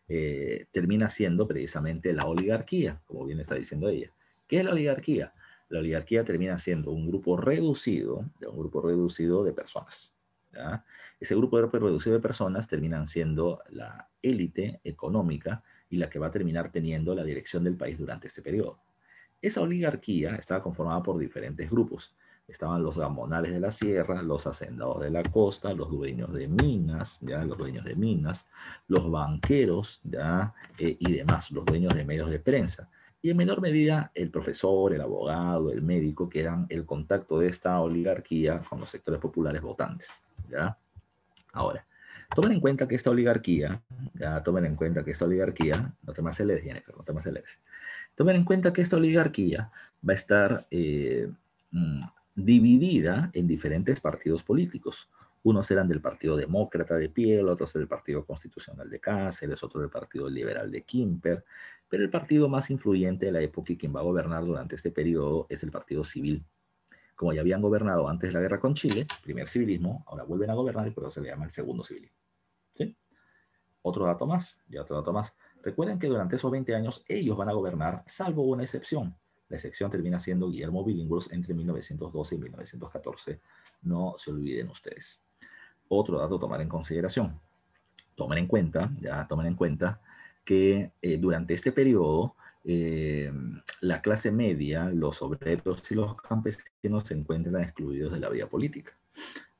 Speaker 1: Eh, termina siendo precisamente la oligarquía, como bien está diciendo ella. ¿Qué es la oligarquía? La oligarquía termina siendo un grupo reducido, de un grupo reducido de personas. Ese grupo de reducido de personas terminan siendo la élite económica y la que va a terminar teniendo la dirección del país durante este periodo. Esa oligarquía estaba conformada por diferentes grupos. Estaban los gamonales de la sierra, los hacendados de la costa, los dueños de minas, ¿ya? los dueños de minas, los banqueros ¿ya? Eh, y demás, los dueños de medios de prensa y en menor medida el profesor, el abogado, el médico, que eran el contacto de esta oligarquía con los sectores populares votantes. Ahora, tomen en cuenta que esta oligarquía, ya tomen en cuenta que esta oligarquía, no te más Jennifer, no te Tomen en cuenta que esta oligarquía va a estar eh, mm, dividida en diferentes partidos políticos. Unos eran del Partido Demócrata de Piel, otros del Partido Constitucional de Cáceres, otros del Partido Liberal de Kimper, pero el partido más influyente de la época y quien va a gobernar durante este periodo es el Partido Civil como ya habían gobernado antes de la guerra con Chile, primer civilismo, ahora vuelven a gobernar y por eso se le llama el segundo civilismo. Otro dato más, y otro dato más. Recuerden que durante esos 20 años ellos van a gobernar, salvo una excepción. La excepción termina siendo Guillermo Billinghurst entre 1912 y 1914. No se olviden ustedes. Otro dato a tomar en consideración. Tomen en cuenta, ya tomen en cuenta, que eh, durante este periodo eh, la clase media, los obreros y los campesinos se encuentran excluidos de la vida política.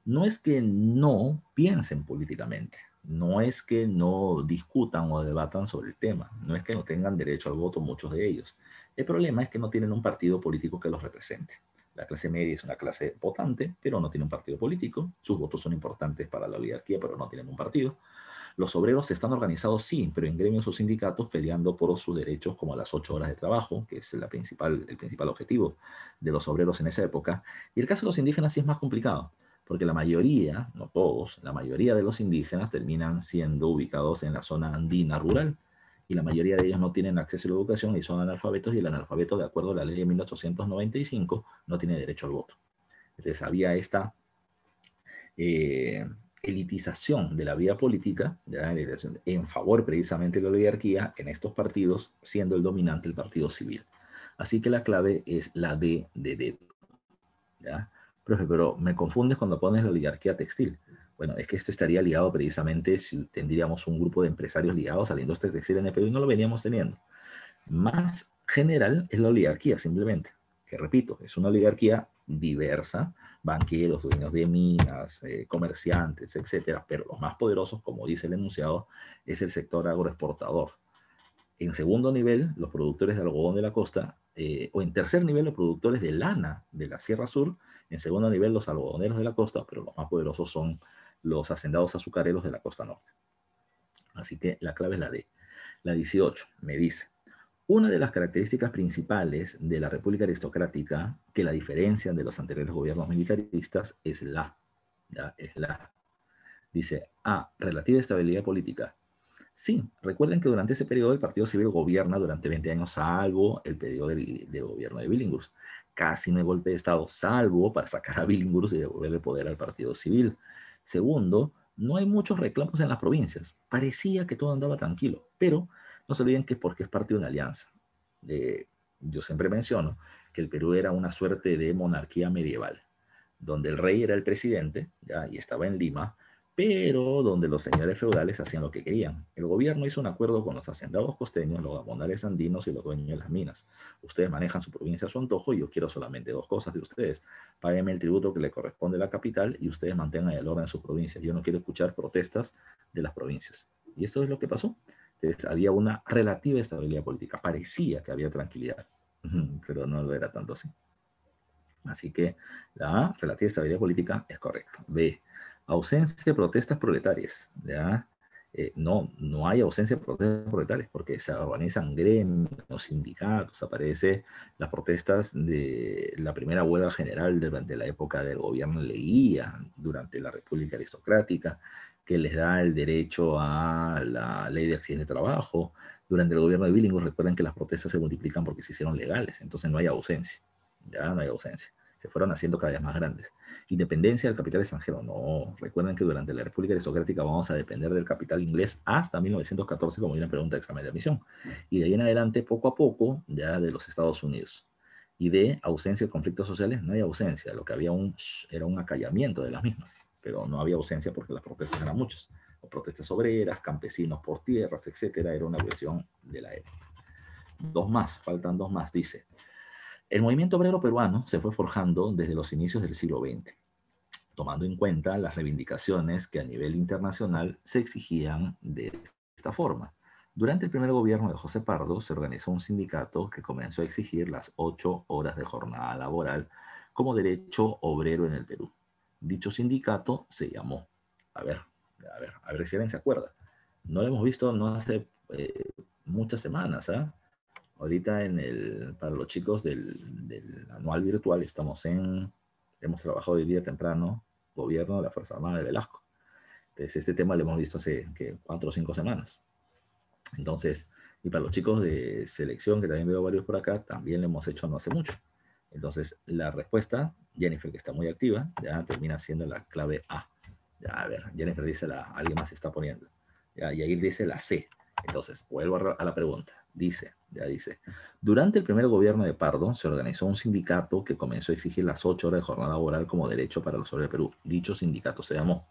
Speaker 1: No es que no piensen políticamente, no es que no discutan o debatan sobre el tema, no es que no tengan derecho al voto muchos de ellos. El problema es que no tienen un partido político que los represente. La clase media es una clase votante, pero no tiene un partido político. Sus votos son importantes para la oligarquía, pero no tienen un partido. Los obreros están organizados, sí, pero en gremios o sindicatos peleando por sus derechos, como las ocho horas de trabajo, que es principal, el principal objetivo de los obreros en esa época. Y el caso de los indígenas sí es más complicado, porque la mayoría, no todos, la mayoría de los indígenas terminan siendo ubicados en la zona andina rural y la mayoría de ellos no tienen acceso a la educación y son analfabetos y el analfabeto, de acuerdo a la ley de 1895, no tiene derecho al voto. Entonces había esta eh, elitización de la vida política, en favor precisamente de la oligarquía, en estos partidos, siendo el dominante el partido civil. Así que la clave es la D de dedo. ¿ya? Profe, pero me confundes cuando pones la oligarquía textil. Bueno, es que esto estaría ligado precisamente si tendríamos un grupo de empresarios ligados a la industria textil en el Perú y no lo veníamos teniendo. Más general es la oligarquía, simplemente, que repito, es una oligarquía diversa, banqueros, dueños de minas, eh, comerciantes, etcétera. Pero los más poderosos, como dice el enunciado, es el sector agroexportador. En segundo nivel, los productores de algodón de la costa, eh, o en tercer nivel, los productores de lana de la Sierra Sur, en segundo nivel, los algodoneros de la costa, pero los más poderosos son los hacendados azucareros de la costa norte. Así que la clave es la D. La 18 me dice, una de las características principales de la República Aristocrática que la diferencian de los anteriores gobiernos militaristas es la, Dice, A, relativa estabilidad política. Sí, recuerden que durante ese periodo el Partido Civil gobierna durante 20 años, salvo el periodo de gobierno de Billinghurst. Casi no hay golpe de Estado, salvo para sacar a Billinghurst y devolverle poder al Partido Civil. Segundo, no hay muchos reclamos en las provincias. Parecía que todo andaba tranquilo, pero no se olviden que es porque es parte de una alianza. Eh, yo siempre menciono que el Perú era una suerte de monarquía medieval, donde el rey era el presidente y estaba en Lima, pero donde los señores feudales hacían lo que querían. El gobierno hizo un acuerdo con los hacendados costeños, los abonales andinos y los dueños de las minas. Ustedes manejan su provincia a su antojo y yo quiero solamente dos cosas de ustedes. Páguenme el tributo que le corresponde a la capital y ustedes mantengan el orden en su provincia. Yo no quiero escuchar protestas de las provincias. Y esto es lo que pasó. Entonces había una relativa estabilidad política, parecía que había tranquilidad, pero no lo era tanto así. Así que la relativa estabilidad política, es correcta. B, ausencia de protestas proletarias. Eh, no, no hay ausencia de protestas proletarias porque se organizan gremios, sindicatos, aparecen las protestas de la primera huelga general durante la época del gobierno Leguía, durante la República Aristocrática, que les da el derecho a la ley de accidentes de trabajo. Durante el gobierno de Billinghurst, recuerden que las protestas se multiplican porque se hicieron legales, entonces no hay ausencia, ya no hay ausencia. Se fueron haciendo cada vez más grandes. Independencia del capital extranjero, no. Recuerden que durante la República Aristocrática vamos a depender del capital inglés hasta 1914, como viene una pregunta de examen de admisión. Y de ahí en adelante, poco a poco, ya de los Estados Unidos y de ausencia de conflictos sociales, no hay ausencia, lo que había un, era un acallamiento de las mismas pero no había ausencia porque las protestas eran muchas. Protestas obreras, campesinos por tierras, etcétera, era una cuestión de la época. Dos más, faltan dos más, dice. El movimiento obrero peruano se fue forjando desde los inicios del siglo XX, tomando en cuenta las reivindicaciones que a nivel internacional se exigían de esta forma. Durante el primer gobierno de José Pardo se organizó un sindicato que comenzó a exigir las ocho horas de jornada laboral como derecho obrero en el Perú dicho sindicato se llamó. A ver, a ver, a ver si alguien se acuerda. No lo hemos visto no hace eh, muchas semanas, ¿ah? Ahorita en el, para los chicos del, del, anual virtual estamos en, hemos trabajado hoy día temprano, gobierno de la Fuerza Armada de Velasco. Entonces, este tema lo hemos visto hace que cuatro o cinco semanas. Entonces, y para los chicos de selección, que también veo varios por acá, también lo hemos hecho no hace mucho. Entonces, la respuesta, Jennifer, que está muy activa, ya termina siendo la clave A. Ya, a ver, Jennifer dice la, alguien más se está poniendo. y ahí dice la C. Entonces, vuelvo a la pregunta. Dice, ya dice, durante el primer gobierno de Pardo se organizó un sindicato que comenzó a exigir las ocho horas de jornada laboral como derecho para los obreros de Perú. Dicho sindicato se llamó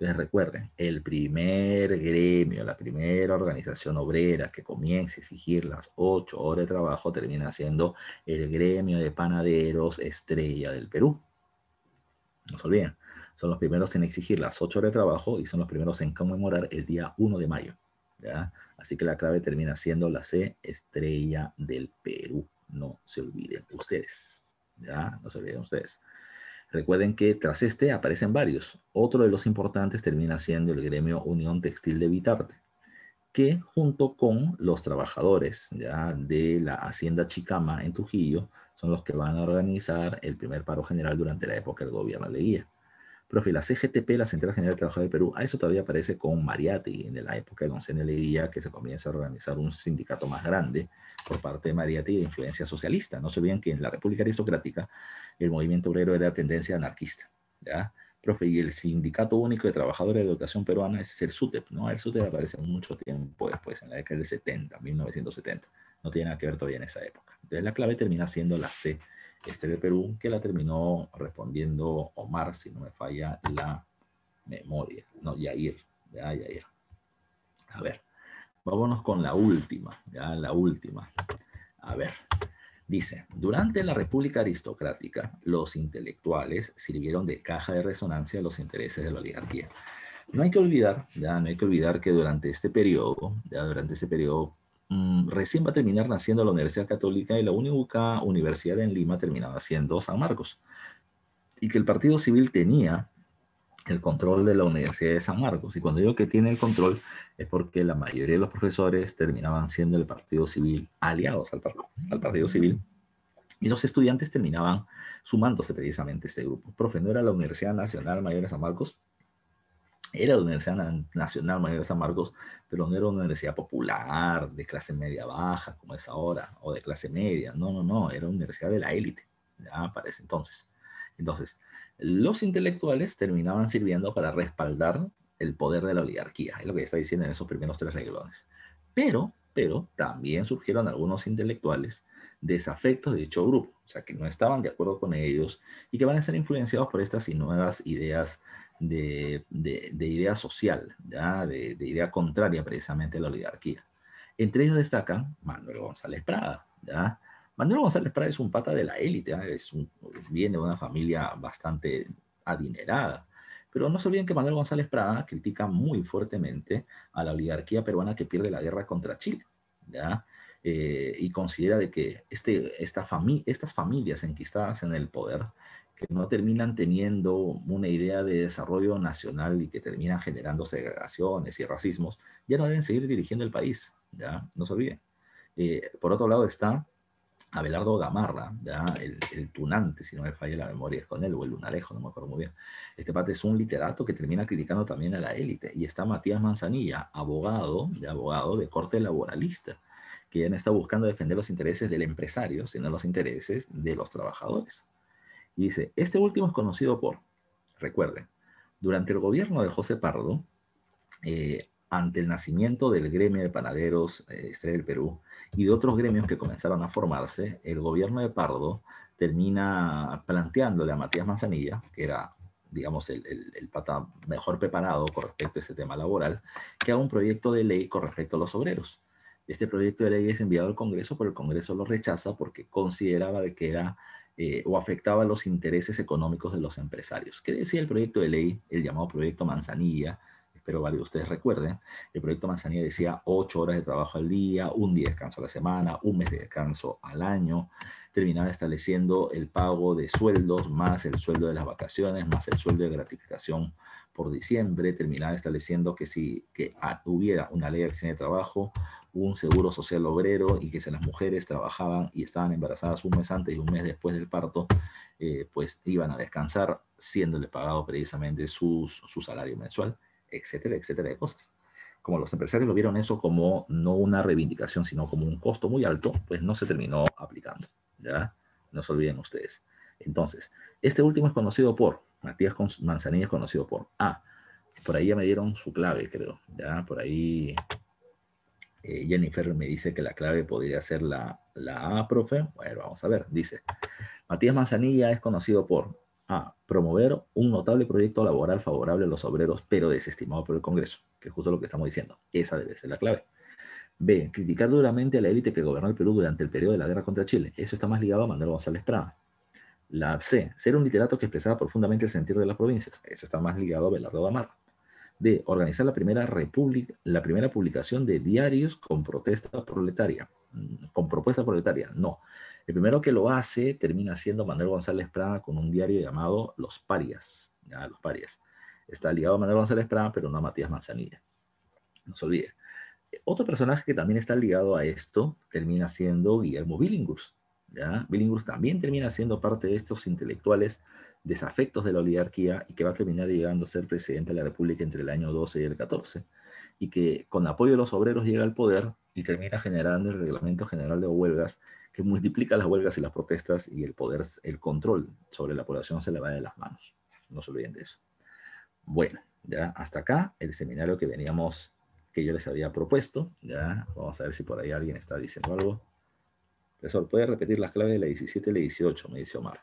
Speaker 1: entonces recuerden, el primer gremio, la primera organización obrera que comience a exigir las ocho horas de trabajo termina siendo el gremio de panaderos estrella del Perú. No se olviden, son los primeros en exigir las ocho horas de trabajo y son los primeros en conmemorar el día 1 de mayo. Así que la clave termina siendo la C, estrella del Perú. No se olviden ustedes. ¿ya? No se olviden ustedes. Recuerden que tras este aparecen varios. Otro de los importantes termina siendo el gremio Unión Textil de Vitarte, que junto con los trabajadores de la Hacienda Chicama en Trujillo son los que van a organizar el primer paro general durante la época del gobierno de Guía. Profe, la CGTP, la Central General de Trabajadores de Perú, a eso todavía aparece con Mariati, en la época de González Leguía, que se comienza a organizar un sindicato más grande por parte de Mariati de influencia socialista. No se veían que en la República Aristocrática el movimiento obrero era tendencia anarquista, ¿ya? Profe, y el Sindicato Único de Trabajadores de Educación Peruana es el SUTEP, ¿no? El SUTEP aparece mucho tiempo después, en la década del 70, 1970. No tiene nada que ver todavía en esa época. Entonces la clave termina siendo la C este de Perú, que la terminó respondiendo Omar, si no me falla la memoria. No, Yair, ya, Yair. A ver, vámonos con la última, ya, la última. A ver, dice, durante la República Aristocrática, los intelectuales sirvieron de caja de resonancia a los intereses de la oligarquía. No hay que olvidar, ya, no hay que olvidar que durante este periodo, ya, durante este periodo Mm, recién va a terminar naciendo la Universidad Católica y la única universidad en Lima terminaba siendo San Marcos. Y que el Partido Civil tenía el control de la Universidad de San Marcos. Y cuando digo que tiene el control es porque la mayoría de los profesores terminaban siendo el Partido Civil aliados al, al Partido mm. Civil. Y los estudiantes terminaban sumándose precisamente a este grupo. Profe, ¿no era la Universidad Nacional Mayor de San Marcos? era la Universidad Nacional Mayor de San Marcos, pero no era una universidad popular, de clase media baja, como es ahora, o de clase media. No, no, no, era una universidad de la élite, ya para ese entonces. Entonces, los intelectuales terminaban sirviendo para respaldar el poder de la oligarquía, es lo que está diciendo en esos primeros tres reglones. Pero, pero también surgieron algunos intelectuales desafectos de dicho grupo, o sea, que no estaban de acuerdo con ellos y que van a ser influenciados por estas y nuevas ideas de, de, idea social, de, de, idea contraria precisamente a la oligarquía. Entre ellos destacan Manuel González Prada. ¿ya? Manuel González Prada es un pata de la élite, es viene de una familia bastante adinerada. Pero no se olviden que Manuel González Prada critica muy fuertemente a la oligarquía peruana que pierde la guerra contra Chile. ¿ya? Eh, y considera de que este, esta fami estas familias enquistadas en el poder que no terminan teniendo una idea de desarrollo nacional y que terminan generando segregaciones y racismos, ya no deben seguir dirigiendo el país, ¿ya? No se olviden. Eh, por otro lado está Abelardo Gamarra, ¿ya? El, tunante, si no me falla la memoria, es con él, o el lunarejo, no me acuerdo muy bien. Este parte es un literato que termina criticando también a la élite. Y está Matías Manzanilla, abogado, de abogado de corte laboralista, que ya no está buscando defender los intereses del empresario, sino los intereses de los trabajadores. Y dice, este último es conocido por, recuerden, durante el gobierno de José Pardo, eh, ante el nacimiento del gremio de panaderos eh, Estrella del Perú y de otros gremios que comenzaron a formarse, el gobierno de Pardo termina planteándole a Matías Manzanilla, que era, digamos, el, pata mejor preparado con respecto a ese tema laboral, que haga un proyecto de ley con respecto a los obreros. Este proyecto de ley es enviado al Congreso, pero el Congreso lo rechaza porque consideraba que era eh, o afectaba los intereses económicos de los empresarios. ¿Qué decía el proyecto de ley, el llamado proyecto Manzanilla, pero vale, ustedes recuerden, el proyecto Manzanilla decía 8 horas de trabajo al día, un día de descanso a la semana, un mes de descanso al año, terminaba estableciendo el pago de sueldos, más el sueldo de las vacaciones, más el sueldo de gratificación por diciembre, terminaba estableciendo que si que hubiera una ley de acción de trabajo, un seguro social obrero y que si las mujeres trabajaban y estaban embarazadas un mes antes y un mes después del parto, eh, pues iban a descansar, siéndole pagado precisamente su salario mensual etcétera, etcétera de cosas. Como los empresarios lo vieron eso como no una reivindicación, sino como un costo muy alto, pues no se terminó aplicando. ¿ya? No se olviden ustedes. Entonces, este último es conocido por, Matías Manzanilla es conocido por A. Por ahí ya me dieron su clave, creo. Ya, por ahí eh, Jennifer me dice que la clave podría ser la, la A, profe. Bueno, vamos a ver. Dice, Matías Manzanilla es conocido por a. Promover un notable proyecto laboral favorable a los obreros, pero desestimado por el Congreso, que es justo lo que estamos diciendo. Esa debe ser la clave. B. Criticar duramente a la élite que gobernó el Perú durante el periodo de la guerra contra Chile. Eso está más ligado a Manuel González Prada. La C. Ser un literato que expresaba profundamente el sentido de las provincias. Eso está más ligado a Belardo Damar. D. Organizar la primera, república, la primera publicación de diarios con protesta proletaria. Mm, con propuesta proletaria. No. El primero que lo hace termina siendo Manuel González Prada con un diario llamado Los Parias. Los Parias. Está ligado a Manuel González Prada, pero no a Matías Manzanilla. No se olvide. Eh, otro personaje que también está ligado a esto termina siendo Guillermo Billinghurst. ¿ya? Billinghurst también termina siendo parte de estos intelectuales desafectos de la oligarquía y que va a terminar llegando a ser presidente de la República entre el año 12 y el 14, y que con apoyo de los obreros llega al poder y termina generando el Reglamento General de Huelgas multiplica las huelgas y las protestas y el poder, el control sobre la población se le va de las manos. No se olviden de eso. Bueno, ya hasta acá el seminario que veníamos, que yo les había propuesto. Ya vamos a ver si por ahí alguien está diciendo algo. Profesor, ¿puede repetir las claves de la 17 y la 18? Me dice Omar.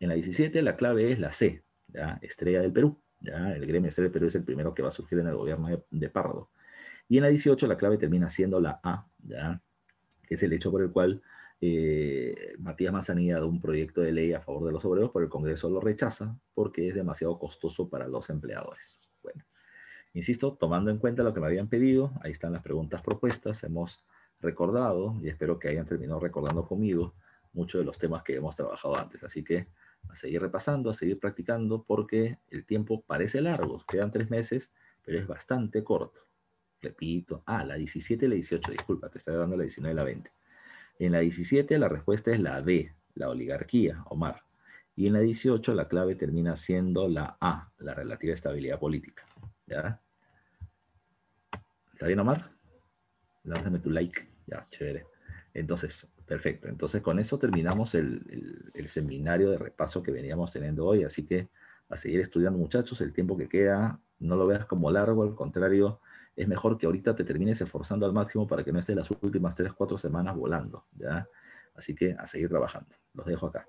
Speaker 1: En la 17 la clave es la C, ya, Estrella del Perú. Ya, el gremio Estrella del Perú es el primero que va a surgir en el gobierno de, Pardo. Y en la 18 la clave termina siendo la A, ya, que es el hecho por el cual eh, Matías Mazanía de un proyecto de ley a favor de los obreros, pero el Congreso lo rechaza porque es demasiado costoso para los empleadores. Bueno, insisto, tomando en cuenta lo que me habían pedido, ahí están las preguntas propuestas, hemos recordado y espero que hayan terminado recordando conmigo muchos de los temas que hemos trabajado antes. Así que a seguir repasando, a seguir practicando, porque el tiempo parece largo, quedan tres meses, pero es bastante corto. Repito, ah, la 17 y la 18, disculpa, te estoy dando la 19 y la 20. En la 17 la respuesta es la D, la oligarquía, Omar. Y en la 18 la clave termina siendo la A, la relativa estabilidad política. ¿Ya? ¿Está bien, Omar? Lánzame tu like. Ya, chévere. Entonces, perfecto. Entonces, con eso terminamos el, seminario de repaso que veníamos teniendo hoy. Así que a seguir estudiando, muchachos, el tiempo que queda. No lo veas como largo, al contrario, es mejor que ahorita te termines esforzando al máximo para que no estés las últimas 3, 4 semanas volando, ¿ya? Así que a seguir trabajando.
Speaker 2: Los dejo acá.